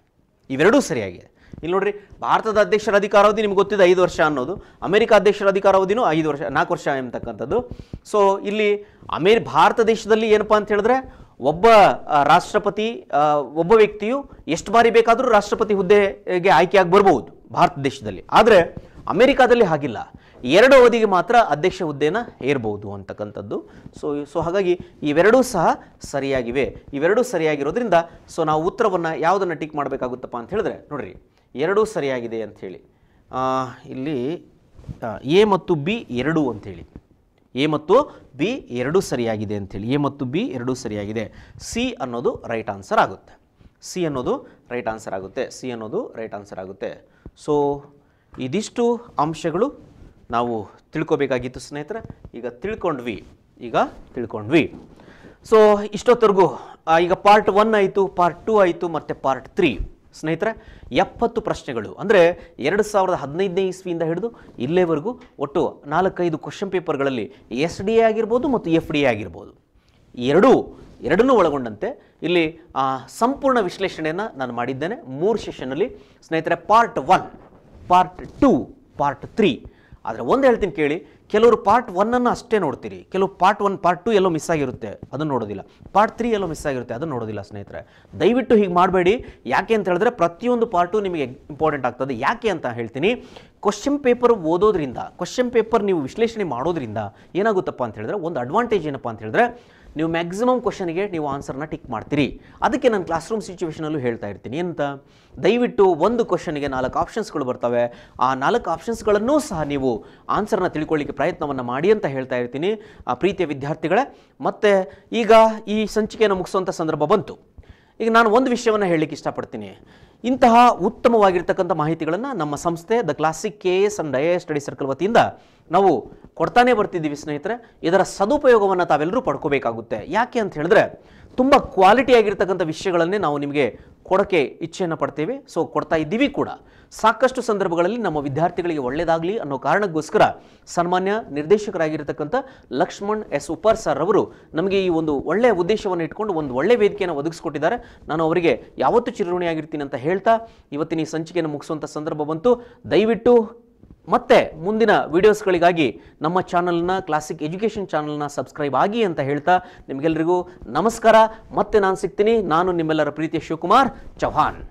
ಇವೆರಡೂ ಸರಿಯಾಗಿದೆ ಇಲ್ಲಿ ನೋಡ್ರಿ ಭಾರತದ ಅಧ್ಯಕ್ಷರ ಅಧಿಕಾರಾವಧಿ ನಿಮ್ಗೆ ಗೊತ್ತಿದೆ ಐದು ವರ್ಷ ಅನ್ನೋದು ಅಮೆರಿಕ ಅಧ್ಯಕ್ಷರ ಅಧಿಕಾರಾವಧಿನೂ ಐದು ವರ್ಷ ನಾಲ್ಕು ವರ್ಷ ಎಂಬತಕ್ಕಂಥದ್ದು ಸೊ ಇಲ್ಲಿ ಅಮೇರಿ ಭಾರತ ದೇಶದಲ್ಲಿ ಏನಪ್ಪಾ ಅಂತ ಹೇಳಿದ್ರೆ ಒಬ್ಬ ರಾಷ್ಟ್ರಪತಿ ಒಬ್ಬ ವ್ಯಕ್ತಿಯು ಎಷ್ಟು ಬಾರಿ ಬೇಕಾದರೂ ರಾಷ್ಟ್ರಪತಿ ಹುದ್ದೆಗೆ ಆಯ್ಕೆಯಾಗಿ ಬರಬಹುದು ಭಾರತ ದೇಶದಲ್ಲಿ ಆದರೆ ಅಮೆರಿಕಾದಲ್ಲಿ ಹಾಗಿಲ್ಲ ಎರಡು ಅವಧಿಗೆ ಮಾತ್ರ ಅಧ್ಯಕ್ಷ ಹುದ್ದೆನ ಏರ್ಬೋದು ಅಂತಕ್ಕಂಥದ್ದು ಸೊ ಸೊ ಹಾಗಾಗಿ ಇವೆರಡೂ ಸಹ ಸರಿಯಾಗಿವೆ ಇವೆರಡೂ ಸರಿಯಾಗಿರೋದ್ರಿಂದ ಸೊ ನಾವು ಉತ್ತರವನ್ನು ಯಾವುದನ್ನು ಟಿಕ್ ಮಾಡಬೇಕಾಗುತ್ತಪ್ಪ ಅಂತ ಹೇಳಿದ್ರೆ ನೋಡಿರಿ ಎರಡೂ ಸರಿಯಾಗಿದೆ ಅಂಥೇಳಿ ಇಲ್ಲಿ ಎ ಮತ್ತು ಬಿ ಎರಡು ಅಂಥೇಳಿ ಎ ಮತ್ತು ಬಿ ಎರಡೂ ಸರಿಯಾಗಿದೆ ಅಂಥೇಳಿ ಎ ಮತ್ತು ಬಿ ಎರಡೂ ಸರಿಯಾಗಿದೆ ಸಿ ಅನ್ನೋದು ರೈಟ್ ಆನ್ಸರ್ ಆಗುತ್ತೆ ಸಿ ಅನ್ನೋದು ರೈಟ್ ಆನ್ಸರ್ ಆಗುತ್ತೆ ಸಿ ಅನ್ನೋದು ರೈಟ್ ಆನ್ಸರ್ ಆಗುತ್ತೆ ಸೊ ಇದಿಷ್ಟು ಅಂಶಗಳು ನಾವು ತಿಳ್ಕೊಬೇಕಾಗಿತ್ತು ಸ್ನೇಹಿತರೆ ಈಗ ತಿಳ್ಕೊಂಡ್ವಿ ಈಗ ತಿಳ್ಕೊಂಡ್ವಿ ಸೊ ಇಷ್ಟೊತ್ತರೆಗೂ ಈಗ ಪಾರ್ಟ್ ಒನ್ ಆಯಿತು ಪಾರ್ಟ್ ಟೂ ಆಯಿತು ಮತ್ತು ಪಾರ್ಟ್ ತ್ರೀ ಸ್ನೇಹಿತರೆ ಎಪ್ಪತ್ತು ಪ್ರಶ್ನೆಗಳು ಅಂದರೆ ಎರಡು ಸಾವಿರದ ಹದಿನೈದನೇ ಇಸ್ವಿಯಿಂದ ಹಿಡಿದು ಇಲ್ಲೇವರೆಗೂ ಒಟ್ಟು ನಾಲ್ಕೈದು ಕ್ವಶನ್ ಪೇಪರ್ಗಳಲ್ಲಿ ಎಸ್ ಡಿ ಎ ಆಗಿರ್ಬೋದು ಮತ್ತು ಎಫ್ ಡಿ ಎ ಆಗಿರ್ಬೋದು ಎರಡೂ ಎರಡನ್ನೂ ಒಳಗೊಂಡಂತೆ ಇಲ್ಲಿ ಸಂಪೂರ್ಣ ವಿಶ್ಲೇಷಣೆಯನ್ನು ನಾನು ಮಾಡಿದ್ದೇನೆ ಮೂರು ಸೆಷನ್ನಲ್ಲಿ ಸ್ನೇಹಿತರೆ part one part two part three ಆದರೆ ಒಂದು ಹೇಳ್ತೀನಿ ಕೇಳಿ ಕೆಲವರು ಪಾರ್ಟ್ ಒನ್ನನ್ನು ಅಷ್ಟೇ ನೋಡ್ತೀರಿ ಕೆಲವು ಪಾರ್ಟ್ ಒನ್ ಪಾರ್ಟ್ ಟು ಎಲ್ಲೋ ಮಿಸ್ ಆಗಿರುತ್ತೆ ಅದನ್ನು ನೋಡೋದಿಲ್ಲ ಪಾರ್ಟ್ ತ್ರೀ ಎಲ್ಲೋ ಮಿಸ್ ಆಗಿರುತ್ತೆ ಅದನ್ನು ನೋಡೋದಿಲ್ಲ ಸ್ನೇಹಿತರೆ ದಯವಿಟ್ಟು ಹೀಗೆ ಮಾಡಬೇಡಿ ಯಾಕೆ ಅಂತ ಹೇಳಿದ್ರೆ ಪ್ರತಿಯೊಂದು ಪಾರ್ಟು ನಿಮಗೆ ಇಂಪಾರ್ಟೆಂಟ್ ಆಗ್ತದೆ ಯಾಕೆ ಅಂತ ಹೇಳ್ತೀನಿ ಕ್ವಶನ್ ಪೇಪರ್ ಓದೋದ್ರಿಂದ ಕ್ವಶನ್ ಪೇಪರ್ ನೀವು ವಿಶ್ಲೇಷಣೆ ಮಾಡೋದ್ರಿಂದ ಏನಾಗುತ್ತಪ್ಪ ಅಂತ ಹೇಳಿದ್ರೆ ಒಂದು ಅಡ್ವಾಂಟೇಜ್ ಏನಪ್ಪ ಅಂತ ಹೇಳಿದ್ರೆ ನೀವು ಮ್ಯಾಕ್ಸಿಮಮ್ ಕ್ವಶನ್ಗೆ ನೀವು ಆನ್ಸರ್ನ ಟಿಕ್ ಮಾಡ್ತೀರಿ ಅದಕ್ಕೆ ನಾನು ಕ್ಲಾಸ್ ರೂಮ್ ಸಿಚುವೇಶನಲ್ಲೂ ಹೇಳ್ತಾ ಇರ್ತೀನಿ ಅಂತ ದಯವಿಟ್ಟು ಒಂದು ಕ್ವಶನ್ಗೆ ನಾಲ್ಕು ಆಪ್ಷನ್ಸ್ಗಳು ಬರ್ತವೆ ಆ ನಾಲ್ಕು ಆಪ್ಷನ್ಸ್ಗಳನ್ನೂ ಸಹ ನೀವು ಆನ್ಸರ್ನ ತಿಳ್ಕೊಳ್ಳಿಕ್ಕೆ ಪ್ರಯತ್ನವನ್ನು ಮಾಡಿ ಅಂತ ಹೇಳ್ತಾ ಇರ್ತೀನಿ ಆ ಪ್ರೀತಿಯ ವಿದ್ಯಾರ್ಥಿಗಳೇ ಮತ್ತು ಈಗ ಈ ಸಂಚಿಕೆಯನ್ನು ಮುಗಿಸುವಂಥ ಸಂದರ್ಭ ಬಂತು ಈಗ ನಾನು ಒಂದು ವಿಷಯವನ್ನು ಹೇಳಲಿಕ್ಕೆ ಇಷ್ಟಪಡ್ತೀನಿ ಇಂತಹ ಉತ್ತಮವಾಗಿರ್ತಕ್ಕಂಥ ಮಾಹಿತಿಗಳನ್ನು ನಮ್ಮ ಸಂಸ್ಥೆ the classic K S and I A study circle ವತಿಯಿಂದ ನಾವು ಕೊಡ್ತಾನೆ ಬರ್ತಿದ್ದೀವಿ ಸ್ನೇಹಿತರೆ ಇದರ ಸದುಪಯೋಗವನ್ನು ತಾವೆಲ್ಲರೂ ಪಡ್ಕೋಬೇಕಾಗುತ್ತೆ ಯಾಕೆ ಅಂತ ಹೇಳಿದ್ರೆ ತುಂಬ ಕ್ವಾಲಿಟಿಯಾಗಿರ್ತಕ್ಕಂಥ ವಿಷಯಗಳನ್ನೇ ನಾವು ನಿಮಗೆ ಕೊಡೋಕ್ಕೆ ಇಚ್ಛೆಯನ್ನು ಪಡ್ತೇವೆ ಸೊ ಕೊಡ್ತಾ ಇದ್ದೀವಿ ಕೂಡ ಸಾಕಷ್ಟು ಸಂದರ್ಭಗಳಲ್ಲಿ ನಮ್ಮ ವಿದ್ಯಾರ್ಥಿಗಳಿಗೆ ಒಳ್ಳೆಯದಾಗಲಿ ಅನ್ನೋ ಕಾರಣಕ್ಕೋಸ್ಕರ ಸನ್ಮಾನ್ಯ ನಿರ್ದೇಶಕರಾಗಿರ್ತಕ್ಕಂಥ ಲಕ್ಷ್ಮಣ್ ಎಸ್ ಉಪರ್ ಸರ್ ಅವರು ನಮಗೆ ಈ ಒಂದು ಒಳ್ಳೆಯ ಉದ್ದೇಶವನ್ನು ಇಟ್ಕೊಂಡು ಒಂದು ಒಳ್ಳೆಯ ವೇದಿಕೆಯನ್ನು ಒದಗಿಸ್ಕೊಟ್ಟಿದ್ದಾರೆ ನಾನು ಅವರಿಗೆ ಯಾವತ್ತೂ ಚಿರಋಣಿಯಾಗಿರ್ತೀನಿ ಅಂತ ಹೇಳ್ತಾ ಇವತ್ತಿನ ಈ ಸಂಚಿಕೆಯನ್ನು ಮುಗಿಸುವಂಥ ಸಂದರ್ಭ ಬಂತು ದಯವಿಟ್ಟು ಮತ್ತೆ ಮುಂದಿನ ವಿಡಿಯೋಸ್ಗಳಿಗಾಗಿ ನಮ್ಮ ಚಾನಲ್ನ ಕ್ಲಾಸಿಕ್ ಎಜುಕೇಷನ್ ಚಾನಲ್ನ ಸಬ್ಸ್ಕ್ರೈಬ್ ಆಗಿ ಅಂತ ಹೇಳ್ತಾ ನಿಮಗೆಲ್ಲರಿಗೂ ನಮಸ್ಕಾರ ಮತ್ತೆ ನಾನು ಸಿಗ್ತೀನಿ ನಾನು ನಿಮ್ಮೆಲ್ಲರ ಪ್ರೀತಿಯ ಶಿವಕುಮಾರ್ ಚೌಹಾನ್